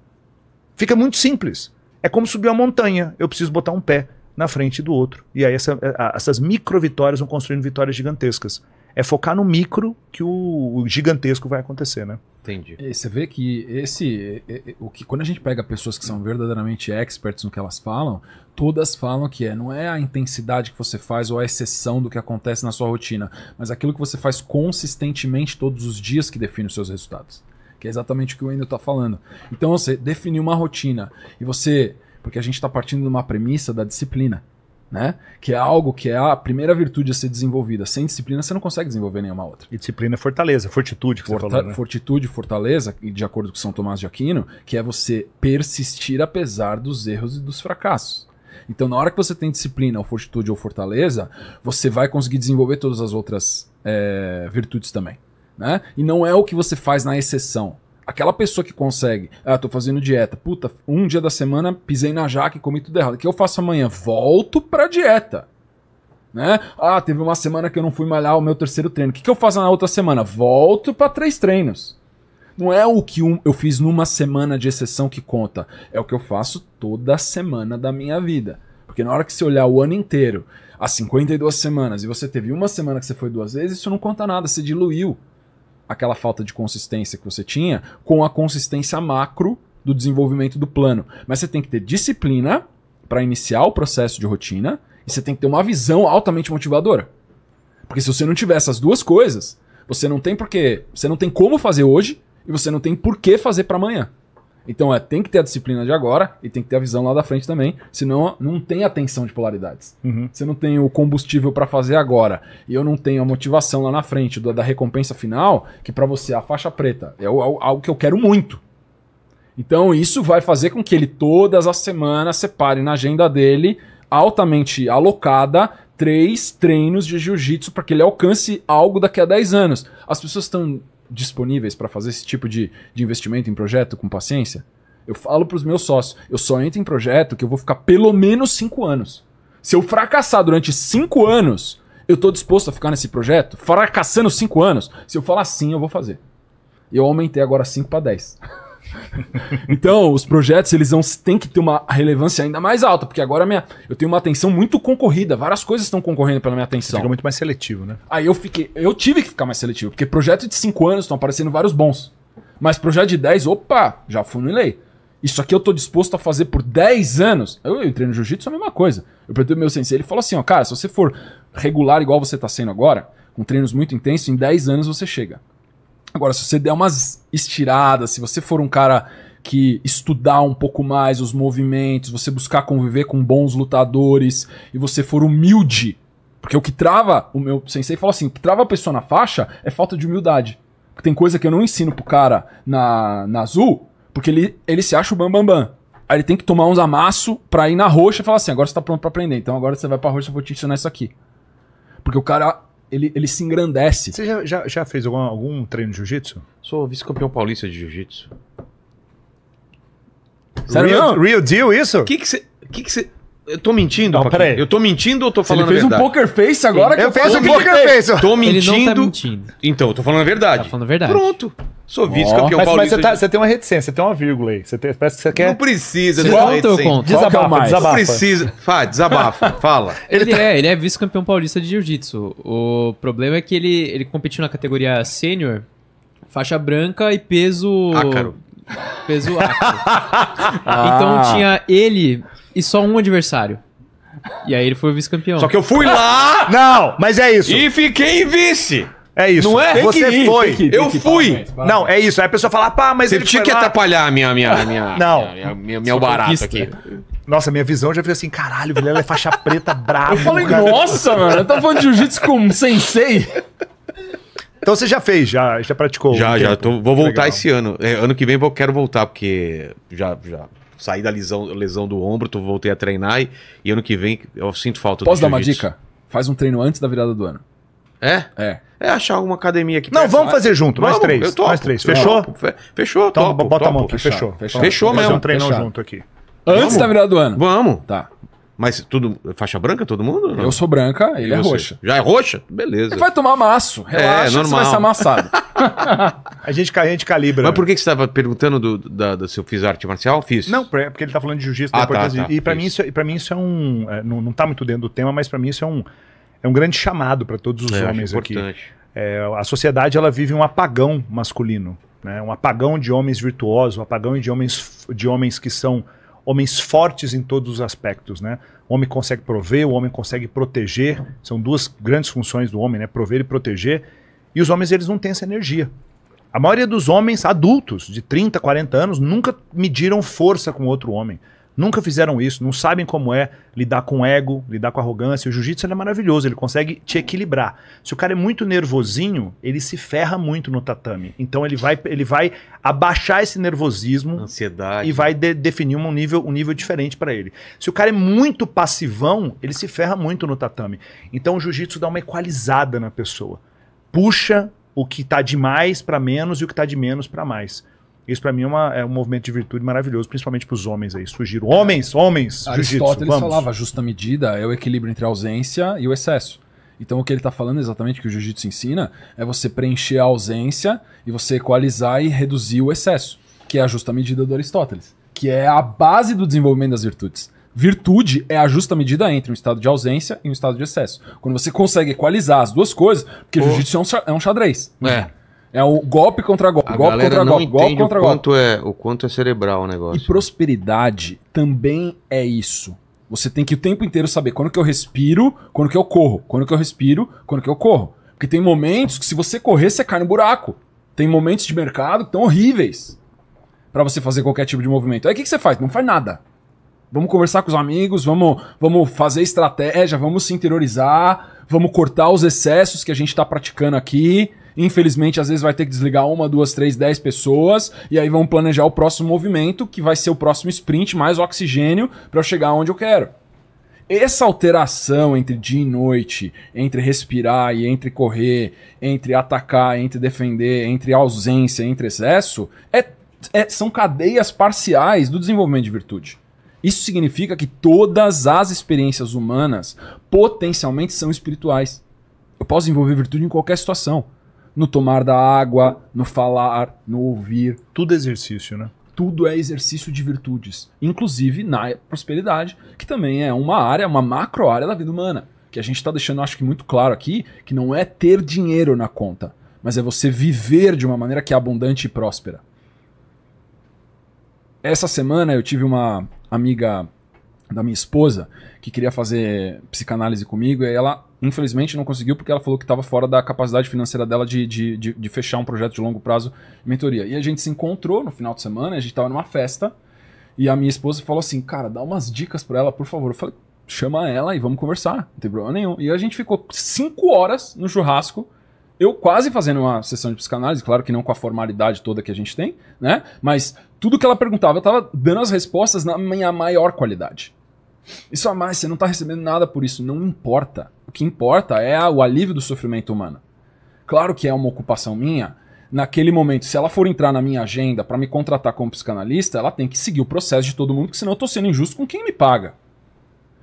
fica muito simples. É como subir uma montanha. Eu preciso botar um pé na frente do outro. E aí essa, essas micro vitórias vão construindo vitórias gigantescas. É focar no micro que o, o gigantesco vai acontecer, né? Entendi. E você vê que esse, o que quando a gente pega pessoas que são verdadeiramente experts no que elas falam, todas falam que é, não é a intensidade que você faz ou a exceção do que acontece na sua rotina, mas aquilo que você faz consistentemente todos os dias que define os seus resultados que é exatamente o que o Wendel está falando. Então você definir uma rotina e você. Porque a gente está partindo de uma premissa da disciplina. Né? Que é algo que é a primeira virtude a ser desenvolvida. Sem disciplina você não consegue desenvolver nenhuma outra. E disciplina é fortaleza, é fortitude que Forta você falou, né? Fortitude, fortaleza, de acordo com São Tomás de Aquino, que é você persistir apesar dos erros e dos fracassos. Então, na hora que você tem disciplina, ou fortitude ou fortaleza, você vai conseguir desenvolver todas as outras é, virtudes também né? E não é o que você faz na exceção. Aquela pessoa que consegue, ah, tô fazendo dieta, puta, um dia da semana pisei na jaca e comi tudo errado. O que eu faço amanhã? Volto pra dieta. Né? Ah, teve uma semana que eu não fui malhar o meu terceiro treino. O que, que eu faço na outra semana? Volto para três treinos. Não é o que eu fiz numa semana de exceção que conta. É o que eu faço toda semana da minha vida. Porque na hora que você olhar o ano inteiro, as 52 semanas, e você teve uma semana que você foi duas vezes, isso não conta nada, você diluiu aquela falta de consistência que você tinha com a consistência macro do desenvolvimento do plano. Mas você tem que ter disciplina para iniciar o processo de rotina e você tem que ter uma visão altamente motivadora. Porque se você não tiver essas duas coisas, você não tem porque, você não tem como fazer hoje e você não tem por que fazer para amanhã. Então é, tem que ter a disciplina de agora e tem que ter a visão lá da frente também, senão não tem a tensão de polaridades. Uhum. Você não tem o combustível para fazer agora e eu não tenho a motivação lá na frente do da recompensa final, que para você é a faixa preta é, é algo que eu quero muito. Então isso vai fazer com que ele todas as semanas separe na agenda dele altamente alocada três treinos de jiu-jitsu para que ele alcance algo daqui a 10 anos. As pessoas estão disponíveis para fazer esse tipo de, de investimento em projeto com paciência? Eu falo para os meus sócios, eu só entro em projeto que eu vou ficar pelo menos cinco anos. Se eu fracassar durante cinco anos, eu estou disposto a ficar nesse projeto fracassando cinco anos. Se eu falar sim, eu vou fazer. Eu aumentei agora 5 para 10. então, os projetos, eles vão, têm que ter uma relevância ainda mais alta, porque agora minha, eu tenho uma atenção muito concorrida, várias coisas estão concorrendo pela minha atenção. Você fica muito mais seletivo, né? Aí eu fiquei, eu tive que ficar mais seletivo, porque projeto de 5 anos estão aparecendo vários bons. Mas projeto de 10, opa, já funilei. Isso aqui eu tô disposto a fazer por 10 anos. Eu, eu entrei no jiu-jitsu, é a mesma coisa. Eu perdi o meu sensei, ele falou assim, ó, cara, se você for regular igual você tá sendo agora, com treinos muito intensos, em 10 anos você chega. Agora, se você der umas estiradas, se você for um cara que estudar um pouco mais os movimentos, você buscar conviver com bons lutadores e você for humilde, porque o que trava, o meu sensei fala assim, o que trava a pessoa na faixa é falta de humildade. Porque tem coisa que eu não ensino pro cara na, na azul, porque ele, ele se acha o bam bam bam. Aí ele tem que tomar uns amasso pra ir na roxa e falar assim, agora você tá pronto pra aprender, então agora você vai pra roxa, eu vou te ensinar isso aqui. Porque o cara ele, ele se engrandece. Você já, já, já fez algum, algum treino de jiu-jitsu? Sou vice-campeão paulista de jiu-jitsu. Sério? Real, real deal isso? O que que você... Que que eu tô mentindo, não, peraí. Eu tô mentindo ou tô falando Ele fez um poker face agora Sim. que eu, eu um poker face. Tô mentindo. Ele não tá mentindo. Então, eu tô falando a verdade. Tá falando a verdade. Pronto. Sou vice-campeão oh. paulista. Mas você, tá, você, tem uma reticência, você tem uma vírgula aí. Você tem, parece que você quer... Não precisa. Você não eu conto. Desabafa, é mais? desabafa. precisa. Fá, desabafa, fala. Ele, ele tá... é, ele é vice-campeão paulista de jiu-jitsu. O problema é que ele, ele competiu na categoria sênior, faixa branca e peso... Ácaro. Peso ácaro. Então, ah. Então tinha ele e só um adversário. E aí ele foi o vice-campeão. Só que eu fui lá Não, mas é isso. e fiquei vice. É isso. Não é? Tem Você que ir, foi. tem que tem Eu que fui. Parabéns, parabéns. Não, é isso. Aí é a pessoa fala, pá, mas Você ele tinha que lá. atrapalhar a minha, minha, minha, Não. minha, minha, meu barato aqui. Nossa, minha visão já fez assim, caralho, o é faixa preta brabo. Eu falei, nossa, mano, eu tava falando de jiu-jitsu com um sensei. Então você já fez, já, já praticou. Já, um já. tô- vou voltar Legal. esse ano. É, ano que vem eu quero voltar, porque já, já saí da lesão, lesão do ombro, tô, voltei a treinar e, e ano que vem eu sinto falta Posso do Posso dar uma dica? Faz um treino antes da virada do ano. É? É. É achar alguma academia aqui. Não, perto. vamos fazer junto. mais nós três. Eu topo, três. Fechou? Topo, fechou, então, topo, Bota topo, a mão aqui. Fechou. Fechou, fechou, fechou mesmo. Vamos junto aqui. Antes vamos. da virada do ano. Vamos. Tá. Mas tudo faixa branca, todo mundo? Eu sou branca, ele e é roxa. Já é roxa? Beleza. Ele vai tomar maço, é, relaxa, é, normal. você vai ser amassado. a, gente, a gente calibra. Mas por que, você estava perguntando do, da, da, se eu fiz arte marcial? Fiz. Não, porque ele está falando de jiu-jitsu. Ah, tá, tá, e para mim, isso, é, mim isso é um... É, não, não tá muito dentro do tema, mas para mim isso é um, é um grande chamado para todos os é, homens aqui. É, a sociedade ela vive um apagão masculino. Né? Um apagão de homens virtuosos, um apagão de homens, de homens que são homens fortes em todos os aspectos, né? O homem consegue prover, o homem consegue proteger. São duas grandes funções do homem, né? Prover e proteger. E os homens, eles não têm essa energia. A maioria dos homens adultos, de 30, 40 anos, nunca mediram força com outro homem nunca fizeram isso, não sabem como é lidar com ego, lidar com arrogância. O jiu-jitsu é maravilhoso, ele consegue te equilibrar. Se o cara é muito nervosinho, ele se ferra muito no tatame. Então ele vai, ele vai abaixar esse nervosismo Ansiedade. e vai de, definir um nível, um nível diferente para ele. Se o cara é muito passivão, ele se ferra muito no tatame. Então o jiu-jitsu dá uma equalizada na pessoa. Puxa o que está de mais para menos e o que está de menos para mais. Isso para mim é, uma, é, um movimento de virtude maravilhoso, principalmente para os homens aí. Sugiro. Homens, homens! Aristóteles falava, justa medida é o equilíbrio entre a ausência e o excesso. Então o que ele está falando exatamente, que o jiu-jitsu ensina, é você preencher a ausência e você equalizar e reduzir o excesso, que é a justa medida do Aristóteles, que é a base do desenvolvimento das virtudes. Virtude é a justa medida entre um estado de ausência e um estado de excesso. Quando você consegue equalizar as duas coisas, porque o jiu-jitsu é, um, é um xadrez. É. É o golpe contra golpe, a golpe galera contra não golpe, golpe contra o quanto golpe. É, o quanto é cerebral o negócio. E prosperidade também é isso. Você tem que o tempo inteiro saber quando que eu respiro, quando que eu corro, quando que eu respiro, quando que eu corro. Porque tem momentos que se você correr, você cai no buraco. Tem momentos de mercado que estão horríveis para você fazer qualquer tipo de movimento. Aí o que, que você faz? Não faz nada. Vamos conversar com os amigos, vamos, vamos fazer estratégia, vamos se interiorizar, vamos cortar os excessos que a gente está praticando aqui Infelizmente, às vezes vai ter que desligar uma, duas, três, dez pessoas e aí vão planejar o próximo movimento, que vai ser o próximo sprint mais oxigênio para eu chegar onde eu quero. Essa alteração entre dia e noite, entre respirar e entre correr, entre atacar, entre defender, entre ausência, entre excesso, é, é, são cadeias parciais do desenvolvimento de virtude. Isso significa que todas as experiências humanas potencialmente são espirituais. Eu posso desenvolver virtude em qualquer situação no tomar da água, no falar, no ouvir. Tudo é exercício, né? Tudo é exercício de virtudes, inclusive na prosperidade, que também é uma área, uma macro área da vida humana. Que a gente está deixando, acho que muito claro aqui, que não é ter dinheiro na conta, mas é você viver de uma maneira que é abundante e próspera. Essa semana eu tive uma amiga da minha esposa, que queria fazer psicanálise comigo, e ela, infelizmente, não conseguiu porque ela falou que estava fora da capacidade financeira dela de, de, de, de, fechar um projeto de longo prazo de mentoria. E a gente se encontrou no final de semana, a gente estava numa festa, e a minha esposa falou assim: Cara, dá umas dicas para ela, por favor. Eu falei: Chama ela e vamos conversar, não tem problema nenhum. E a gente ficou cinco horas no churrasco. Eu quase fazendo uma sessão de psicanálise, claro que não com a formalidade toda que a gente tem, né? Mas tudo que ela perguntava, eu estava dando as respostas na minha maior qualidade. Isso a mais, você não está recebendo nada por isso, não importa. O que importa é o alívio do sofrimento humano. Claro que é uma ocupação minha. Naquele momento, se ela for entrar na minha agenda para me contratar como psicanalista, ela tem que seguir o processo de todo mundo, porque senão eu estou sendo injusto com quem me paga.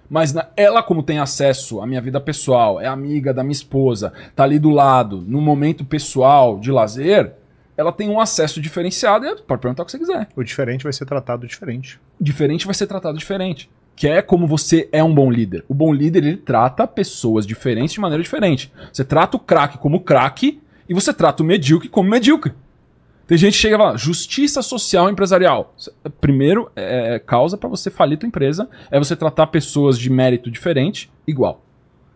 Mas na, ela, como tem acesso à minha vida pessoal, é amiga da minha esposa, tá ali do lado, no momento pessoal de lazer, ela tem um acesso diferenciado e é, pode perguntar o que você quiser. O diferente vai ser tratado diferente. Diferente vai ser tratado diferente que é como você é um bom líder. O bom líder, ele trata pessoas diferentes de maneira diferente. Você trata o craque como craque e você trata o medíocre como medíocre. Tem gente que chega lá, justiça social empresarial. Primeiro, é, é causa para você falir tua empresa é você tratar pessoas de mérito diferente igual.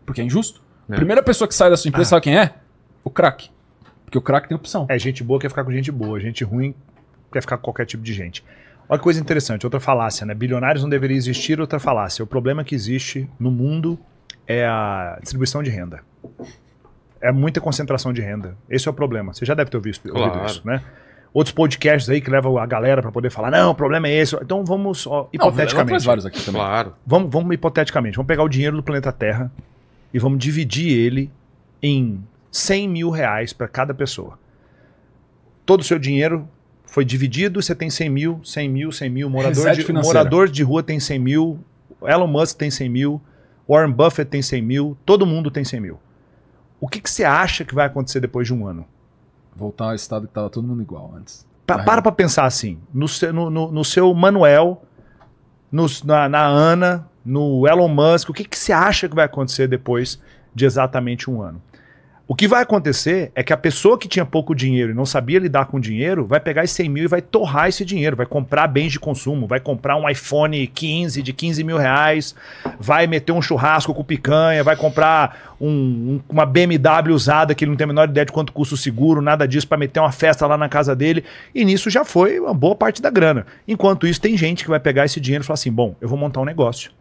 Porque é injusto. É. Primeira pessoa que sai da sua empresa, ah. sabe quem é? O craque. Porque o craque tem opção. É, gente boa quer ficar com gente boa, gente ruim quer ficar com qualquer tipo de gente. Olha que coisa interessante, outra falácia, né? Bilionários não deveriam existir, outra falácia. O problema que existe no mundo é a distribuição de renda. É muita concentração de renda. Esse é o problema. Você já deve ter visto, ouvido isso, né? Outros podcasts aí que levam a galera para poder falar, não, o problema é esse. Então vamos, ó, hipoteticamente. Não, vários aqui também. Claro. Vamos, vamos hipoteticamente, vamos pegar o dinheiro do planeta Terra e vamos dividir ele em 100 mil reais para cada pessoa. Todo o seu dinheiro foi dividido, você tem 100 mil, 100 mil, 100 mil. Morador, de, morador de rua tem 100 mil, Elon Musk tem 100 mil, Warren Buffett tem 100 mil, todo mundo tem 100 mil. O que, que você acha que vai acontecer depois de um ano? Voltar ao estado que estava todo mundo igual antes. Pa para para pensar assim, no seu, no, no, no seu Manuel, no, na, na, Ana, no Elon Musk, o que, que você acha que vai acontecer depois de exatamente um ano? O que vai acontecer é que a pessoa que tinha pouco dinheiro e não sabia lidar com dinheiro vai pegar esses 100 mil e vai torrar esse dinheiro, vai comprar bens de consumo, vai comprar um iPhone 15 de 15 mil reais, vai meter um churrasco com picanha, vai comprar um, um, uma BMW usada que ele não tem a menor ideia de quanto custa o seguro, nada disso, para meter uma festa lá na casa dele. E nisso já foi uma boa parte da grana. Enquanto isso, tem gente que vai pegar esse dinheiro e falar assim: bom, eu vou montar um negócio.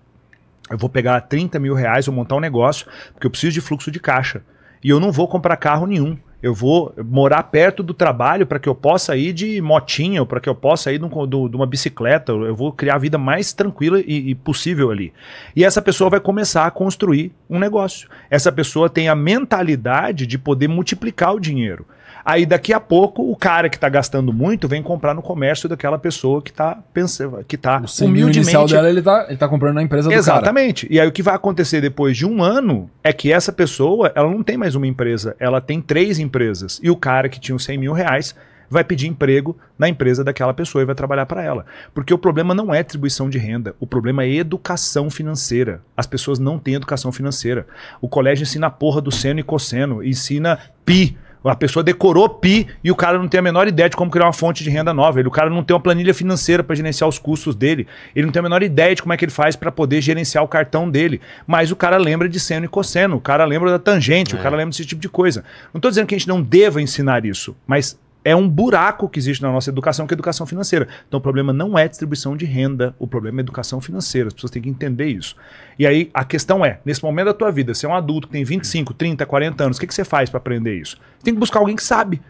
Eu vou pegar 30 mil reais, vou montar um negócio, porque eu preciso de fluxo de caixa e eu não vou comprar carro nenhum. Eu vou morar perto do trabalho para que eu possa ir de motinha, para que eu possa ir de, um, de, uma bicicleta. Eu vou criar a vida mais tranquila e, e, possível ali. E essa pessoa vai começar a construir um negócio. Essa pessoa tem a mentalidade de poder multiplicar o dinheiro. Aí daqui a pouco o cara que está gastando muito vem comprar no comércio daquela pessoa que está pensando, que está humildemente. O dela ele está ele tá comprando na empresa Exatamente. E aí o que vai acontecer depois de um ano é que essa pessoa ela não tem mais uma empresa, ela tem três empresas e o cara que tinha os 100 mil reais vai pedir emprego na empresa daquela pessoa e vai trabalhar para ela. Porque o problema não é atribuição de renda, o problema é educação financeira. As pessoas não têm educação financeira. O colégio ensina porra do seno e cosseno, ensina pi a pessoa decorou PI e o cara não tem a menor ideia de como criar uma fonte de renda nova. Ele, o cara não tem uma planilha financeira para gerenciar os custos dele. Ele não tem a menor ideia de como é que ele faz para poder gerenciar o cartão dele. Mas o cara lembra de seno e cosseno, o cara lembra da tangente, é. o cara lembra desse tipo de coisa. Não estou dizendo que a gente não deva ensinar isso, mas é um buraco que existe na nossa educação, que é a educação financeira. Então o problema não é distribuição de renda, o problema é educação financeira. As pessoas têm que entender isso. E aí a questão é, nesse momento da tua vida, você é um adulto que tem 25, 30, 40 anos, o que, que você faz para aprender isso? Você tem que buscar alguém que sabe.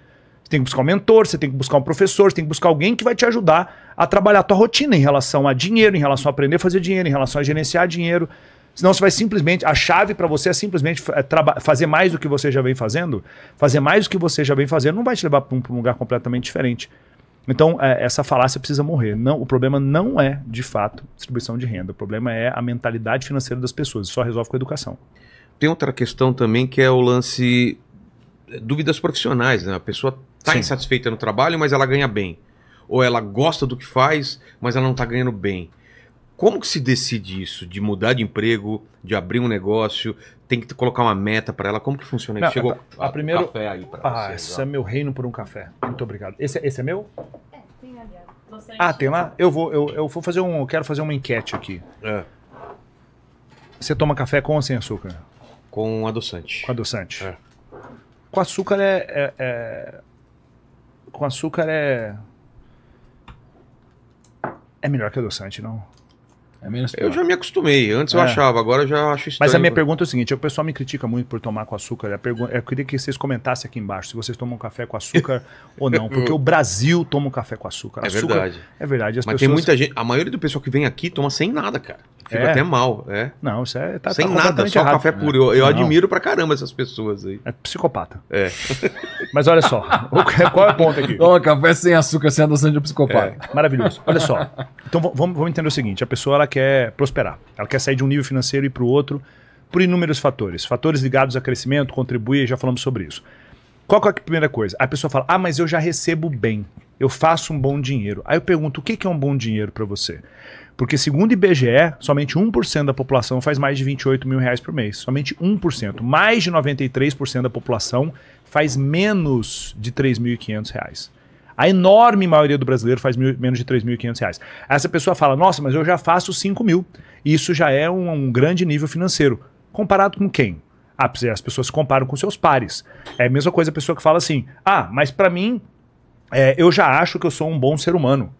Você tem que buscar um mentor, você tem que buscar um professor, você tem que buscar alguém que vai te ajudar a trabalhar a tua rotina em relação a dinheiro, em relação a aprender a fazer dinheiro, em relação a gerenciar dinheiro. Senão você vai simplesmente. A chave para você é simplesmente é, fazer mais do que você já vem fazendo. Fazer mais do que você já vem fazendo não vai te levar para um, um, lugar completamente diferente. Então, é, essa falácia precisa morrer. Não, O problema não é, de fato, distribuição de renda. O problema é a mentalidade financeira das pessoas. Isso só resolve com a educação. Tem outra questão também que é o lance. É, dúvidas profissionais. Né? A pessoa está insatisfeita no trabalho, mas ela ganha bem. Ou ela gosta do que faz, mas ela não está ganhando bem como que se decide isso? De mudar de emprego, de abrir um negócio, tem que colocar uma meta para ela? Como que funciona isso? Chegou a, a primeiro... café aí para Ah, vocês, esse ó. é meu reino por um café. Muito obrigado. Esse, é, esse é meu? É, tem ah, tem lá? Tá? Eu vou, eu, eu vou fazer um. Eu quero fazer uma enquete aqui. É. Você toma café com ou sem açúcar? Com adoçante. Com adoçante. É. Com açúcar é, é, é, Com açúcar é. É melhor que adoçante, não? É menos Eu já me acostumei. Antes é. eu achava, agora eu já acho estranho. Mas a minha pergunta é o seguinte: o pessoal me critica muito por tomar com açúcar. Eu, pergun- queria que vocês comentassem aqui embaixo se vocês tomam café com açúcar ou não. Porque o Brasil toma um café com açúcar. É açúcar, verdade. É verdade. As Mas pessoas... tem muita gente. A maioria do pessoal que vem aqui toma sem nada, cara. Fica é. até mal. É. Não, isso é. Tá, tá sem tá nada, só errado. café puro. Eu, eu admiro pra caramba essas pessoas aí. É psicopata. É. Mas olha só. qual é o ponto aqui? Toma café sem açúcar, sem adoção de um psicopata. É. Maravilhoso. Olha só. Então vamos, vamos entender o seguinte: a pessoa ela quer prosperar. Ela quer sair de um nível financeiro e ir para o outro por inúmeros fatores. Fatores ligados a crescimento, contribuir, já falamos sobre isso. Qual é a primeira coisa? A pessoa fala: Ah, mas eu já recebo bem, eu faço um bom dinheiro. Aí eu pergunto: o que é um bom dinheiro para você? Porque, segundo o IBGE, somente 1% da população faz mais de 28 mil reais por mês. Somente 1%. Mais de 93% da população faz menos de 3.500 reais. A enorme maioria do brasileiro faz mil, menos de 3.500 reais. Essa pessoa fala, nossa, mas eu já faço 5 mil. Isso já é um, um grande nível financeiro. Comparado com quem? Ah, as pessoas comparam com seus pares. É a mesma coisa a pessoa que fala assim, ah, mas para mim, é, eu já acho que eu sou um bom ser humano.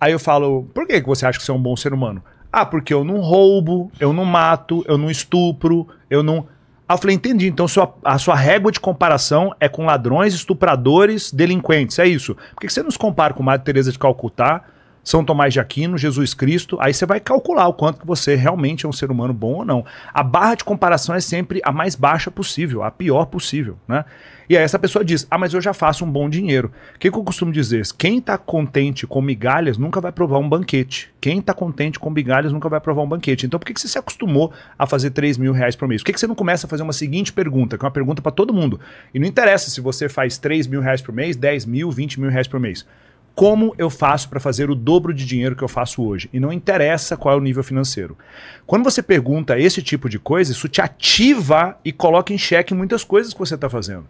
Aí eu falo, por que, que você acha que você é um bom ser humano? Ah, porque eu não roubo, eu não mato, eu não estupro, eu não... Aí ah, eu falei, entendi. Então sua, a sua régua de comparação é com ladrões, estupradores, delinquentes. É isso. Por que você nos compara com Madre Teresa de Calcutá, São Tomás de Aquino, Jesus Cristo? Aí você vai calcular o quanto que você realmente é um ser humano bom ou não. A barra de comparação é sempre a mais baixa possível, a pior possível, né? E aí essa pessoa diz: Ah, mas eu já faço um bom dinheiro. O que, que eu costumo dizer? Quem está contente com migalhas nunca vai provar um banquete. Quem está contente com migalhas nunca vai provar um banquete. Então por que, que você se acostumou a fazer 3 mil reais por mês? Por que, que você não começa a fazer uma seguinte pergunta, que é uma pergunta para todo mundo? E não interessa se você faz 3 mil reais por mês, 10 mil, 20 mil reais por mês como eu faço para fazer o dobro de dinheiro que eu faço hoje. E não interessa qual é o nível financeiro. Quando você pergunta esse tipo de coisa, isso te ativa e coloca em xeque muitas coisas que você está fazendo.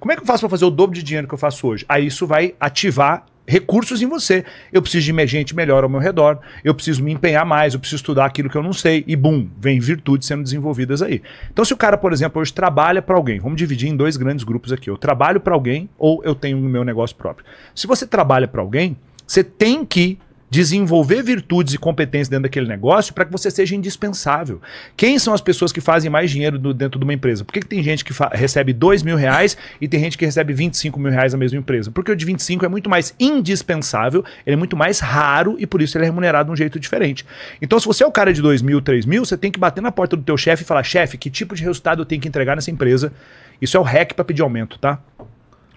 Como é que eu faço para fazer o dobro de dinheiro que eu faço hoje? Aí isso vai ativar recursos em você. Eu preciso de gente melhor ao meu redor, eu preciso me empenhar mais, eu preciso estudar aquilo que eu não sei, e bum, vem virtudes sendo desenvolvidas aí. Então, se o cara, por exemplo, hoje trabalha para alguém, vamos dividir em dois grandes grupos aqui: eu trabalho para alguém ou eu tenho o meu negócio próprio. Se você trabalha para alguém, você tem que desenvolver virtudes e competências dentro daquele negócio para que você seja indispensável. Quem são as pessoas que fazem mais dinheiro do, dentro de uma empresa? Por que, que tem gente que recebe 2 mil reais e tem gente que recebe 25 mil reais na mesma empresa? Porque o de 25 é muito mais indispensável, ele é muito mais raro e por isso ele é remunerado de um jeito diferente. Então, se você é o cara de 2 mil, 3 mil, você tem que bater na porta do teu chefe e falar, chefe, que tipo de resultado eu tenho que entregar nessa empresa? Isso é o hack para pedir aumento, tá?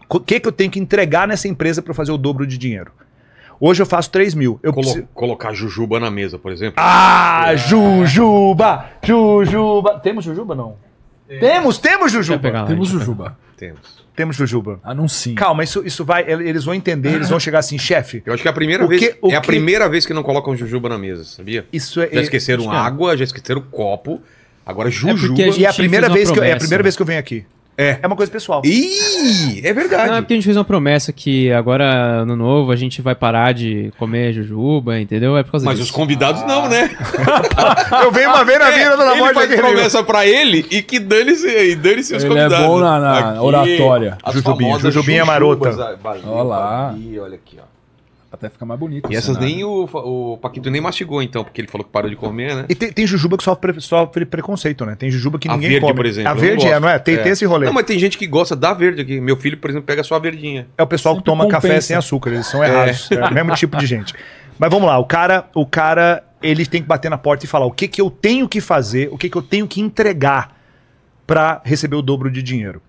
O que, que eu tenho que entregar nessa empresa para fazer o dobro de dinheiro? Hoje eu faço 3 mil. Eu Colo preciso... Colocar jujuba na mesa, por exemplo. Ah, ah. jujuba! Jujuba! Temos jujuba não? Temos, temos jujuba. Pegar, temos gente, jujuba. Temos. Temos jujuba. Anuncie. Calma, isso, isso vai. Eles vão entender, eles vão chegar assim, chefe. Eu acho que é a primeira vez. Que, é que... a primeira vez que não colocam jujuba na mesa, sabia? Isso é. Já esqueceram é... água, já esqueceram copo. Agora é jujuba. É e é a primeira vez promessa, que eu, é a primeira vez que eu venho aqui. É. É uma coisa pessoal. Ih, é verdade. Não, é porque a gente fez uma promessa que agora, no novo, a gente vai parar de comer jujuba, entendeu? É por causa Mas disso. os convidados ah. não, né? eu venho uma vez na vida, pelo é, amor Ele Deus. promessa pra ele e que dane-se dane os convidados. é bom na, na oratória. jujubinha, jujubinha é marota. Olha lá. Tá olha aqui, ó. Até fica mais bonito. E essas cenário. nem o, o Paquito nem mastigou, então, porque ele falou que parou de comer, né? E tem, tem jujuba que sofre, sofre preconceito, né? Tem jujuba que a ninguém verde, come. por exemplo. A verde não é, não é? Tem, é. tem esse rolê. Não, mas tem gente que gosta da verde aqui. Meu filho, por exemplo, pega só a verdinha. É o pessoal Sempre que toma compensa. café sem açúcar, eles são errados. É, é o mesmo tipo de gente. Mas vamos lá, o cara, o cara, ele tem que bater na porta e falar o que que eu tenho que fazer, o que que eu tenho que entregar para receber o dobro de dinheiro.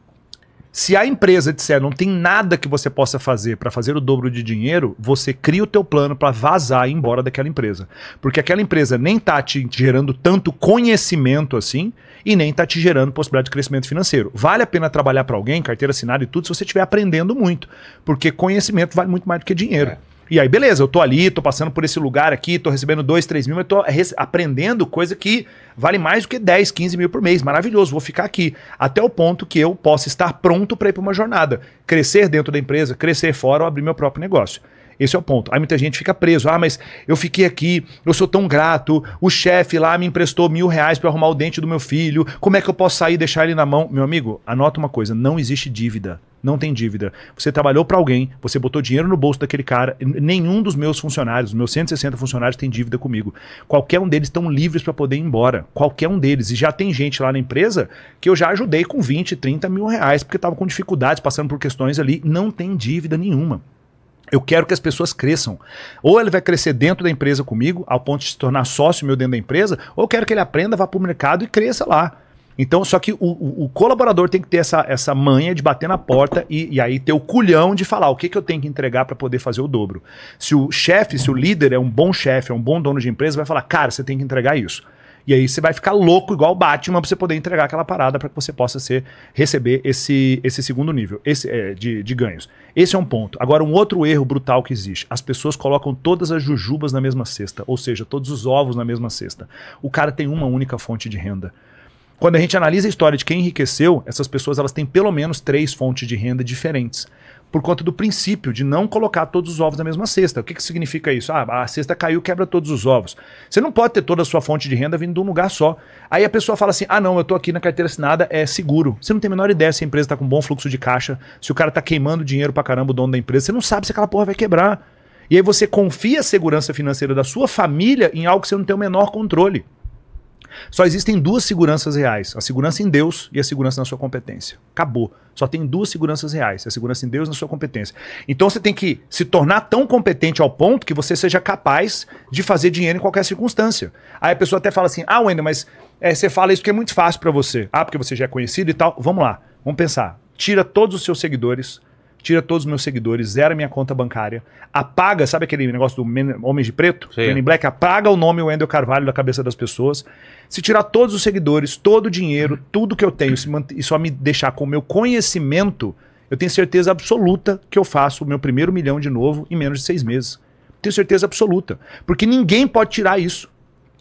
Se a empresa disser não tem nada que você possa fazer para fazer o dobro de dinheiro, você cria o teu plano para vazar e ir embora daquela empresa. Porque aquela empresa nem está te gerando tanto conhecimento assim e nem está te gerando possibilidade de crescimento financeiro. Vale a pena trabalhar para alguém, carteira assinada e tudo, se você estiver aprendendo muito. Porque conhecimento vale muito mais do que dinheiro. É. E aí, beleza, eu tô ali, tô passando por esse lugar aqui, tô recebendo 2, 3 mil, mas tô aprendendo coisa que vale mais do que 10, 15 mil por mês. Maravilhoso, vou ficar aqui. Até o ponto que eu possa estar pronto para ir para uma jornada. Crescer dentro da empresa, crescer fora ou abrir meu próprio negócio. Esse é o ponto. Aí muita gente fica preso. Ah, mas eu fiquei aqui, eu sou tão grato, o chefe lá me emprestou mil reais para arrumar o dente do meu filho, como é que eu posso sair e deixar ele na mão? Meu amigo, anota uma coisa: não existe dívida não tem dívida. Você trabalhou para alguém, você botou dinheiro no bolso daquele cara, nenhum dos meus funcionários, os meus 160 funcionários tem dívida comigo. Qualquer um deles estão livres para poder ir embora. Qualquer um deles. E já tem gente lá na empresa que eu já ajudei com 20, 30 mil reais, porque estava com dificuldades, passando por questões ali, não tem dívida nenhuma. Eu quero que as pessoas cresçam. Ou ele vai crescer dentro da empresa comigo, ao ponto de se tornar sócio meu dentro da empresa, ou eu quero que ele aprenda, vá para o mercado e cresça lá. Então, só que o, o, colaborador tem que ter essa, essa manha de bater na porta e, e aí ter o culhão de falar o que, que eu tenho que entregar para poder fazer o dobro. Se o chefe, se o líder é um bom chefe, é um bom dono de empresa, vai falar, cara, você tem que entregar isso. E aí você vai ficar louco igual o Batman para você poder entregar aquela parada para que você possa ser, receber esse, esse segundo nível esse, é, de, de ganhos. Esse é um ponto. Agora, um outro erro brutal que existe. As pessoas colocam todas as jujubas na mesma cesta, ou seja, todos os ovos na mesma cesta. O cara tem uma única fonte de renda. Quando a gente analisa a história de quem enriqueceu, essas pessoas elas têm pelo menos três fontes de renda diferentes. Por conta do princípio de não colocar todos os ovos na mesma cesta. O que, que significa isso? Ah, a cesta caiu, quebra todos os ovos. Você não pode ter toda a sua fonte de renda vindo de um lugar só. Aí a pessoa fala assim: ah, não, eu estou aqui na carteira assinada, é seguro. Você não tem a menor ideia se a empresa está com um bom fluxo de caixa, se o cara está queimando dinheiro para caramba, o dono da empresa. Você não sabe se aquela porra vai quebrar. E aí você confia a segurança financeira da sua família em algo que você não tem o menor controle. Só existem duas seguranças reais: a segurança em Deus e a segurança na sua competência. Acabou. Só tem duas seguranças reais: a segurança em Deus e na sua competência. Então você tem que se tornar tão competente ao ponto que você seja capaz de fazer dinheiro em qualquer circunstância. Aí a pessoa até fala assim: ah, Wendel, mas é, você fala isso porque é muito fácil para você. Ah, porque você já é conhecido e tal. Vamos lá, vamos pensar. Tira todos os seus seguidores tira todos os meus seguidores, zera minha conta bancária, apaga, sabe aquele negócio do Homem de Preto? Men Black? Apaga o nome Wendel Carvalho da cabeça das pessoas. Se tirar todos os seguidores, todo o dinheiro, tudo que eu tenho e só me deixar com o meu conhecimento, eu tenho certeza absoluta que eu faço o meu primeiro milhão de novo em menos de seis meses. Tenho certeza absoluta. Porque ninguém pode tirar isso.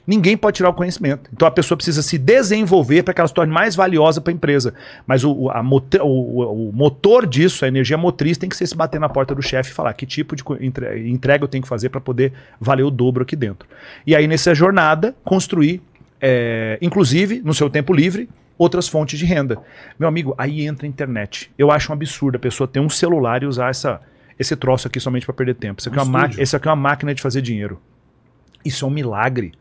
Ninguém pode tirar o conhecimento. Então a pessoa precisa se desenvolver para que ela se torne mais valiosa para a empresa. Mas o, a mot o, o, motor disso, a energia motriz, tem que ser se bater na porta do chefe e falar que tipo de entrega eu tenho que fazer para poder valer o dobro aqui dentro. E aí, nessa jornada, construir, é, inclusive, no seu tempo livre, outras fontes de renda. Meu amigo, aí entra a internet. Eu acho um absurdo a pessoa ter um celular e usar essa, esse troço aqui somente para perder tempo. Isso aqui, um é uma isso aqui é uma máquina de fazer dinheiro. Isso é um milagre.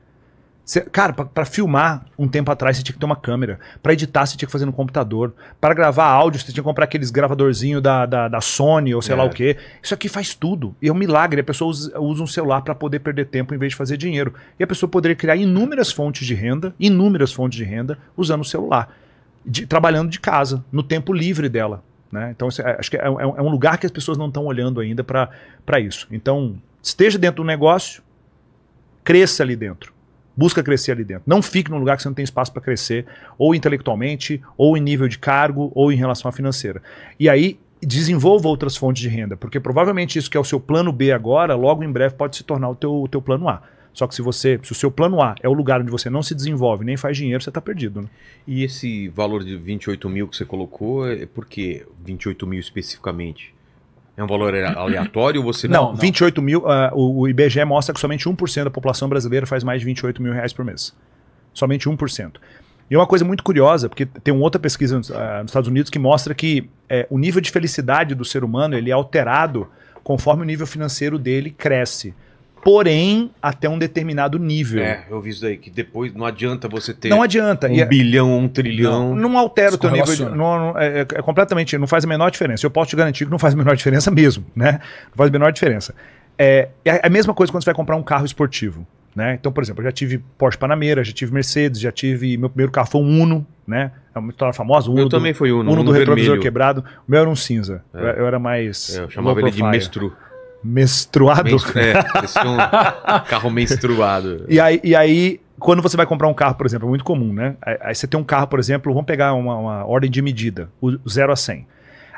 Cê, cara, para filmar um tempo atrás você tinha que ter uma câmera. para editar você tinha que fazer no computador. para gravar áudio você tinha que comprar aqueles gravadorzinho da, da, da Sony ou sei é. lá o é. quê. Isso aqui faz tudo. E é um milagre. A pessoa usa, usa um celular para poder perder tempo em vez de fazer dinheiro. E a pessoa poderia criar inúmeras fontes de renda, inúmeras fontes de renda, usando o celular. De, trabalhando de casa, no tempo livre dela. Né? Então, é, acho que é, é, é um lugar que as pessoas não estão olhando ainda para isso. Então, esteja dentro do negócio, cresça ali dentro busca crescer ali dentro. Não fique num lugar que você não tem espaço para crescer, ou intelectualmente, ou em nível de cargo, ou em relação à financeira. E aí desenvolva outras fontes de renda, porque provavelmente isso que é o seu plano B agora, logo em breve pode se tornar o teu, o teu plano A. Só que se você, se o seu plano A é o lugar onde você não se desenvolve nem faz dinheiro, você está perdido. Né? E esse valor de 28 mil que você colocou, é por que 28 mil especificamente? É um valor aleatório? Você não, não, 28 mil. Uh, o, IBGE mostra que somente 1% da população brasileira faz mais de 28 mil reais por mês. Somente 1%. E é uma coisa muito curiosa, porque tem uma outra pesquisa nos, uh, nos Estados Unidos que mostra que é, o nível de felicidade do ser humano ele é alterado conforme o nível financeiro dele cresce porém até um determinado nível. É, eu vi isso daí, que depois não adianta você ter não adianta. um e é- bilhão, um trilhão. Não, não altera o teu nível. De, não, é, é, é, completamente, não faz a menor diferença. Eu posso te garantir que não faz a menor diferença mesmo, né? Não faz a menor diferença. É, é a mesma coisa quando você vai comprar um carro esportivo. Né? Então, por exemplo, eu já tive Porsche Panamera, já tive Mercedes, já tive. Meu primeiro carro foi um Uno, né? É uma história famosa. O Uno Eu também foi Uno. Uno, Uno do vermelho. retrovisor quebrado. O meu era um cinza. É. Eu, eu, era mais. É, eu chamava ele de mestru menstruado. é, parecia um carro menstruado. E aí, e aí, quando você vai comprar um carro, por exemplo, é muito comum, né? Aí você tem um carro, por exemplo, vamos pegar uma, uma ordem de medida, o 0 a 100.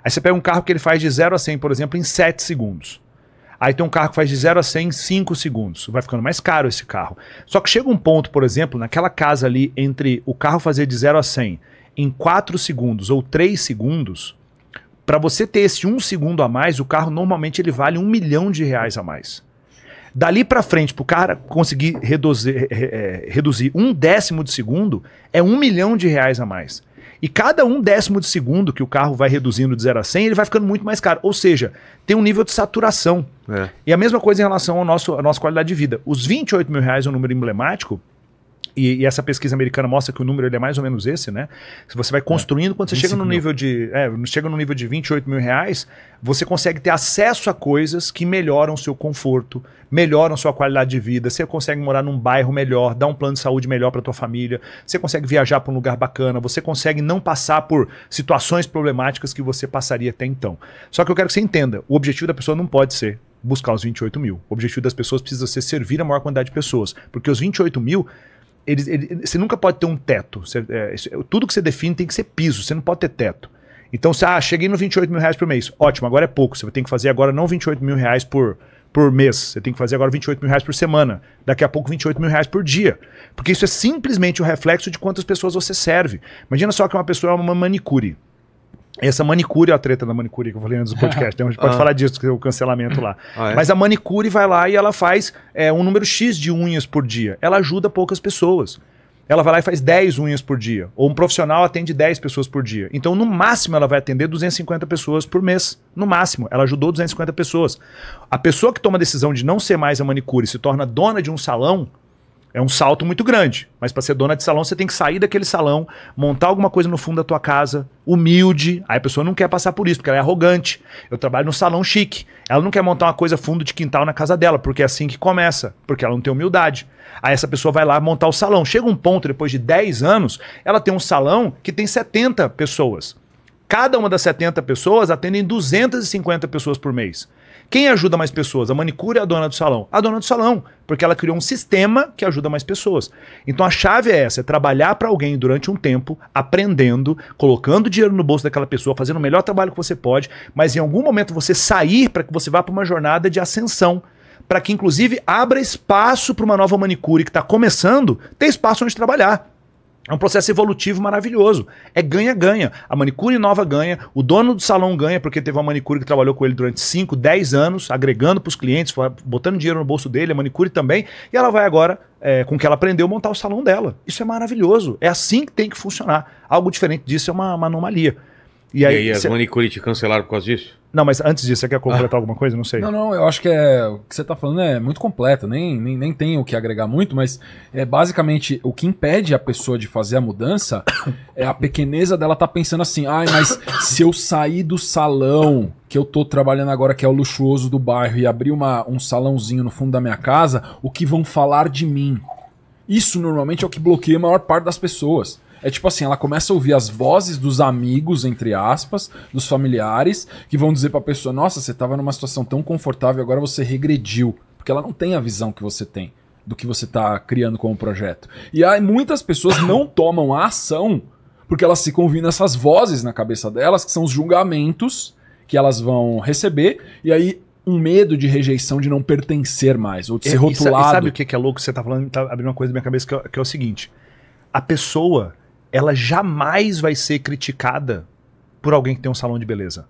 Aí você pega um carro que ele faz de 0 a 100, por exemplo, em 7 segundos. Aí tem um carro que faz de 0 a 100 em 5 segundos. Vai ficando mais caro esse carro. Só que chega um ponto, por exemplo, naquela casa ali entre o carro fazer de 0 a 100 em 4 segundos ou 3 segundos, para você ter esse um segundo a mais, o carro normalmente ele vale um milhão de reais a mais. Dali para frente, para o cara conseguir reduzir, é, reduzir um décimo de segundo, é um milhão de reais a mais. E cada um décimo de segundo que o carro vai reduzindo de 0 a 100, ele vai ficando muito mais caro. Ou seja, tem um nível de saturação. É. E a mesma coisa em relação ao nosso, à nossa qualidade de vida. Os 28 mil reais é um número emblemático, e, e, essa pesquisa americana mostra que o número é mais ou menos esse, né? Se você vai é. construindo, é, quando você chega no mil. nível de. É, chega no nível de 28 mil reais, você consegue ter acesso a coisas que melhoram seu conforto, melhoram sua qualidade de vida. Você consegue morar num bairro melhor, dar um plano de saúde melhor para tua família, você consegue viajar para um lugar bacana, você consegue não passar por situações problemáticas que você passaria até então. Só que eu quero que você entenda: o objetivo da pessoa não pode ser buscar os 28 mil. O objetivo das pessoas precisa ser servir a maior quantidade de pessoas. Porque os 28 mil eles, eles, você nunca pode ter um teto. Você, é, isso, é, tudo que você define tem que ser piso, você não pode ter teto. Então, se, ah, cheguei no 28 mil reais por mês. Ótimo, agora é pouco. Você tem que fazer agora não 28 mil reais por, por mês. Você tem que fazer agora 28 mil reais por semana. Daqui a pouco, 28 mil reais por dia. Porque isso é simplesmente o reflexo de quantas pessoas você serve. Imagina só que uma pessoa é uma manicure. Essa manicure, é a treta da manicure que eu falei antes do podcast, então a gente pode ah. falar disso, que é o cancelamento lá. Ah, é? Mas a manicure vai lá e ela faz é, um número X de unhas por dia. Ela ajuda poucas pessoas. Ela vai lá e faz 10 unhas por dia. Ou um profissional atende 10 pessoas por dia. Então, no máximo, ela vai atender 250 pessoas por mês. No máximo, ela ajudou 250 pessoas. A pessoa que toma a decisão de não ser mais a manicure e se torna dona de um salão, é um salto muito grande. Mas para ser dona de salão, você tem que sair daquele salão, montar alguma coisa no fundo da tua casa, humilde. Aí a pessoa não quer passar por isso, porque ela é arrogante. Eu trabalho num salão chique. Ela não quer montar uma coisa fundo de quintal na casa dela, porque é assim que começa, porque ela não tem humildade. Aí essa pessoa vai lá montar o salão. Chega um ponto, depois de 10 anos, ela tem um salão que tem 70 pessoas. Cada uma das 70 pessoas atendem 250 pessoas por mês. Quem ajuda mais pessoas? A manicure é a dona do salão? A dona do salão, porque ela criou um sistema que ajuda mais pessoas. Então a chave é essa: é trabalhar para alguém durante um tempo, aprendendo, colocando dinheiro no bolso daquela pessoa, fazendo o melhor trabalho que você pode, mas em algum momento você sair para que você vá para uma jornada de ascensão para que inclusive abra espaço para uma nova manicure que está começando, ter espaço onde trabalhar. É um processo evolutivo maravilhoso. É ganha-ganha. A manicure nova ganha, o dono do salão ganha, porque teve uma manicure que trabalhou com ele durante 5, 10 anos, agregando para os clientes, botando dinheiro no bolso dele, a manicure também, e ela vai agora, é, com o que ela aprendeu, montar o salão dela. Isso é maravilhoso. É assim que tem que funcionar. Algo diferente disso é uma, uma anomalia. E aí, e aí as cê... manicures te cancelaram por causa disso? Não, mas antes disso, você quer completar ah. alguma coisa? Não sei. Não, não, eu acho que é, o que você está falando é muito completo, nem, nem, nem tem o que agregar muito, mas é basicamente o que impede a pessoa de fazer a mudança é a pequeneza dela tá pensando assim, ai, ah, mas se eu sair do salão que eu tô trabalhando agora, que é o luxuoso do bairro, e abrir uma, um salãozinho no fundo da minha casa, o que vão falar de mim? Isso normalmente é o que bloqueia a maior parte das pessoas. É tipo assim, ela começa a ouvir as vozes dos amigos, entre aspas, dos familiares, que vão dizer pra pessoa: nossa, você tava numa situação tão confortável, agora você regrediu. Porque ela não tem a visão que você tem do que você tá criando como projeto. E aí muitas pessoas não tomam a ação porque elas se ouvindo essas vozes na cabeça delas, que são os julgamentos que elas vão receber, e aí um medo de rejeição de não pertencer mais, ou de ser e, rotulado. E sabe o é que é louco? Você tá falando, tá abrindo uma coisa na minha cabeça que é, que é o seguinte: a pessoa ela jamais vai ser criticada por alguém que tem um salão de beleza.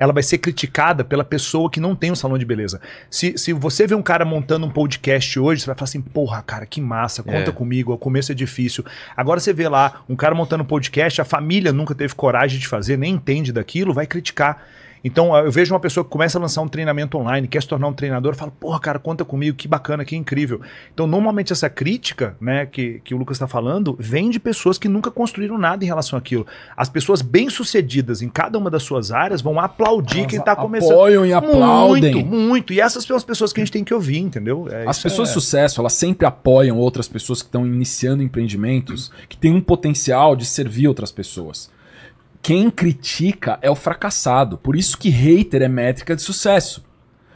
Ela vai ser criticada pela pessoa que não tem um salão de beleza. Se, se você vê um cara montando um podcast hoje, você vai falar assim: porra, cara, que massa, conta é. comigo, o começo é difícil. Agora você vê lá um cara montando um podcast, a família nunca teve coragem de fazer, nem entende daquilo, vai criticar. Então, ah, eu vejo uma pessoa que começa a lançar um treinamento online, quer se tornar um treinador, fala, porra, cara, conta comigo, que bacana, que incrível. Então, normalmente essa crítica, né, que, que o Lucas está falando, vem de pessoas que nunca construíram nada em relação àquilo. As pessoas bem-sucedidas em cada uma das suas áreas vão aplaudir Elas quem está começando. Apoiam e aplaudem. Muito, muito. E essas são as pessoas que a gente tem que ouvir, entendeu? É, as pessoas é de sucesso, elas sempre apoiam outras pessoas que estão iniciando empreendimentos, que têm um potencial de servir outras pessoas. Quem critica é o fracassado. Por isso que hater é métrica de sucesso.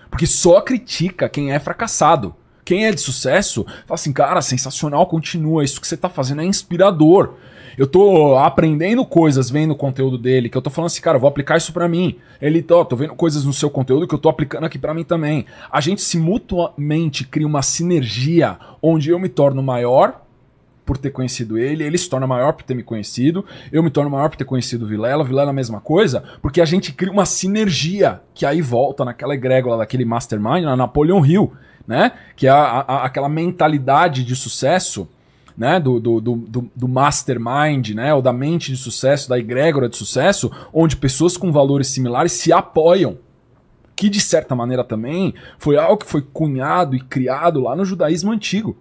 Porque só critica quem é fracassado. Quem é de sucesso, fala assim, cara, sensacional, continua. Isso que você tá fazendo é inspirador. Eu tô aprendendo coisas vendo o conteúdo dele, que eu tô falando assim, cara, vou aplicar isso para mim. Ele, ó, estou tô vendo coisas no seu conteúdo que eu tô aplicando aqui para mim também. A gente se mutuamente cria uma sinergia onde eu me torno maior por ter conhecido ele, ele se torna maior por ter me conhecido, eu me torno maior por ter conhecido Vilela, Vilela é a mesma coisa, porque a gente cria uma sinergia que aí volta naquela egrégola daquele mastermind, na Napoleon Hill, né? Que é a, a, aquela mentalidade de sucesso, né? Do, do, do, do, mastermind, né? Ou da mente de sucesso, da egrégora de sucesso, onde pessoas com valores similares se apoiam. Que de certa maneira também foi algo que foi cunhado e criado lá no judaísmo antigo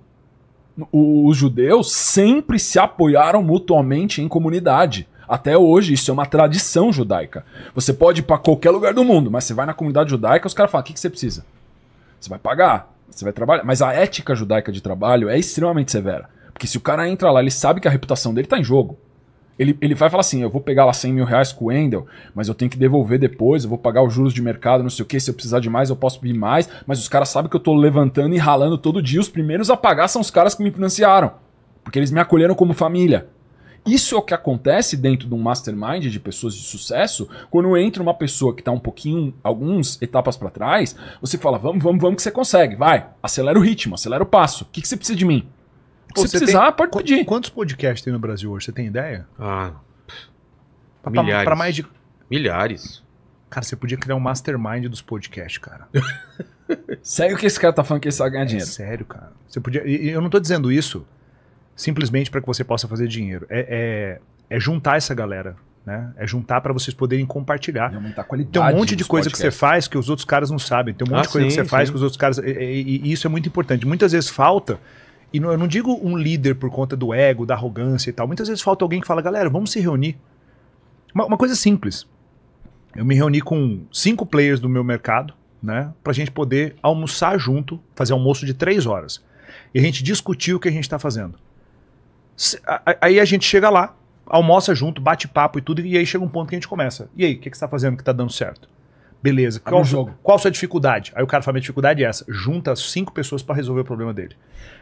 os judeus sempre se apoiaram mutuamente em comunidade. Até hoje, isso é uma tradição judaica. Você pode ir para qualquer lugar do mundo, mas você vai na comunidade judaica, os caras falam: o que, que você precisa? Você vai pagar, você vai trabalhar. Mas a ética judaica de trabalho é extremamente severa. Porque se o cara entra lá, ele sabe que a reputação dele está em jogo ele, ele vai falar assim: eu vou pegar lá 100 mil reais com o Wendel, mas eu tenho que devolver depois, eu vou pagar os juros de mercado, não sei o que, se eu precisar de mais, eu posso pedir mais, mas os caras sabem que eu tô levantando e ralando todo dia. Os primeiros a pagar são os caras que me financiaram, porque eles me acolheram como família. Isso é o que acontece dentro de um mastermind de pessoas de sucesso. Quando entra uma pessoa que está um pouquinho, alguns etapas para trás, você fala: vamos, vamos, vamos que você consegue, vai, acelera o ritmo, acelera o passo. O que, que você precisa de mim? Se você precisar, tem... pode pedir. Quantos podcasts tem no Brasil hoje? Você tem ideia? Ah. Pra, milhares. Pra mais de. Milhares. Cara, você podia criar um mastermind dos podcasts, cara. sério que esse cara tá falando que ele só ganhar é dinheiro? É sério, cara. Você podia. E eu não tô dizendo isso simplesmente para que você possa fazer dinheiro. É, é, é juntar essa galera. Né? É juntar para vocês poderem compartilhar. Tá tem um monte de coisa podcasts. que você faz que os outros caras não sabem. Tem um monte ah, de coisa sim, que você sim. faz que os outros caras. E, e, e, isso é muito importante. Muitas vezes falta e não, eu não digo um líder por conta do ego, da arrogância e tal. Muitas vezes falta alguém que fala, galera, vamos se reunir. Uma, uma coisa simples. Eu me reuni com cinco players do meu mercado, né? Pra gente poder almoçar junto, fazer almoço de três horas. E a gente discutir o que a gente está fazendo. Aí a gente chega lá, almoça junto, bate papo e tudo, e aí chega um ponto que a gente começa. E aí, o que, que você está fazendo que está dando certo? Beleza, qual, o jogo. qual a sua dificuldade? Aí o cara fala: minha dificuldade é essa. Junta cinco pessoas para resolver o problema dele.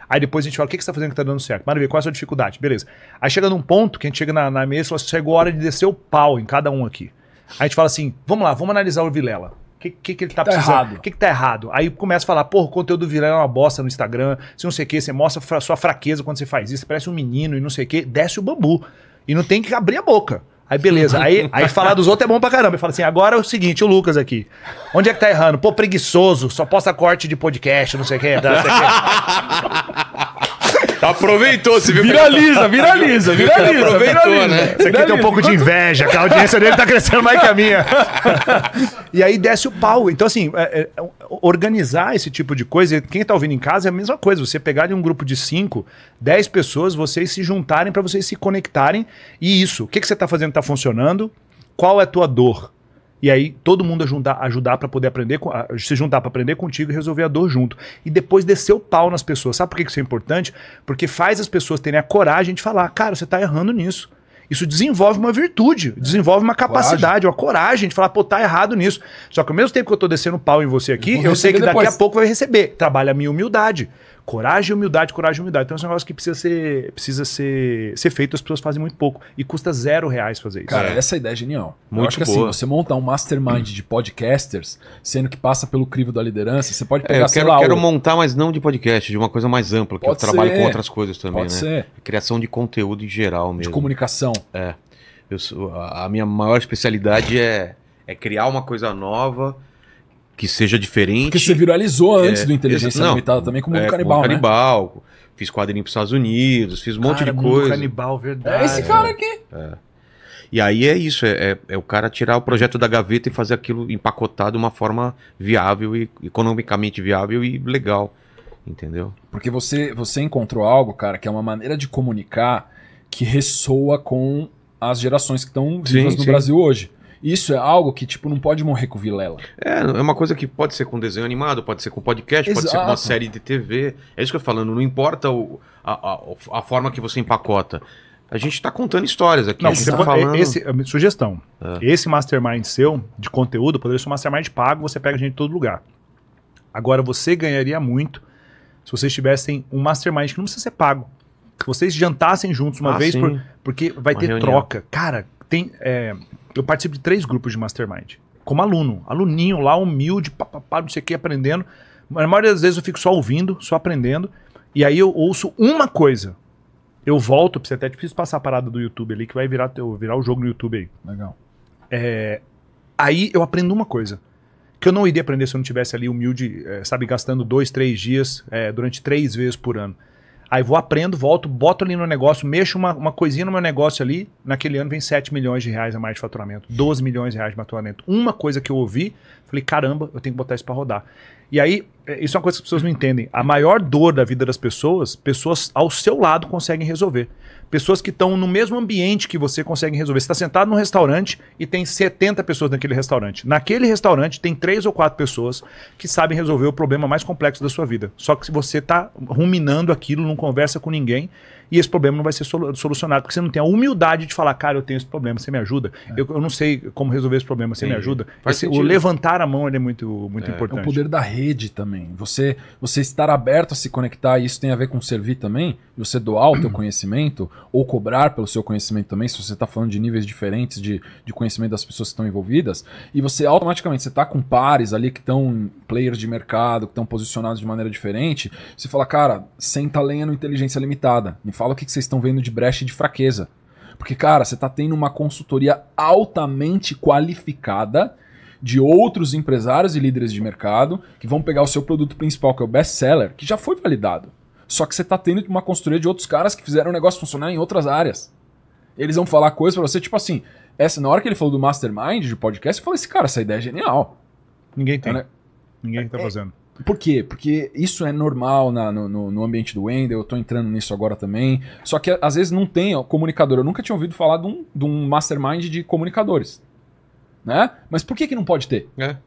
Aí depois a gente fala, o que, que você está fazendo que está dando certo? Maravilha, qual é a sua dificuldade? Beleza. Aí chega num ponto que a gente chega na, na mesa e fala, chegou a hora de descer o pau em cada um aqui. Aí a gente fala assim, vamos lá, vamos analisar o Vilela. O que, que, que, ele tá, tá precisando? Errado. O que, que tá errado? Aí começa a falar, porra, o conteúdo do Vilela é uma bosta no Instagram, se não sei o que, você mostra a sua fraqueza quando você faz isso, você parece um menino e não sei o que, desce o bambu. E não tem que abrir a boca. Aí beleza, aí, aí falar dos outros é bom pra caramba. Fala assim, agora é o seguinte, o Lucas aqui. Onde é que tá errando? Pô, preguiçoso, só posta corte de podcast, não sei o que. Tá, não sei o que. Aproveitou, se viu? Viraliza, viraliza, tá- viraliza. Aproveitou, viraliza, né? Você aqui tem um pouco de inveja, que a audiência dele tá crescendo mais que a minha. e aí desce o pau. Então, assim, é, é, é organizar esse tipo de coisa, quem tá ouvindo em casa é a mesma coisa. Você pegar de um grupo de 5, 10 pessoas, vocês se juntarem para vocês se conectarem. E isso, o que, que você tá fazendo tá funcionando? Qual é a tua dor? E aí todo mundo ajudar, ajudar para poder aprender, se juntar para aprender contigo e resolver a dor junto. E depois descer o pau nas pessoas. Sabe por que isso é importante? Porque faz as pessoas terem a coragem de falar, cara, você está errando nisso. Isso desenvolve uma virtude, é. desenvolve uma capacidade, coragem. uma coragem de falar, pô, tá errado nisso. Só que ao mesmo tempo que eu tô descendo pau em você aqui, eu, eu sei que depois. daqui a pouco vai receber. Trabalha a minha humildade. Coragem e humildade, coragem e humildade. Então, é um negócio que precisa ser, precisa ser, ser feito, as pessoas fazem muito pouco. E custa zero reais fazer isso. Cara, é. essa é ideia é genial. Muito Eu acho que assim, você montar um mastermind de podcasters, sendo que passa pelo crivo da liderança, você pode pegar, é, eu quero, lá, quero o... montar, mas não de podcast, de uma coisa mais ampla, que pode eu ser. trabalho com outras coisas também, pode né? Ser. Criação de conteúdo em geral mesmo. De comunicação. É. Sou, a minha maior especialidade é, é criar uma coisa nova que seja diferente. Porque você viralizou é, antes é, do Inteligência não, Limitada também com o Mundo é, Canibal, né? Canibal, fiz quadrinho pros Estados Unidos, fiz um cara, monte de coisa. Canibal, verdade. É esse cara aqui. É. E aí é isso, é, é, é, o cara tirar o projeto da gaveta e fazer aquilo empacotado de uma forma viável e economicamente viável e legal, entendeu? Porque você, você encontrou algo, cara, que é uma maneira de comunicar que ressoa com as gerações que estão vivas sim, no sim. Brasil hoje. Isso é algo que, tipo, não pode morrer com vilela. É, é uma coisa que pode ser com desenho animado, pode ser com podcast, Exato. pode ser com uma série de TV. É isso que eu tô falando, não importa o, a, a, a forma que você empacota. A gente está contando histórias aqui. Não, você tá falando... esse, sugestão. É. Esse mastermind seu, de conteúdo, poderia ser um mastermind pago, você pega gente de todo lugar. Agora, você ganharia muito se vocês tivessem um mastermind que não precisa ser pago. Se vocês jantassem juntos uma ah, vez, por, porque vai uma ter reunião. troca. Cara, tem. É, eu participo de três grupos de mastermind. Como aluno, aluninho lá, humilde, papapá, não sei o que, aprendendo. Mas, na maioria das vezes eu fico só ouvindo, só aprendendo. E aí eu ouço uma coisa. Eu volto, você até preciso passar a parada do YouTube ali, que vai virar, virar o jogo no YouTube aí. Legal. É, aí eu aprendo uma coisa. Que eu não iria aprender se eu não tivesse ali humilde, é, sabe, gastando dois, três dias é, durante três vezes por ano. Aí vou, aprendo, volto, boto ali no negócio, mexo uma, uma coisinha no meu negócio ali. Naquele ano vem 7 milhões de reais a mais de faturamento, 12 milhões de reais de faturamento. Uma coisa que eu ouvi, falei, caramba, eu tenho que botar isso para rodar. E aí, é, isso é uma coisa que as pessoas não entendem. A maior dor da vida das pessoas, pessoas ao seu lado conseguem resolver pessoas que estão no mesmo ambiente que você conseguem resolver. Você está sentado num restaurante e tem 70 pessoas naquele restaurante. Naquele restaurante tem três ou quatro pessoas que sabem resolver o problema mais complexo da sua vida. Só que se você está ruminando aquilo, não conversa com ninguém, e esse problema não vai ser solucionado, porque você não tem a humildade de falar, cara, eu tenho esse problema, você me ajuda. É. Eu, eu, não sei como resolver esse problema, você me ajuda. Esse, o levantar a mão é muito, muito é. é importante. É o poder da rede também. Você, você estar aberto a se conectar, e isso tem a ver com servir também, você doar o teu conhecimento, ou cobrar pelo seu conhecimento também, se você está falando de níveis diferentes de, de conhecimento das pessoas que estão envolvidas, e você automaticamente, você está com pares ali que estão players de mercado, que estão posicionados de maneira diferente, você fala, cara, senta lenha no inteligência limitada, me fala o que vocês estão vendo de brecha e de fraqueza. Porque, cara, você está tendo uma consultoria altamente qualificada de outros empresários e líderes de mercado que vão pegar o seu produto principal, que é o best-seller, que já foi validado. Só que você está tendo uma consultoria de outros caras que fizeram o negócio funcionar em outras áreas. Eles vão falar coisas para você, tipo assim, essa, na hora que ele falou do mastermind, de podcast, eu falei assim, cara, essa ideia é genial. Ninguém tem. Então, né? Ninguém está é, fazendo. Por quê? Porque isso é normal na, no, no, ambiente do Wendel, eu tô entrando nisso agora também. Só que às vezes não tem ó, comunicador. Eu nunca tinha ouvido falar de um, de um mastermind de comunicadores. Né? Mas por que, que não pode ter? É.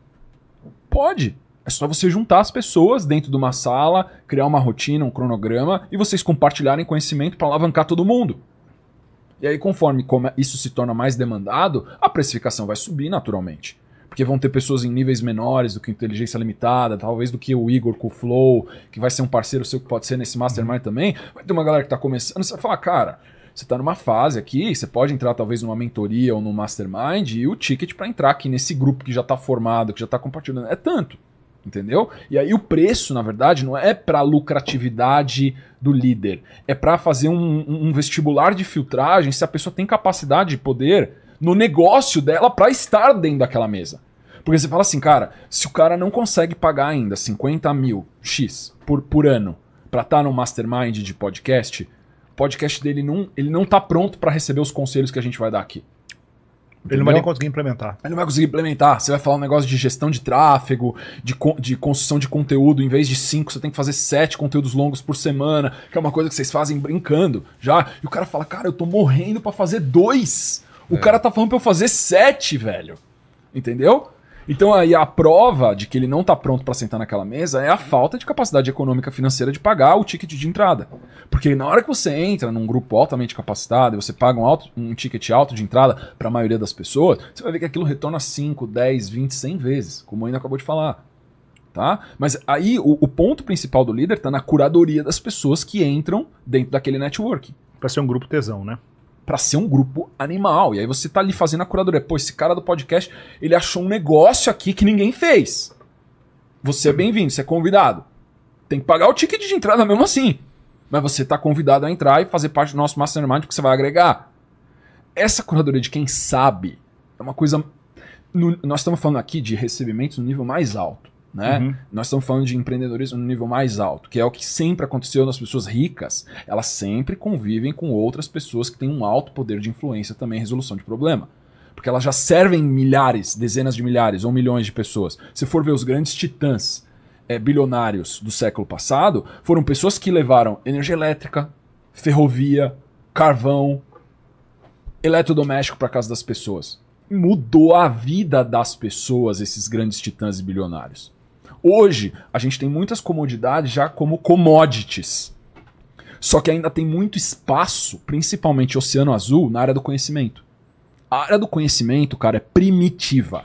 Pode. É só você juntar as pessoas dentro de uma sala, criar uma rotina, um cronograma e vocês compartilharem conhecimento para alavancar todo mundo. E aí, conforme é, isso se torna mais demandado, a precificação vai subir naturalmente porque vão ter pessoas em níveis menores do que inteligência limitada, talvez do que o Igor com o Flow, que vai ser um parceiro seu que pode ser nesse Mastermind também. Vai ter uma galera que está começando, você vai falar, cara, você está numa fase aqui, você pode entrar talvez numa mentoria ou num mastermind e o ticket para entrar aqui nesse grupo que já está formado, que já está compartilhando, é tanto. Entendeu? E aí o preço, na verdade, não é para lucratividade do líder, é para fazer um, um, vestibular de filtragem se a pessoa tem capacidade de poder no negócio dela para estar dentro daquela mesa. Porque você fala assim, cara, se o cara não consegue pagar ainda 50 mil X por, por ano para estar tá no mastermind de podcast, o podcast dele não, ele não tá pronto para receber os conselhos que a gente vai dar aqui. Entendeu? Ele não vai nem conseguir implementar. Ele não vai conseguir implementar. Você vai falar um negócio de gestão de tráfego, de, co de construção de conteúdo. Em vez de cinco, você tem que fazer sete conteúdos longos por semana, que é uma coisa que vocês fazem brincando já. E o cara fala, cara, eu tô morrendo para fazer dois. O cara tá falando pra eu fazer sete, velho. Entendeu? Então aí a prova de que ele não tá pronto para sentar naquela mesa é a falta de capacidade econômica financeira de pagar o ticket de entrada. Porque na hora que você entra num grupo altamente capacitado e você paga um, alto, um ticket alto de entrada para a maioria das pessoas, você vai ver que aquilo retorna 5, 10, 20, 100 vezes, como ainda acabou de falar. Tá? Mas aí o, o ponto principal do líder tá na curadoria das pessoas que entram dentro daquele network. Para ser um grupo tesão, né? para ser um grupo animal. E aí você tá ali fazendo a curadoria. Pô, esse cara do podcast, ele achou um negócio aqui que ninguém fez. Você é bem-vindo, você é convidado. Tem que pagar o ticket de entrada mesmo assim. Mas você tá convidado a entrar e fazer parte do nosso mastermind que você vai agregar. Essa curadoria de quem sabe é uma coisa. No, nós estamos falando aqui de recebimentos no nível mais alto. Né? Uhum. Nós estamos falando de empreendedorismo no nível mais alto, que é o que sempre aconteceu nas pessoas ricas. Elas sempre convivem com outras pessoas que têm um alto poder de influência também em resolução de problema. Porque elas já servem milhares, dezenas de milhares ou milhões de pessoas. Se for ver os grandes titãs é, bilionários do século passado, foram pessoas que levaram energia elétrica, ferrovia, carvão, eletrodoméstico para casa das pessoas. Mudou a vida das pessoas esses grandes titãs e bilionários. Hoje, a gente tem muitas comodidades já como commodities. Só que ainda tem muito espaço, principalmente Oceano Azul, na área do conhecimento. A área do conhecimento, cara, é primitiva.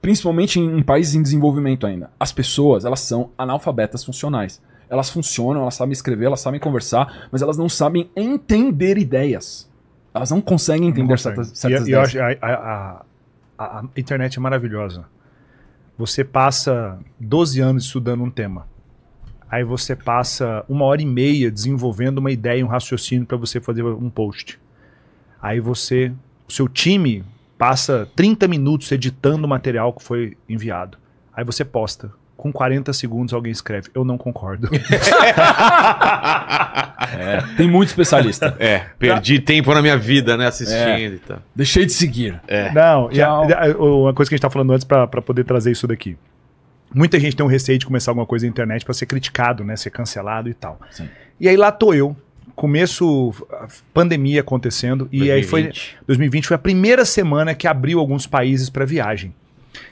Principalmente em, em países em desenvolvimento ainda. As pessoas, elas são analfabetas funcionais. Elas funcionam, elas sabem escrever, elas sabem conversar, mas elas não sabem entender ideias. Elas não conseguem entender não certas, certas e, ideias. E eu acho, a, a, a, a internet é maravilhosa você passa 12 anos estudando um tema. Aí você passa uma hora e meia desenvolvendo uma ideia, e um raciocínio para você fazer um post. Aí você, o seu time passa 30 minutos editando o material que foi enviado. Aí você posta com 40 segundos alguém escreve, eu não concordo. é, tem muito especialista. É, perdi tá. tempo na minha vida, né, assistindo é. e tal. Deixei de seguir. É. Não, e a, a, uma coisa que a gente tá falando antes para poder trazer isso daqui. Muita gente tem um receio de começar alguma coisa na internet para ser criticado, né, ser cancelado e tal. Sim. E aí lá tô eu, começo pandemia acontecendo 2020. e aí foi 2020 foi a primeira semana que abriu alguns países para viagem.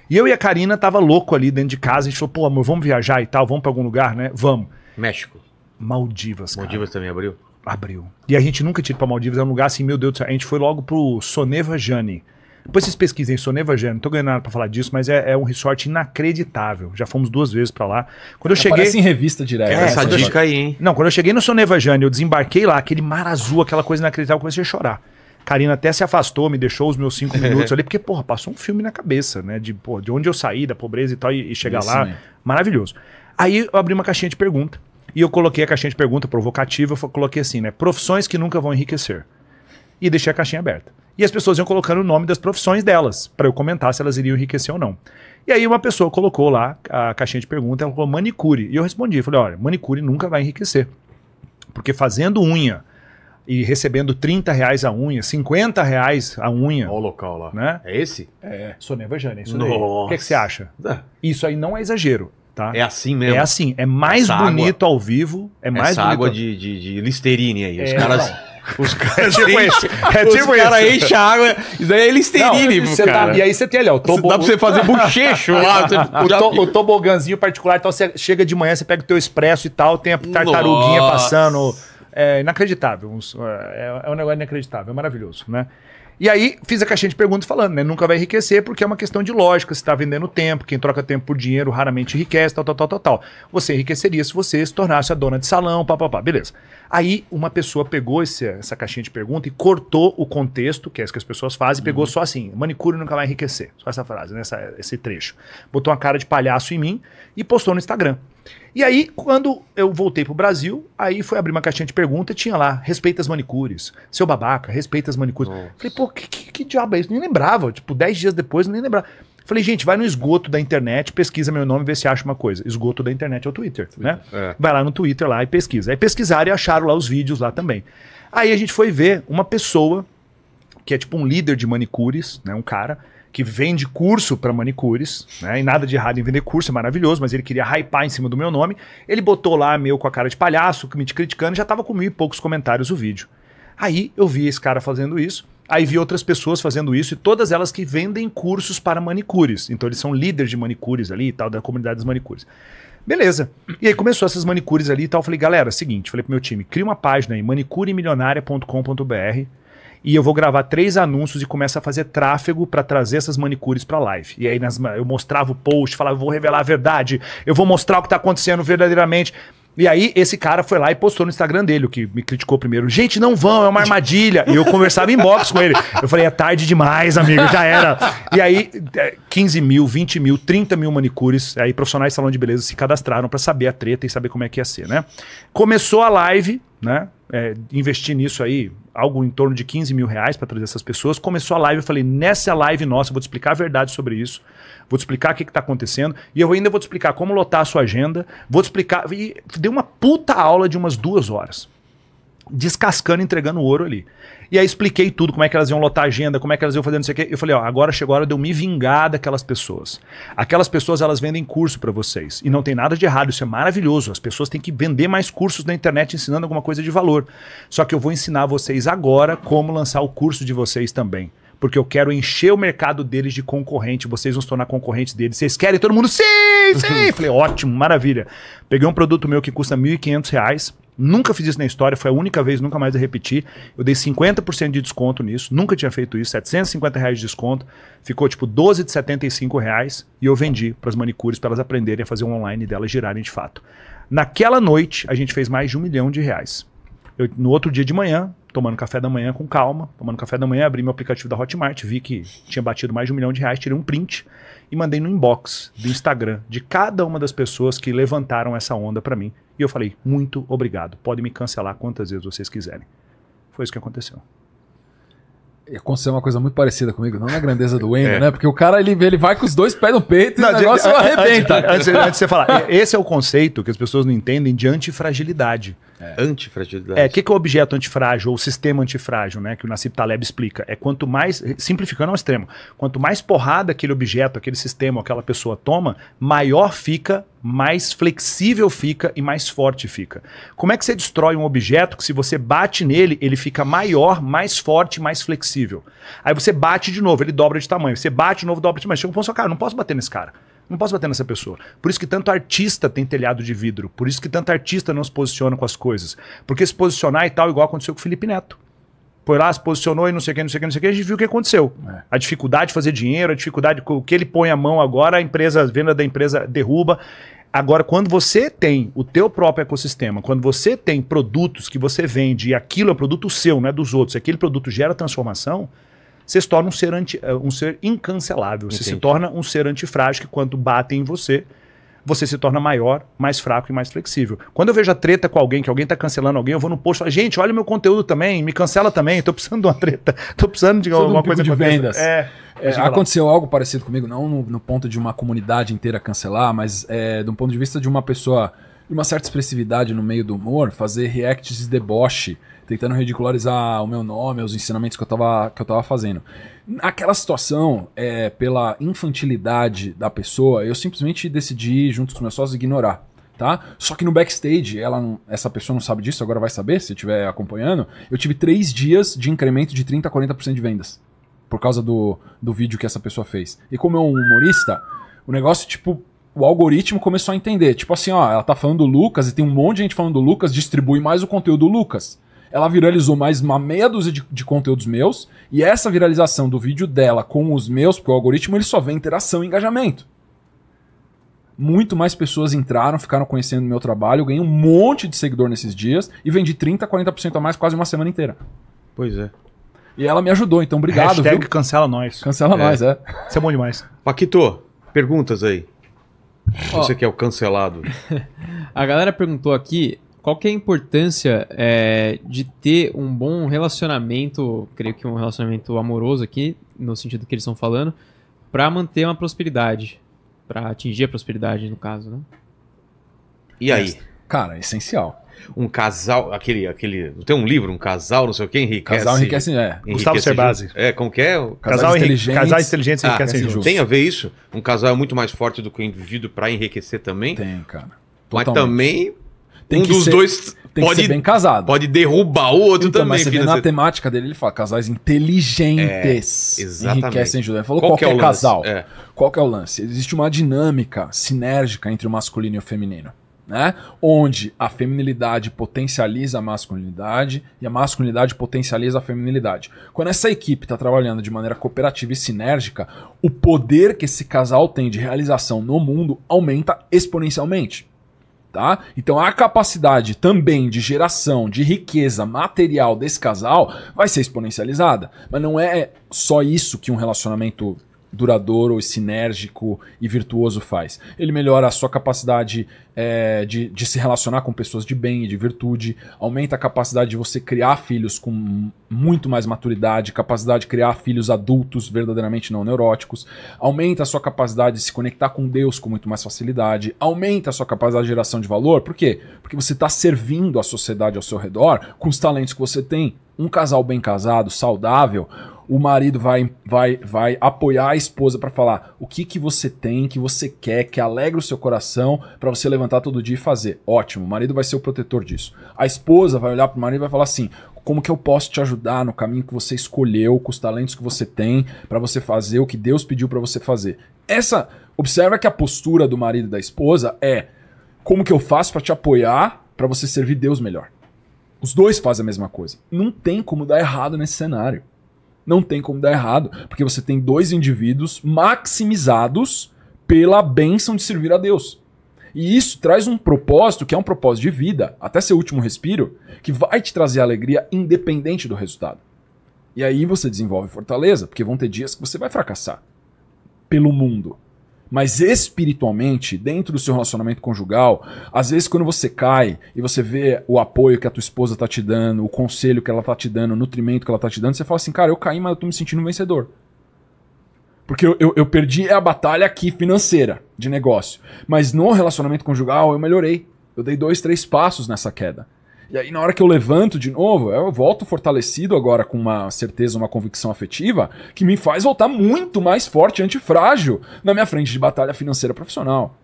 E eu e a Karina tava louco ali dentro de casa. A gente falou, pô, amor, vamos viajar e tal, vamos para algum lugar, né? Vamos. México. Maldivas, cara. Maldivas também abriu? Abriu. E a gente nunca tinha ido pra Maldivas, é um lugar assim, meu Deus do céu. A gente foi logo pro Soneva Jane. Depois vocês pesquisem Soneva Jane, não tô ganhando nada pra falar disso, mas é, é um resort inacreditável. Já fomos duas vezes pra lá. Quando eu cheguei. em revista direto. É, essa dica aí, hein? Não, quando eu cheguei no Soneva Jane, eu desembarquei lá, aquele mar azul, aquela coisa inacreditável, eu comecei a chorar. Karina até se afastou, me deixou os meus cinco minutos ali, porque, porra, passou um filme na cabeça, né? De, porra, de onde eu saí, da pobreza e tal, e, e chegar lá. Maravilhoso. Aí eu abri uma caixinha de pergunta. E eu coloquei a caixinha de pergunta provocativa, eu coloquei assim, né? Profissões que nunca vão enriquecer. E deixei a caixinha aberta. E as pessoas iam colocando o nome das profissões delas, para eu comentar se elas iriam enriquecer ou não. E aí uma pessoa colocou lá a caixinha de pergunta, ela colocou manicure. E eu respondi, falei, olha, manicure nunca vai enriquecer. Porque fazendo unha, e recebendo 30 reais a unha, 50 reais a unha. Olha o local lá. Né? É esse? É. Soneva Jane, isso O que, é que você acha? É. Isso aí não é exagero. Tá? É assim mesmo. É assim. É mais Essa bonito água... ao vivo. É mais Essa bonito. água de, de, de Listerine aí. Os é, caras. Não. Os caras tipo esse, é tipo os cara enche enchem a água. Isso daí é listerine, não, você cara. Dá, tá- e aí você tem ali, ó, o tobo... Dá pra você fazer bochecho lá. Você... O, to, o particular, então você chega de manhã, você pega o teu expresso e tal, tem a tartaruguinha Nossa. passando é inacreditável. é, é, um negócio inacreditável, é maravilhoso, né? E aí fiz a caixinha de perguntas falando, né? Nunca vai enriquecer porque é uma questão de lógica. Você está vendendo tempo, quem troca tempo por dinheiro raramente enriquece, tal, tal, tal, tal, tal. Você enriqueceria se você se tornasse a dona de salão, papapá, beleza. Aí uma pessoa pegou esse, essa caixinha de pergunta e cortou o contexto, que é isso que as pessoas fazem, pegou uhum. só assim, manicure nunca vai enriquecer. Só essa frase, né? Essa, esse trecho. Botou uma cara de palhaço em mim e postou no Instagram. E aí, quando eu voltei pro Brasil, aí foi abrir uma caixinha de pergunta e tinha lá, respeita as manicures. Seu babaca, respeita as manicures. Nossa. Falei, pô, que, que, que, diabo é isso? Nem lembrava. Tipo, dez dias depois, nem lembrava. Falei, gente, vai no esgoto da internet, pesquisa meu nome, vê se acha uma coisa. Esgoto da internet é o Twitter, Twitter. né? É. Vai lá no Twitter lá e pesquisa. Aí pesquisaram e acharam lá os vídeos lá também. Aí a gente foi ver uma pessoa, que é tipo um líder de manicures, né? Um cara que vende curso para manicures, né? E nada de errado em vender curso, é maravilhoso, mas ele queria hypar em cima do meu nome. Ele botou lá meu com a cara de palhaço, me criticando, já tava com mil e poucos comentários o vídeo. Aí eu vi esse cara fazendo isso, aí vi outras pessoas fazendo isso, e todas elas que vendem cursos para manicures. Então eles são líderes de manicures ali e tal, da comunidade das manicures. Beleza. E aí começou essas manicures ali e tal. Eu falei, galera, é seguinte, falei pro meu time, cria uma página aí, manicuremilionária.com.br e eu vou gravar três anúncios e começa a fazer tráfego para trazer essas manicures para live. E aí nas, eu mostrava o post, falava, vou revelar a verdade, eu vou mostrar o que está acontecendo verdadeiramente. E aí, esse cara foi lá e postou no Instagram dele, o que me criticou primeiro. Gente, não vão, é uma armadilha. E eu conversava em box com ele. Eu falei, é tarde demais, amigo, já era. E aí, 15 é, mil, 20 mil, 30 mil manicures, aí profissionais de salão de beleza se cadastraram para saber a treta e saber como é que ia ser, né? Começou a live, né? É, investir nisso aí, algo em torno de 15 mil reais para trazer essas pessoas. Começou a live, eu falei, nessa live nossa, eu vou te explicar a verdade sobre isso, vou te explicar o que está acontecendo, e eu ainda vou te explicar como lotar a sua agenda, vou te explicar. E dei uma puta aula de umas duas horas, descascando, entregando ouro ali. E aí expliquei tudo, como é que elas iam lotar a agenda, como é que elas iam fazer não sei o quê. Eu falei, ó, agora chegou a hora de eu me vingar daquelas pessoas. Aquelas pessoas, elas vendem curso para vocês. E não tem nada de errado, isso é maravilhoso. As pessoas têm que vender mais cursos na internet ensinando alguma coisa de valor. Só que eu vou ensinar vocês agora como lançar o curso de vocês também porque eu quero encher o mercado deles de concorrente, vocês vão se tornar concorrentes deles. Vocês querem? Todo mundo, sim, sim! Uhum. Falei, ótimo, maravilha. Peguei um produto meu que custa R$ 1.500, Nunca fiz isso na história, foi a única vez, nunca mais a repetir. Eu dei 50% de desconto nisso, nunca tinha feito isso, 750 reais de desconto. Ficou tipo 12 de 75 reais e eu vendi para as manicures para elas aprenderem a fazer o online delas girarem de fato. Naquela noite, a gente fez mais de um milhão de reais. Eu, no outro dia de manhã, tomando café da manhã com calma, tomando café da manhã, abri meu aplicativo da Hotmart, vi que tinha batido mais de um milhão de reais, tirei um print e mandei no inbox do Instagram de cada uma das pessoas que levantaram essa onda para mim e eu falei, muito obrigado, pode me cancelar quantas vezes vocês quiserem. Foi isso que aconteceu. Aconteceu uma coisa muito parecida comigo, não na grandeza do Wendel, é. né? Porque o cara ele, ele vai com os dois pés no peito e o negócio de, arrebenta. Antes, antes, antes de você falar, é, esse é o conceito que as pessoas não entendem de antifragilidade. fragilidade é. Antifragilidade. É, o que, que, é o objeto antifrágil ou o sistema antifrágil, né? Que o Nassib Taleb explica. É quanto mais, simplificando ao extremo, quanto mais porrada aquele objeto, aquele sistema, aquela pessoa toma, maior fica, mais flexível fica e mais forte fica. Como é que você destrói um objeto que se você bate nele, ele fica maior, mais forte, mais flexível? Aí você bate de novo, ele dobra de tamanho. Você bate de novo, dobra de tamanho. Chega um ponto, cara, não posso bater nesse cara. Não posso bater nessa pessoa. Por isso que tanto artista tem telhado de vidro. Por isso que tanto artista não se posiciona com as coisas. Porque se posicionar e tal, igual aconteceu com o Felipe Neto. Foi lá, se posicionou e não sei o que, não sei o que, não sei o que, a gente viu o que aconteceu. É. A dificuldade de fazer dinheiro, a dificuldade, o que ele põe a mão agora, a empresa, a venda da empresa derruba. Agora, quando você tem o teu próprio ecossistema, quando você tem produtos que você vende e aquilo é produto seu, não é dos outros, aquele produto gera transformação, você se torna um ser, anti, eh, um ser incancelável. Entendi. Você se torna um ser antifrágil que quando batem em você, você se torna maior, mais fraco e mais flexível. Quando eu vejo a treta com alguém, que alguém está cancelando alguém, eu vou no post e falo, gente, olha o meu conteúdo também, me cancela também, estou precisando de uma treta, estou precisando de alguma um coisa de vendas. É, é, aconteceu algo parecido comigo, não no, no, ponto de uma comunidade inteira cancelar, mas é, um ponto de vista de uma pessoa de uma certa expressividade no meio do humor, fazer reacts de deboche tentando ridicularizar o meu nome, os ensinamentos que eu tava, que eu tava fazendo. Naquela situação, é, pela infantilidade da pessoa, eu simplesmente decidi, junto com meus sócios, ignorar. Tá? Só que no backstage, ela, essa pessoa não sabe disso, agora vai saber, se estiver acompanhando. Eu tive três dias de incremento de 30% a 40% de vendas. Por causa do, do vídeo que essa pessoa fez. E como é um humorista, o negócio, tipo, o algoritmo começou a entender. Tipo assim, ó, ela tá falando do Lucas e tem um monte de gente falando do Lucas, distribui mais o conteúdo do Lucas ela viralizou mais uma meia dúzia de, de conteúdos meus, e essa viralização do vídeo dela com os meus, porque o algoritmo ele só vê interação e engajamento. Muito mais pessoas entraram, ficaram conhecendo meu trabalho, eu ganhei um monte de seguidor nesses dias e vendi 30, 40% a mais quase uma semana inteira. Pois é. E ela me ajudou, então obrigado. Hashtag viu? cancela nós. Cancela é. nós, é. Isso é bom demais. Paquito, perguntas aí. Você que é o cancelado. a galera perguntou aqui qual que é a importância é, de ter um bom relacionamento, creio que um relacionamento amoroso aqui, no sentido que eles estão falando, para manter uma prosperidade, para atingir a prosperidade no caso, né? E aí? Cara, é essencial. Um casal, aquele, aquele, tem um livro, um casal, não sei o que, enriquece. Casal enriquece, é. Gustavo Cerbasi. É, como que é? Casal, casal inteligente. casal inteligente ah, enriquece. ah, é juntos. Tem a ver isso? Um casal é muito mais forte do que o indivíduo para enriquecer também? Tem, cara. Totalmente. Mas também tem um dos ser, dois tem pode, que ser bem casado. Pode derrubar o outro então, também. Mas você vê na temática dele, ele fala casais inteligentes. É, exatamente. Enriquecem ajuda. Ele falou qual qualquer é casal. É. Qual é o lance? Existe uma dinâmica sinérgica entre o masculino e o feminino. Né? Onde a feminilidade potencializa a masculinidade e a masculinidade potencializa a feminilidade. Quando essa equipe está trabalhando de maneira cooperativa e sinérgica, o poder que esse casal tem de realização no mundo aumenta exponencialmente tá? Então a capacidade também de geração de riqueza material desse casal vai ser exponencializada. Mas não é só isso que um relacionamento duradouro, sinérgico e virtuoso faz. Ele melhora a sua capacidade é, de, de, se relacionar com pessoas de bem e de virtude, aumenta a capacidade de você criar filhos com muito mais maturidade, capacidade de criar filhos adultos, verdadeiramente não neuróticos, aumenta a sua capacidade de se conectar com Deus com muito mais facilidade, aumenta a sua capacidade de geração de valor, por quê? Porque você está servindo a sociedade ao seu redor com os talentos que você tem. Um casal bem casado, saudável, o marido vai, vai, vai apoiar a esposa para falar o que que você tem, que você quer, que alegra o seu coração para você levantar todo dia e fazer. Ótimo, o marido vai ser o protetor disso. A esposa vai olhar pro marido e vai falar assim: como que eu posso te ajudar no caminho que você escolheu, com os talentos que você tem, para você fazer o que Deus pediu para você fazer. Essa observa que a postura do marido e da esposa é como que eu faço para te apoiar, para você servir Deus melhor. Os dois fazem a mesma coisa. Não tem como dar errado nesse cenário. Não tem como dar errado, porque você tem dois indivíduos maximizados pela bênção de servir a Deus. E isso traz um propósito que é um propósito de vida, até seu último respiro, que vai te trazer alegria independente do resultado. E aí você desenvolve fortaleza, porque vão ter dias que você vai fracassar pelo mundo. Mas espiritualmente, dentro do seu relacionamento conjugal, às vezes quando você cai e você vê o apoio que a tua esposa tá te dando, o conselho que ela tá te dando, o nutrimento que ela tá te dando, você fala assim, cara, eu caí, mas eu tô me sentindo um vencedor. Porque eu, eu, eu perdi a batalha aqui financeira, de negócio. Mas no relacionamento conjugal eu melhorei. Eu dei dois, três passos nessa queda. E aí, na hora que eu levanto de novo, eu volto fortalecido agora com uma certeza, uma convicção afetiva, que me faz voltar muito mais forte, antifrágil, na minha frente de batalha financeira profissional.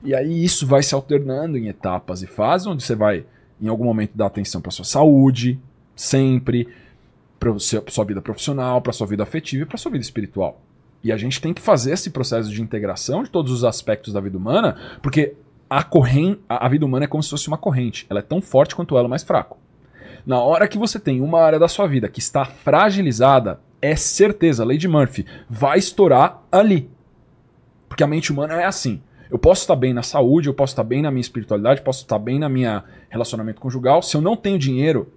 E aí isso vai se alternando em etapas e fases, onde você vai, em algum momento, dar atenção para sua saúde, sempre, para sua vida profissional, para sua vida afetiva e para sua vida espiritual. E a gente tem que fazer esse processo de integração de todos os aspectos da vida humana, porque a, corrente, a, vida humana é como se fosse uma corrente. Ela é tão forte quanto o mais fraco. Na hora que você tem uma área da sua vida que está fragilizada, é certeza, lei de Murphy, vai estourar ali. Porque a mente humana é assim. Eu posso estar bem na saúde, eu posso estar bem na minha espiritualidade, posso estar bem na minha relacionamento conjugal. Se eu não tenho dinheiro,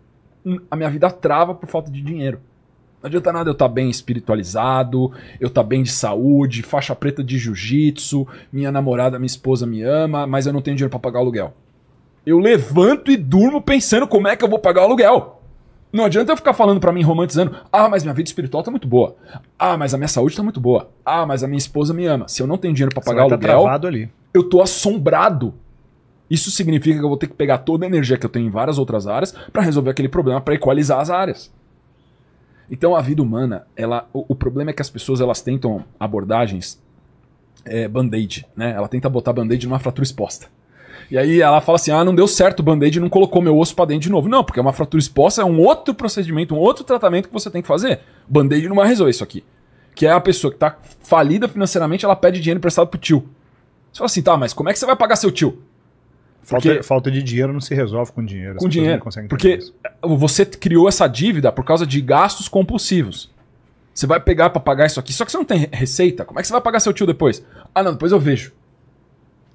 a minha vida trava por falta de dinheiro. Não adianta nada eu estar tá bem espiritualizado, eu estar tá bem de saúde, faixa preta de jiu-jitsu, minha namorada, minha esposa me ama, mas eu não tenho dinheiro para pagar o aluguel. Eu levanto e durmo pensando como é que eu vou pagar o aluguel. Não adianta eu ficar falando para mim, romantizando, ah, mas minha vida espiritual tá muito boa. Ah, mas a minha saúde tá muito boa. Ah, mas a minha esposa me ama. Se eu não tenho dinheiro para pagar o tá aluguel, tá eu tô assombrado. Isso significa que eu vou ter que pegar toda a energia que eu tenho em várias outras áreas para resolver aquele problema, para equalizar as áreas. Então a vida humana, ela, o, o problema é que as pessoas elas tentam abordagens é, band-aid, né? Ela tenta botar band-aid numa fratura exposta. E aí ela fala assim: ah, não deu certo o band-aid, não colocou meu osso para dentro de novo. Não, porque é uma fratura exposta é um outro procedimento, um outro tratamento que você tem que fazer. Band-aid não vai resolver isso aqui. Que é a pessoa que tá falida financeiramente, ela pede dinheiro emprestado pro tio. Você fala assim: tá, mas como é que você vai pagar seu tio? Porque... Falta, falta, de dinheiro não se resolve com dinheiro. Com dinheiro. Porque você criou essa dívida por causa de gastos compulsivos. Você vai pegar para pagar isso aqui, só que você não tem receita. Como é que você vai pagar seu tio depois? Ah, não, depois eu vejo.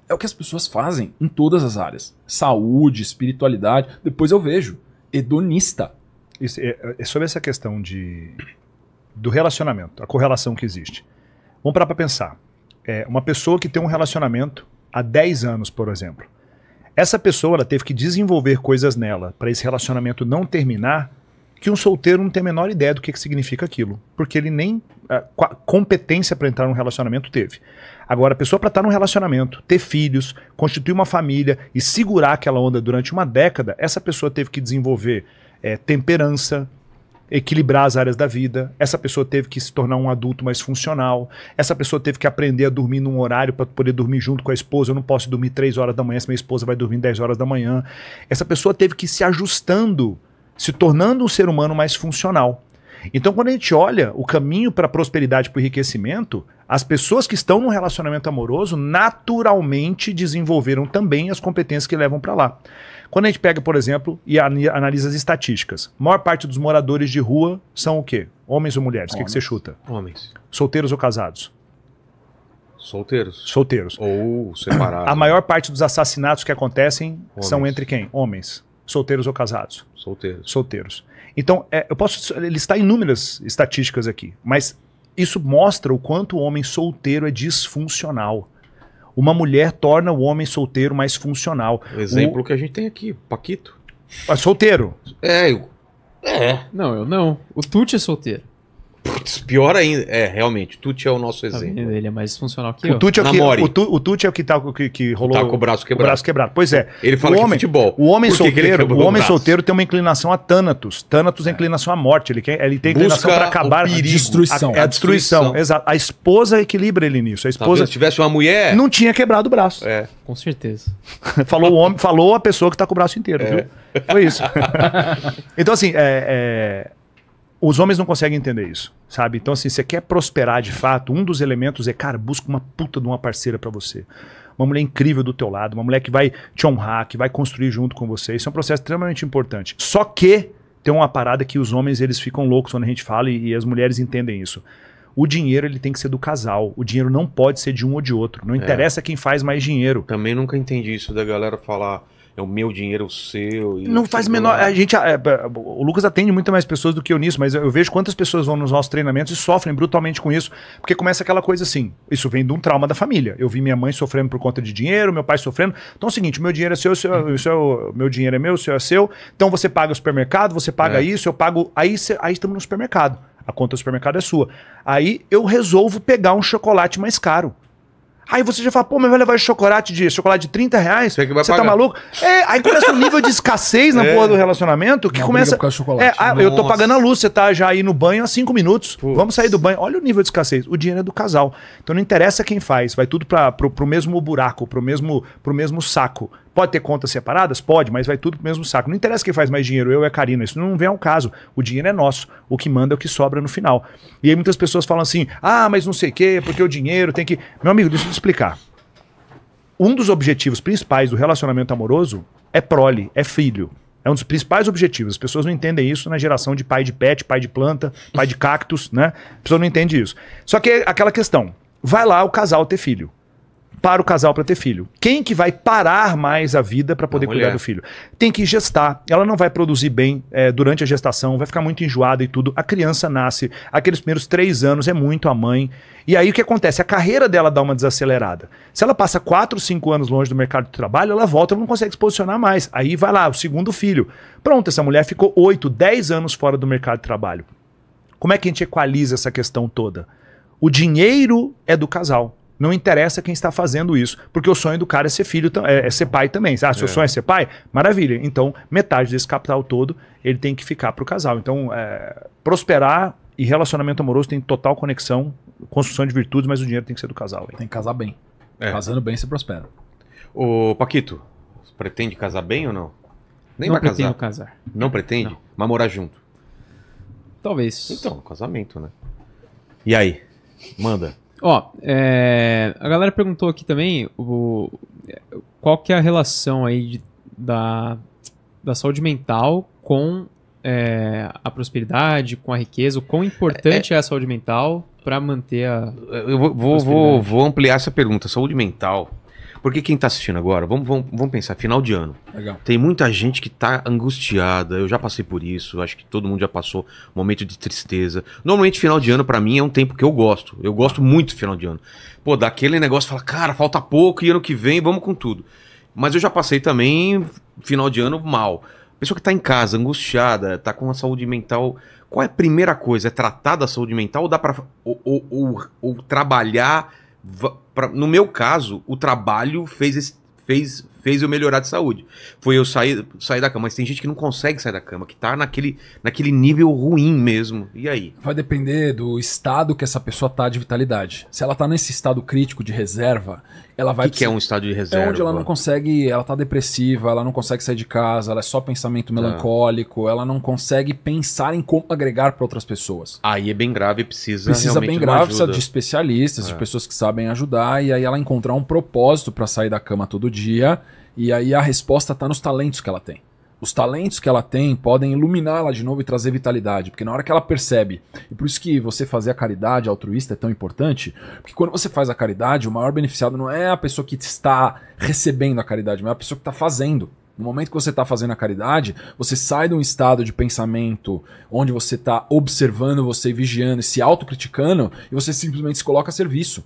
É o que as pessoas fazem em todas as áreas: saúde, espiritualidade. Depois eu vejo. Hedonista. Isso, é, é sobre essa questão de, do relacionamento, a correlação que existe. Vamos parar para pensar. É, uma pessoa que tem um relacionamento há 10 anos, por exemplo essa pessoa teve que desenvolver coisas nela para esse relacionamento não terminar, que um solteiro não tem a menor ideia do que, que significa aquilo, porque ele nem competência para entrar num relacionamento teve. Agora, a pessoa para estar tá num relacionamento, ter filhos, constituir uma família e segurar aquela onda durante uma década, essa pessoa teve que desenvolver é, temperança, equilibrar as áreas da vida, essa pessoa teve que se tornar um adulto mais funcional, essa pessoa teve que aprender a dormir num horário para poder dormir junto com a esposa. Eu não posso dormir 3 horas da manhã se minha esposa vai dormir 10 horas da manhã. Essa pessoa teve que se ajustando, se tornando um ser humano mais funcional. Então, quando a gente olha o caminho para a prosperidade, para o enriquecimento, as pessoas que estão num relacionamento amoroso naturalmente desenvolveram também as competências que levam para lá. Quando a gente pega, por exemplo, e analisa as estatísticas, maior parte dos moradores de rua são o quê? Homens ou mulheres? O que, que você chuta? Homens. Solteiros ou casados? Solteiros. Solteiros. Ou separados. A maior parte dos assassinatos que acontecem Homens. são entre quem? Homens. Solteiros ou casados? Solteiros. Solteiros. Então, é, eu posso listar inúmeras estatísticas aqui, mas isso mostra o quanto o homem solteiro é disfuncional uma mulher torna o homem solteiro mais funcional. Exemplo o... que a gente tem aqui, Paquito. Ah, solteiro. É, eu... é. Não, eu não. O Tuti é solteiro. Putz, pior ainda. É, realmente, Tucci é o nosso tá exemplo. Ele é mais funcional que o eu. é o, que, Namore. o, o Tucci é o que, tá, que, que rolou. Tá com o braço quebrado. O braço quebrado. Pois é. Ele fala o é homem, futebol. O homem solteiro, que o homem o solteiro tem uma inclinação a Thanatos. Thanatos é, é inclinação à morte. Ele, quer, ele tem Busca inclinação para acabar a destruição. é a, a destruição. destruição. Exato. A esposa equilibra ele nisso. A tá esposa. Talvez se tivesse uma mulher. Não tinha quebrado o braço. É. Com certeza. falou o homem, falou a pessoa que tá com o braço inteiro, é. viu? Foi isso. então, assim, é, é os homens não conseguem entender isso, sabe? Então, assim, você quer prosperar de fato, um dos elementos é, cara, busca uma puta de uma parceira para você. Uma mulher incrível do teu lado, uma mulher que vai te honrar, que vai construir junto com você. Isso é um processo extremamente importante. Só que tem uma parada que os homens eles ficam loucos quando a gente fala e, e as mulheres entendem isso. O dinheiro ele tem que ser do casal. O dinheiro não pode ser de um ou de outro. Não é. interessa quem faz mais dinheiro. Também nunca entendi isso da galera falar é o meu dinheiro, é o seu. não faz menor. A gente, ah, é, o Lucas atende muito mais pessoas do que eu nisso, mas eu vejo quantas pessoas vão nos nossos treinamentos e sofrem brutalmente com isso, porque começa aquela coisa assim. Isso vem de um trauma da família. Eu vi minha mãe sofrendo por conta de dinheiro, meu pai sofrendo. Então é o seguinte: meu dinheiro é seu, seu, uhum. seu meu dinheiro é meu, o seu é seu. Então você paga o supermercado, você paga é. isso, eu pago. Aí, aí estamos no supermercado. A conta do supermercado é sua. Aí eu resolvo pegar um chocolate mais caro. Aí você já fala, pô, mas vai levar chocolate de chocolate de 30 reais? Você, é você tá maluco? É, aí começa um nível de escassez na é. porra do relacionamento que começa. Por chocolate. É, ah, eu tô pagando a luz, você tá já aí no banho há cinco minutos. Vamos sair do banho. Olha o nível de escassez. O dinheiro é do casal. Então não interessa quem faz, vai tudo pra, pro, pro mesmo buraco, pro mesmo, pro mesmo saco. Pode ter contas separadas? Pode, mas vai tudo pro mesmo saco. Não interessa quem faz mais dinheiro, eu é Karina. Isso não vem ao caso. O dinheiro é nosso. O que manda é o que sobra no final. E aí muitas pessoas falam assim: ah, mas não sei o quê, porque o dinheiro tem que. Meu amigo, deixa eu te explicar. Um dos objetivos principais do relacionamento amoroso é prole, é filho. É um dos principais objetivos. As pessoas não entendem isso na geração de pai de pet, pai de planta, pai de cactos, né? A pessoa não entende isso. Só que é aquela questão: vai lá o casal ter filho para o casal para ter filho. Quem que vai parar mais a vida para poder cuidar do filho? Tem que gestar. Ela não vai produzir bem é, durante a gestação, vai ficar muito enjoada e tudo. A criança nasce, aqueles primeiros três anos é muito a mãe. E aí o que acontece? A carreira dela dá uma desacelerada. Se ela passa quatro, cinco anos longe do mercado de trabalho, ela volta, ela não consegue se posicionar mais. Aí vai lá, o segundo filho. Pronto, essa mulher ficou oito, dez anos fora do mercado de trabalho. Como é que a gente equaliza essa questão toda? O dinheiro é do casal. Não interessa quem está fazendo isso, porque o sonho do cara é ser filho, é, é, ser pai também. Ah, seu é. sonho é ser pai? Maravilha. Então, metade desse capital todo, ele tem que ficar para o casal. Então, é, prosperar e relacionamento amoroso tem total conexão, construção de virtudes, mas o dinheiro tem que ser do casal. Tem que casar bem. É. Casando bem, você prospera. Ô, Paquito, pretende casar bem ou não? Nem não vai casar. Não casar. Não pretende? Não. Mas morar junto? Talvez. Então, casamento, né? E aí? Manda. Ó, é, a galera perguntou aqui também o, qual que é a relação aí de, da, da saúde mental com é, a prosperidade, com a riqueza, o quão importante é, é a saúde mental para manter a. Eu vou, vou, vou, ampliar essa pergunta. Saúde mental porque quem está assistindo agora, vamos, vamos, vamos, pensar, final de ano. Legal. Tem muita gente que está angustiada, eu já passei por isso, acho que todo mundo já passou momento de tristeza. Normalmente, final de ano, para mim, é um tempo que eu gosto. Eu gosto muito do final de ano. Pô, daquele negócio, fala, cara, falta pouco e ano que vem, vamos com tudo. Mas eu já passei também final de ano mal. Pessoa que está em casa, angustiada, está com a saúde mental. Qual é a primeira coisa? É tratar da saúde mental ou dá para ou, ou, ou, ou trabalhar pra, no meu caso, o trabalho fez, fez, fez eu melhorar de saúde. Foi eu sair, sair da cama. Mas tem gente que não consegue sair da cama, que tá naquele, naquele nível ruim mesmo. E aí? Vai depender do estado que essa pessoa tá de vitalidade. Se ela tá nesse estado crítico de reserva, ela vai. O que, que, é um estado de reserva? É onde ela não consegue. Ela tá depressiva, ela não consegue sair de casa, ela é só pensamento tá. melancólico, ela não consegue pensar em como agregar para outras pessoas. Aí é bem grave, precisa. Precisa bem grave, precisa de especialistas, de é. pessoas que sabem ajudar, e aí ela encontrar um propósito para sair da cama todo dia. E aí a resposta tá nos talentos que ela tem os talentos que ela tem podem iluminá-la de novo e trazer vitalidade, porque na hora que ela percebe, e por isso que você fazer a caridade altruísta é tão importante, porque quando você faz a caridade, o maior beneficiado não é a pessoa que está recebendo a caridade, mas é a pessoa que está fazendo. No momento que você está fazendo a caridade, você sai de um estado de pensamento onde você está observando, você vigiando e se autocriticando, e você simplesmente se coloca a serviço.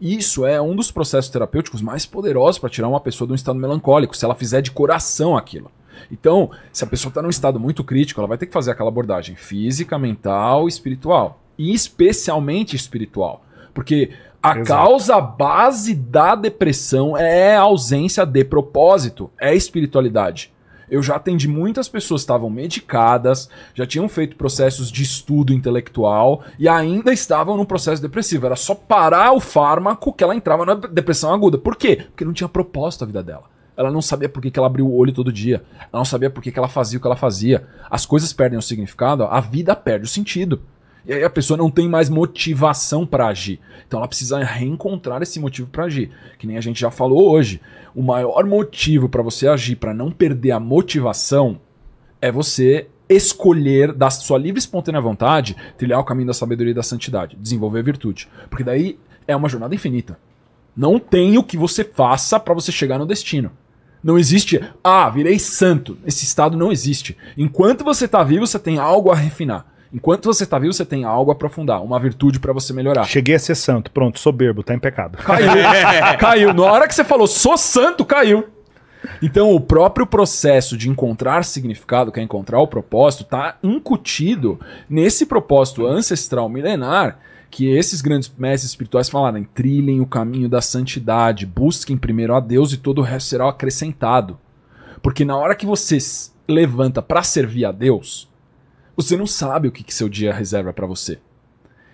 Isso é um dos processos terapêuticos mais poderosos para tirar uma pessoa de um estado melancólico, se ela fizer de coração aquilo. Então, se a pessoa está num estado muito crítico, ela vai ter que fazer aquela abordagem física, mental, espiritual. E especialmente espiritual. Porque a Exato. causa base da depressão é a ausência de propósito, é espiritualidade. Eu já atendi muitas pessoas que estavam medicadas, já tinham feito processos de estudo intelectual e ainda estavam num processo depressivo. Era só parar o fármaco que ela entrava na depressão aguda. Por quê? Porque não tinha propósito a vida dela. Ela não sabia por que, que ela abriu o olho todo dia. Ela não sabia por que, que ela fazia o que ela fazia. As coisas perdem o significado, a vida perde o sentido. E aí a pessoa não tem mais motivação para agir. Então ela precisa reencontrar esse motivo para agir. Que nem a gente já falou hoje. O maior motivo para você agir, para não perder a motivação, é você escolher da sua livre e espontânea vontade trilhar o caminho da sabedoria e da santidade, desenvolver virtude. Porque daí é uma jornada infinita. Não tem o que você faça para você chegar no destino. Não existe, ah, virei santo. Esse estado não existe. Enquanto você está vivo, você tem algo a refinar. Enquanto você está vivo, você tem algo a aprofundar, uma virtude para você melhorar. Cheguei a ser santo, pronto, soberbo, tá em pecado. Caiu. caiu. Na hora que você falou, sou santo, caiu. Então, o próprio processo de encontrar significado, que é encontrar o propósito, está incutido nesse propósito ancestral milenar que esses grandes mestres espirituais falarem: trilhem o caminho da santidade, busquem primeiro a Deus e todo o resto será acrescentado. Porque na hora que você levanta para servir a Deus, você não sabe o que, que seu dia reserva para você.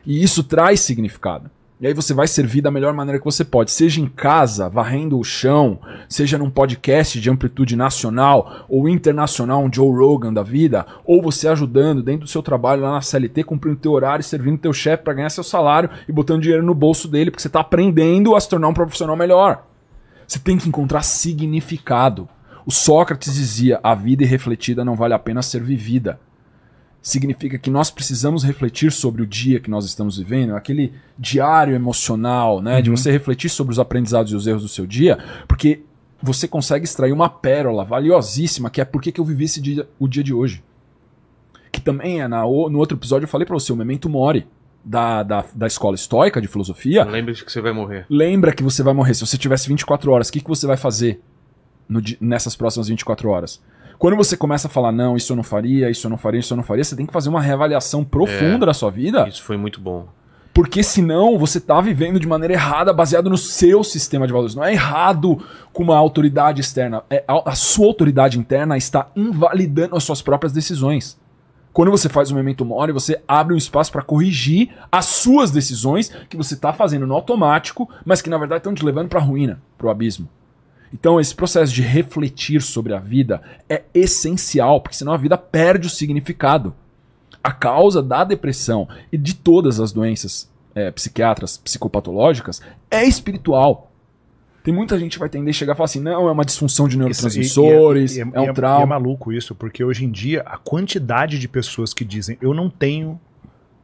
E isso traz significado. E aí você vai servir da melhor maneira que você pode, seja em casa, varrendo o chão, seja num podcast de amplitude nacional ou internacional, um Joe Rogan da vida, ou você ajudando dentro do seu trabalho lá na CLT, cumprindo teu horário, servindo teu chefe para ganhar seu salário e botando dinheiro no bolso dele, porque você está aprendendo a se tornar um profissional melhor. Você tem que encontrar significado. O Sócrates dizia: a vida irrefletida não vale a pena ser vivida significa que nós precisamos refletir sobre o dia que nós estamos vivendo, aquele diário emocional, né? Uhum. De você refletir sobre os aprendizados e os erros do seu dia, porque você consegue extrair uma pérola valiosíssima, que é por que eu vivi esse dia, o dia de hoje. Que também é na, no outro episódio eu falei para você, o Memento Mori. Da, da, da escola estoica de filosofia. Lembra que você vai morrer. Lembra que você vai morrer. Se você tivesse 24 horas, o que, que você vai fazer no, nessas próximas 24 horas? Quando você começa a falar, não, isso eu não faria, isso eu não faria, isso eu não faria, você tem que fazer uma reavaliação profunda é, da sua vida. Isso foi muito bom. Porque senão você está vivendo de maneira errada, baseado no seu sistema de valores. Não é errado com uma autoridade externa. É a, a sua autoridade interna está invalidando as suas próprias decisões. Quando você faz o momento mori, você abre um espaço para corrigir as suas decisões que você está fazendo no automático, mas que na verdade estão te levando para a ruína, para o abismo. Então, esse processo de refletir sobre a vida é essencial, porque senão a vida perde o significado. A causa da depressão e de todas as doenças é, psiquiatras psicopatológicas é espiritual. Tem muita gente que vai tender a chegar e falar assim: não, é uma disfunção de neurotransmissores, e, e, é, um trauma. É, é, é maluco isso, porque hoje em dia a quantidade de pessoas que dizem eu não tenho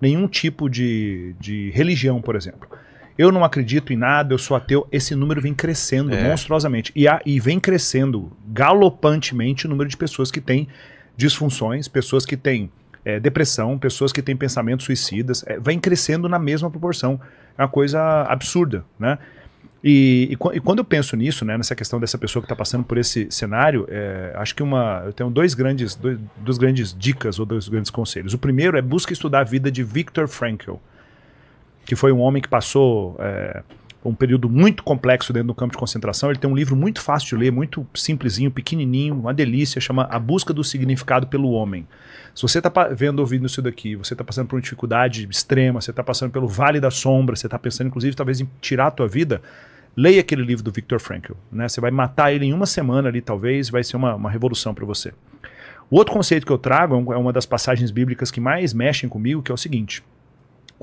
nenhum tipo de, de religião, por exemplo eu não acredito em nada, eu sou ateu. Esse número vem crescendo é. monstruosamente. E, e vem crescendo galopantemente o número de pessoas que têm disfunções, pessoas que têm é, depressão, pessoas que têm pensamentos suicidas, é, vem crescendo na mesma proporção. É uma coisa absurda, né? E, e, e quando eu penso nisso, né, nessa questão dessa pessoa que está passando por esse cenário, é, acho que uma, eu tenho dois grandes, dois, duas grandes dicas ou dois grandes conselhos. O primeiro é busca estudar a vida de Viktor Frankl que foi um homem que passou é, um período muito complexo dentro do campo de concentração. Ele tem um livro muito fácil de ler, muito simplesinho, pequenininho, uma delícia, chama A Busca do Significado pelo Homem. Se você está vendo, ouvindo isso daqui, você está passando por uma dificuldade extrema, você está passando pelo vale da sombra, você está pensando, inclusive, talvez em tirar a tua vida, leia aquele livro do Viktor Frankl. Né? Você vai matar ele em uma semana ali, talvez, vai ser uma, uma revolução para você. O outro conceito que eu trago é, é uma das passagens bíblicas que mais mexem comigo, que é o seguinte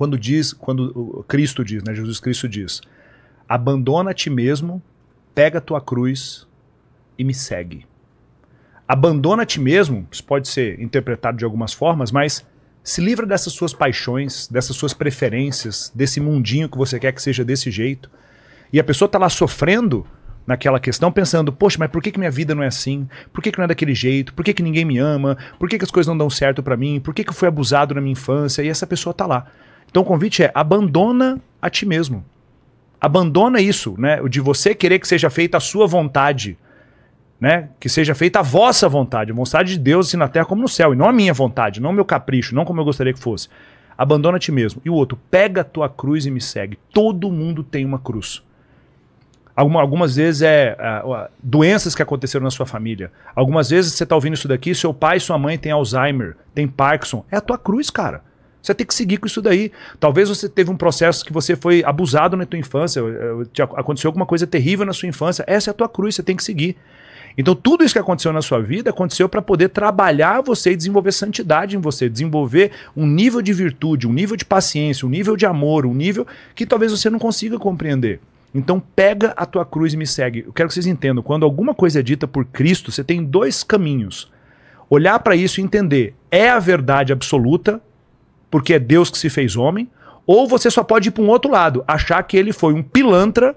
quando diz, quando Cristo diz, né, Jesus Cristo diz: abandona a ti mesmo, pega a tua cruz e me segue. Abandona a ti mesmo, isso pode ser interpretado de algumas formas, mas se livra dessas suas paixões, dessas suas preferências, desse mundinho que você quer que seja desse jeito. E a pessoa está lá sofrendo naquela questão, pensando: poxa, mas por que, que minha vida não é assim? Por que, que não é daquele jeito? Por que, que ninguém me ama? Por que, que as coisas não dão certo para mim? Por que, que eu fui abusado na minha infância? E essa pessoa está lá. Então o convite é abandona a ti mesmo. Abandona isso, né? o De você querer que seja feita a sua vontade, né? Que seja feita a vossa vontade, a vontade de Deus assim na terra como no céu, e não a minha vontade, não o meu capricho, não como eu gostaria que fosse. Abandona a ti mesmo. E o outro, pega a tua cruz e me segue. Todo mundo tem uma cruz. Alguma, algumas vezes é uh, doenças que aconteceram na sua família. Algumas vezes você está ouvindo isso daqui, seu pai e sua mãe têm Alzheimer, tem Parkinson. É a tua cruz, cara. Você tem que seguir com isso daí. Talvez você teve um processo que você foi abusado na tua infância, eh, eh, aconteceu alguma coisa terrível na sua infância. Essa é a tua cruz, você tem que seguir. Então, tudo isso que aconteceu na sua vida aconteceu para poder trabalhar você e desenvolver santidade em você, desenvolver um nível de virtude, um nível de paciência, um nível de amor, um nível que talvez você não consiga compreender. Então, pega a tua cruz e me segue. Eu quero que vocês entendam: quando alguma coisa é dita por Cristo, você tem dois caminhos. Olhar para isso e entender: é a verdade absoluta porque é Deus que se fez homem, ou você só pode ir para um outro lado, achar que ele foi um pilantra,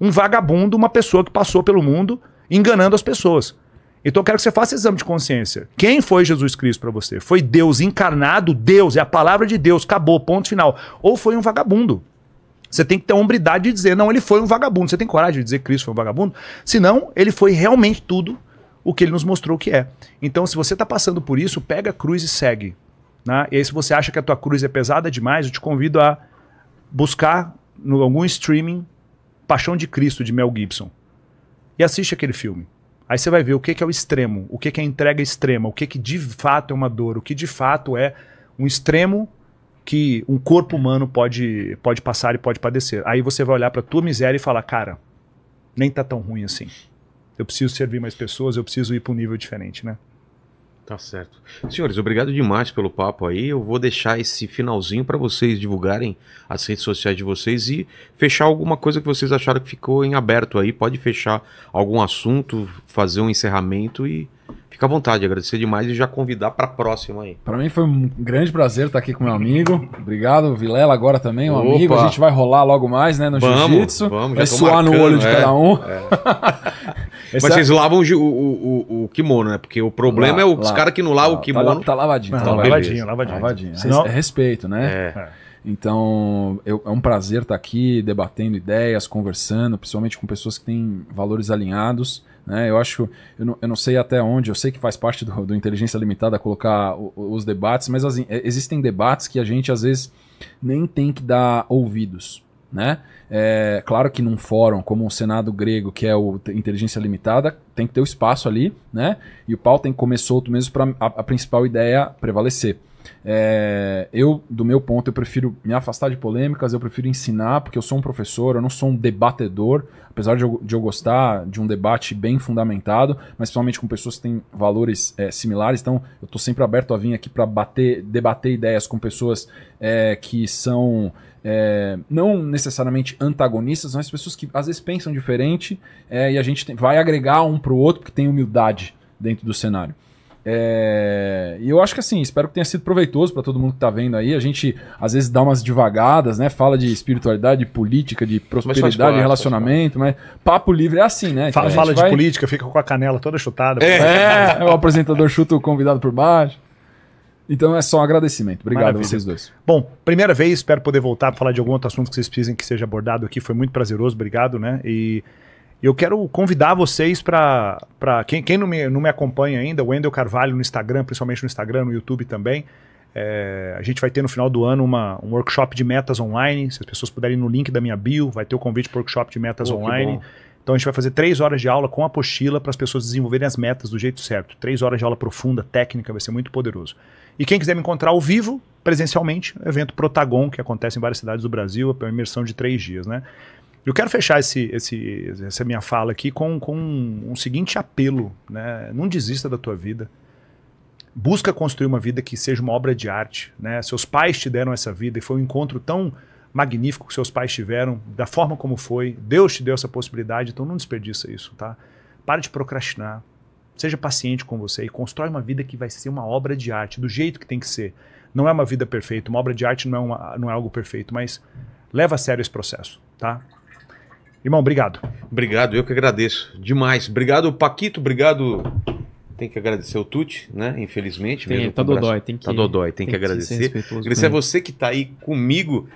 um vagabundo, uma pessoa que passou pelo mundo enganando as pessoas. Então eu quero que você faça exame de consciência. Quem foi Jesus Cristo para você? Foi Deus encarnado, Deus, é a palavra de Deus, acabou, ponto final. Ou foi um vagabundo? Você tem que ter a hombridade de dizer, não, ele foi um vagabundo. Você tem coragem de dizer que Cristo foi um vagabundo? Senão, ele foi realmente tudo o que ele nos mostrou que é. Então, se você está passando por isso, pega a cruz e segue. Né? E aí, se você acha que a tua cruz é pesada demais, eu te convido a buscar no algum streaming Paixão de Cristo, de Mel Gibson. E assiste aquele filme. Aí você vai ver o que, que é o extremo, o que, que é entrega extrema, o que, que de fato é uma dor, o que de fato é um extremo que um corpo humano pode, pode passar e pode padecer. Aí você vai olhar para tua miséria e falar, cara, nem tá tão ruim assim. Eu preciso servir mais pessoas, eu preciso ir para um nível diferente, né? Tá certo. Senhores, obrigado demais pelo papo aí. Eu vou deixar esse finalzinho para vocês divulgarem as redes sociais de vocês e fechar alguma coisa que vocês acharam que ficou em aberto aí. Pode fechar algum assunto, fazer um encerramento e fica à vontade. Agradecer demais e já convidar para a próxima aí. Para mim foi um grande prazer estar aqui com meu amigo. Obrigado, Vilela, agora também, um Opa. amigo. A gente vai rolar logo mais, né, no Jiu-Jitsu. Vai suar marcando, no olho de é, cada um. É. Essa... Mas vocês lavam o, o, o, kimono, né? Porque o problema lá, é os caras que não lavam o tá kimono. Tá, lavadinho. Não, tá lavadinho, lavadinho. lavadinho. Não... É respeito, né? É. é. Então, eu, é um prazer estar tá aqui debatendo ideias, conversando, principalmente com pessoas que têm valores alinhados. Né? Eu acho, eu não, eu não sei até onde, eu sei que faz parte do, do Inteligência Limitada colocar o, os debates, mas as, assim, é, existem debates que a gente às vezes nem tem que dar ouvidos né? É, claro que num fórum como o Senado grego, que é o inteligência limitada, tem que ter o um espaço ali, né? E o pau tem que comer solto mesmo para a, a, principal ideia prevalecer. É, eu, do meu ponto, eu prefiro me afastar de polêmicas, eu prefiro ensinar, porque eu sou um professor, eu não sou um debatedor, apesar de eu, de eu gostar de um debate bem fundamentado, mas principalmente com pessoas que têm valores é, similares, então eu estou sempre aberto a vir aqui para debater ideias com pessoas é, que são é, não necessariamente antagonistas, mas pessoas que às vezes pensam diferente é, e a gente tem, vai agregar um para o outro porque tem humildade dentro do cenário. É, e eu acho que assim, espero que tenha sido proveitoso para todo mundo que está vendo aí. A gente às vezes dá umas divagadas, né? Fala de espiritualidade, de política, de prosperidade, parte, de relacionamento, mas papo livre é assim, né? Fala, então fala de vai... política, fica com a canela toda chutada. É, é o apresentador chuta o convidado por baixo. Então é só um agradecimento. Obrigado Maravilha. a vocês dois. Bom, primeira vez, espero poder voltar para falar de algum outro assunto que vocês precisem que seja abordado aqui. Foi muito prazeroso, obrigado, né? E eu quero convidar vocês para. Quem, quem não, me, não me acompanha ainda, o Wendel Carvalho no Instagram, principalmente no Instagram, no YouTube também. É, a gente vai ter no final do ano uma, um workshop de metas online. Se as pessoas puderem ir no link da minha bio, vai ter o convite para o workshop de metas oh, online. Então a gente vai fazer três horas de aula com a apostila para as pessoas desenvolverem as metas do jeito certo. Três horas de aula profunda, técnica, vai ser muito poderoso. E quem quiser me encontrar ao vivo, presencialmente, é evento Protagon, que acontece em várias cidades do Brasil, é uma imersão de três dias, né? Eu quero fechar esse, esse, essa minha fala aqui com, com um, um seguinte apelo, né? Não desista da tua vida busca construir uma vida que seja uma obra de arte. Né? Seus pais te deram essa vida e foi um encontro tão magnífico que seus pais tiveram, da forma como foi. Deus te deu essa possibilidade, então não desperdiça isso, tá? Para de procrastinar. Seja paciente com você e constrói uma vida que vai ser uma obra de arte, do jeito que tem que ser. Não é uma vida perfeita, uma obra de arte não é, uma, não é algo perfeito, mas leva a sério esse processo, tá? Irmão, obrigado. Obrigado, eu que agradeço demais. Obrigado, Paquito, obrigado tem que agradecer o Tuti, né? Infelizmente. Tem, mesmo tá dodói, braço, tem que, tá dodói, tem, tem que, que agradecer. Agradecer a você que está aí comigo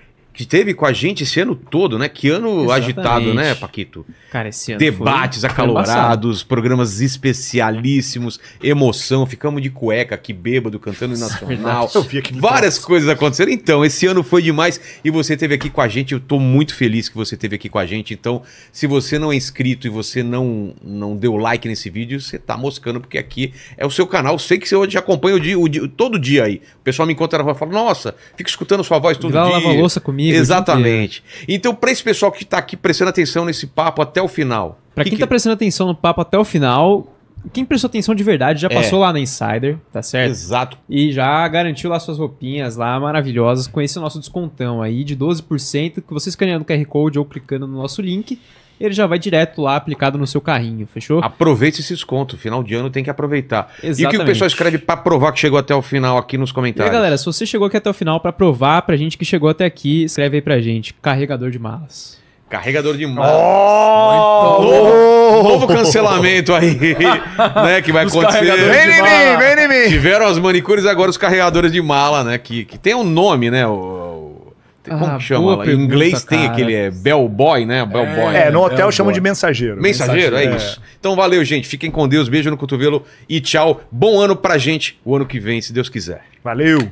que com a gente esse ano todo, né? Que ano Exatamente. agitado, né, Paquito? Cara, esse ano Debates foi... acalorados, foi programas especialíssimos, emoção, ficamos de cueca aqui, bêbado, cantando nacional. É eu vi aqui Várias coisas aconteceram. Então, esse ano foi demais e você esteve aqui com a gente. Eu tô muito feliz que você esteve aqui com a gente. Então, se você não é inscrito e você não, não deu like nesse vídeo, você tá moscando, porque aqui é o seu canal. sei que você hoje acompanha o dia, o dia, todo dia aí. O pessoal me encontra na rua e fala, nossa, fico escutando sua voz todo Legal, dia. lava louça comigo comigo. Exatamente. Então, para esse pessoal que está aqui prestando atenção nesse papo até o final. Para quem está que... Tá prestando atenção no papo até o final, quem prestou atenção de verdade já é. passou lá na Insider, tá certo? Exato. E já garantiu lá suas roupinhas lá maravilhosas com esse nosso descontão aí de 12% que você escaneando o QR Code ou clicando no nosso link, ele já vai direto lá aplicado no seu carrinho, fechou? Aproveite esse desconto, final de ano tem que aproveitar. Exatamente. E o que o pessoal escreve para provar que chegou até o final aqui nos comentários? E aí, galera, se você chegou aqui até o final para provar pra gente que chegou até aqui, escreve aí pra gente, carregador de malas. Carregador de malas. Oh! Novo, novo, cancelamento aí, né? Que vai os acontecer. Vem em mim, vem em mim. Tiveram as manicures, agora os carregadores de mala, né? Que, que tem um nome, né? O como ah, que chama Em inglês tem aquele é, bellboy, né? Bellboy. É, no hotel chamam de mensageiro. Mensageiro, é mensageiro é, é, isso. Então valeu, gente. Fiquem com Deus. Beijo no cotovelo e tchau. Bom ano pra gente, o ano que vem, se Deus quiser. Valeu!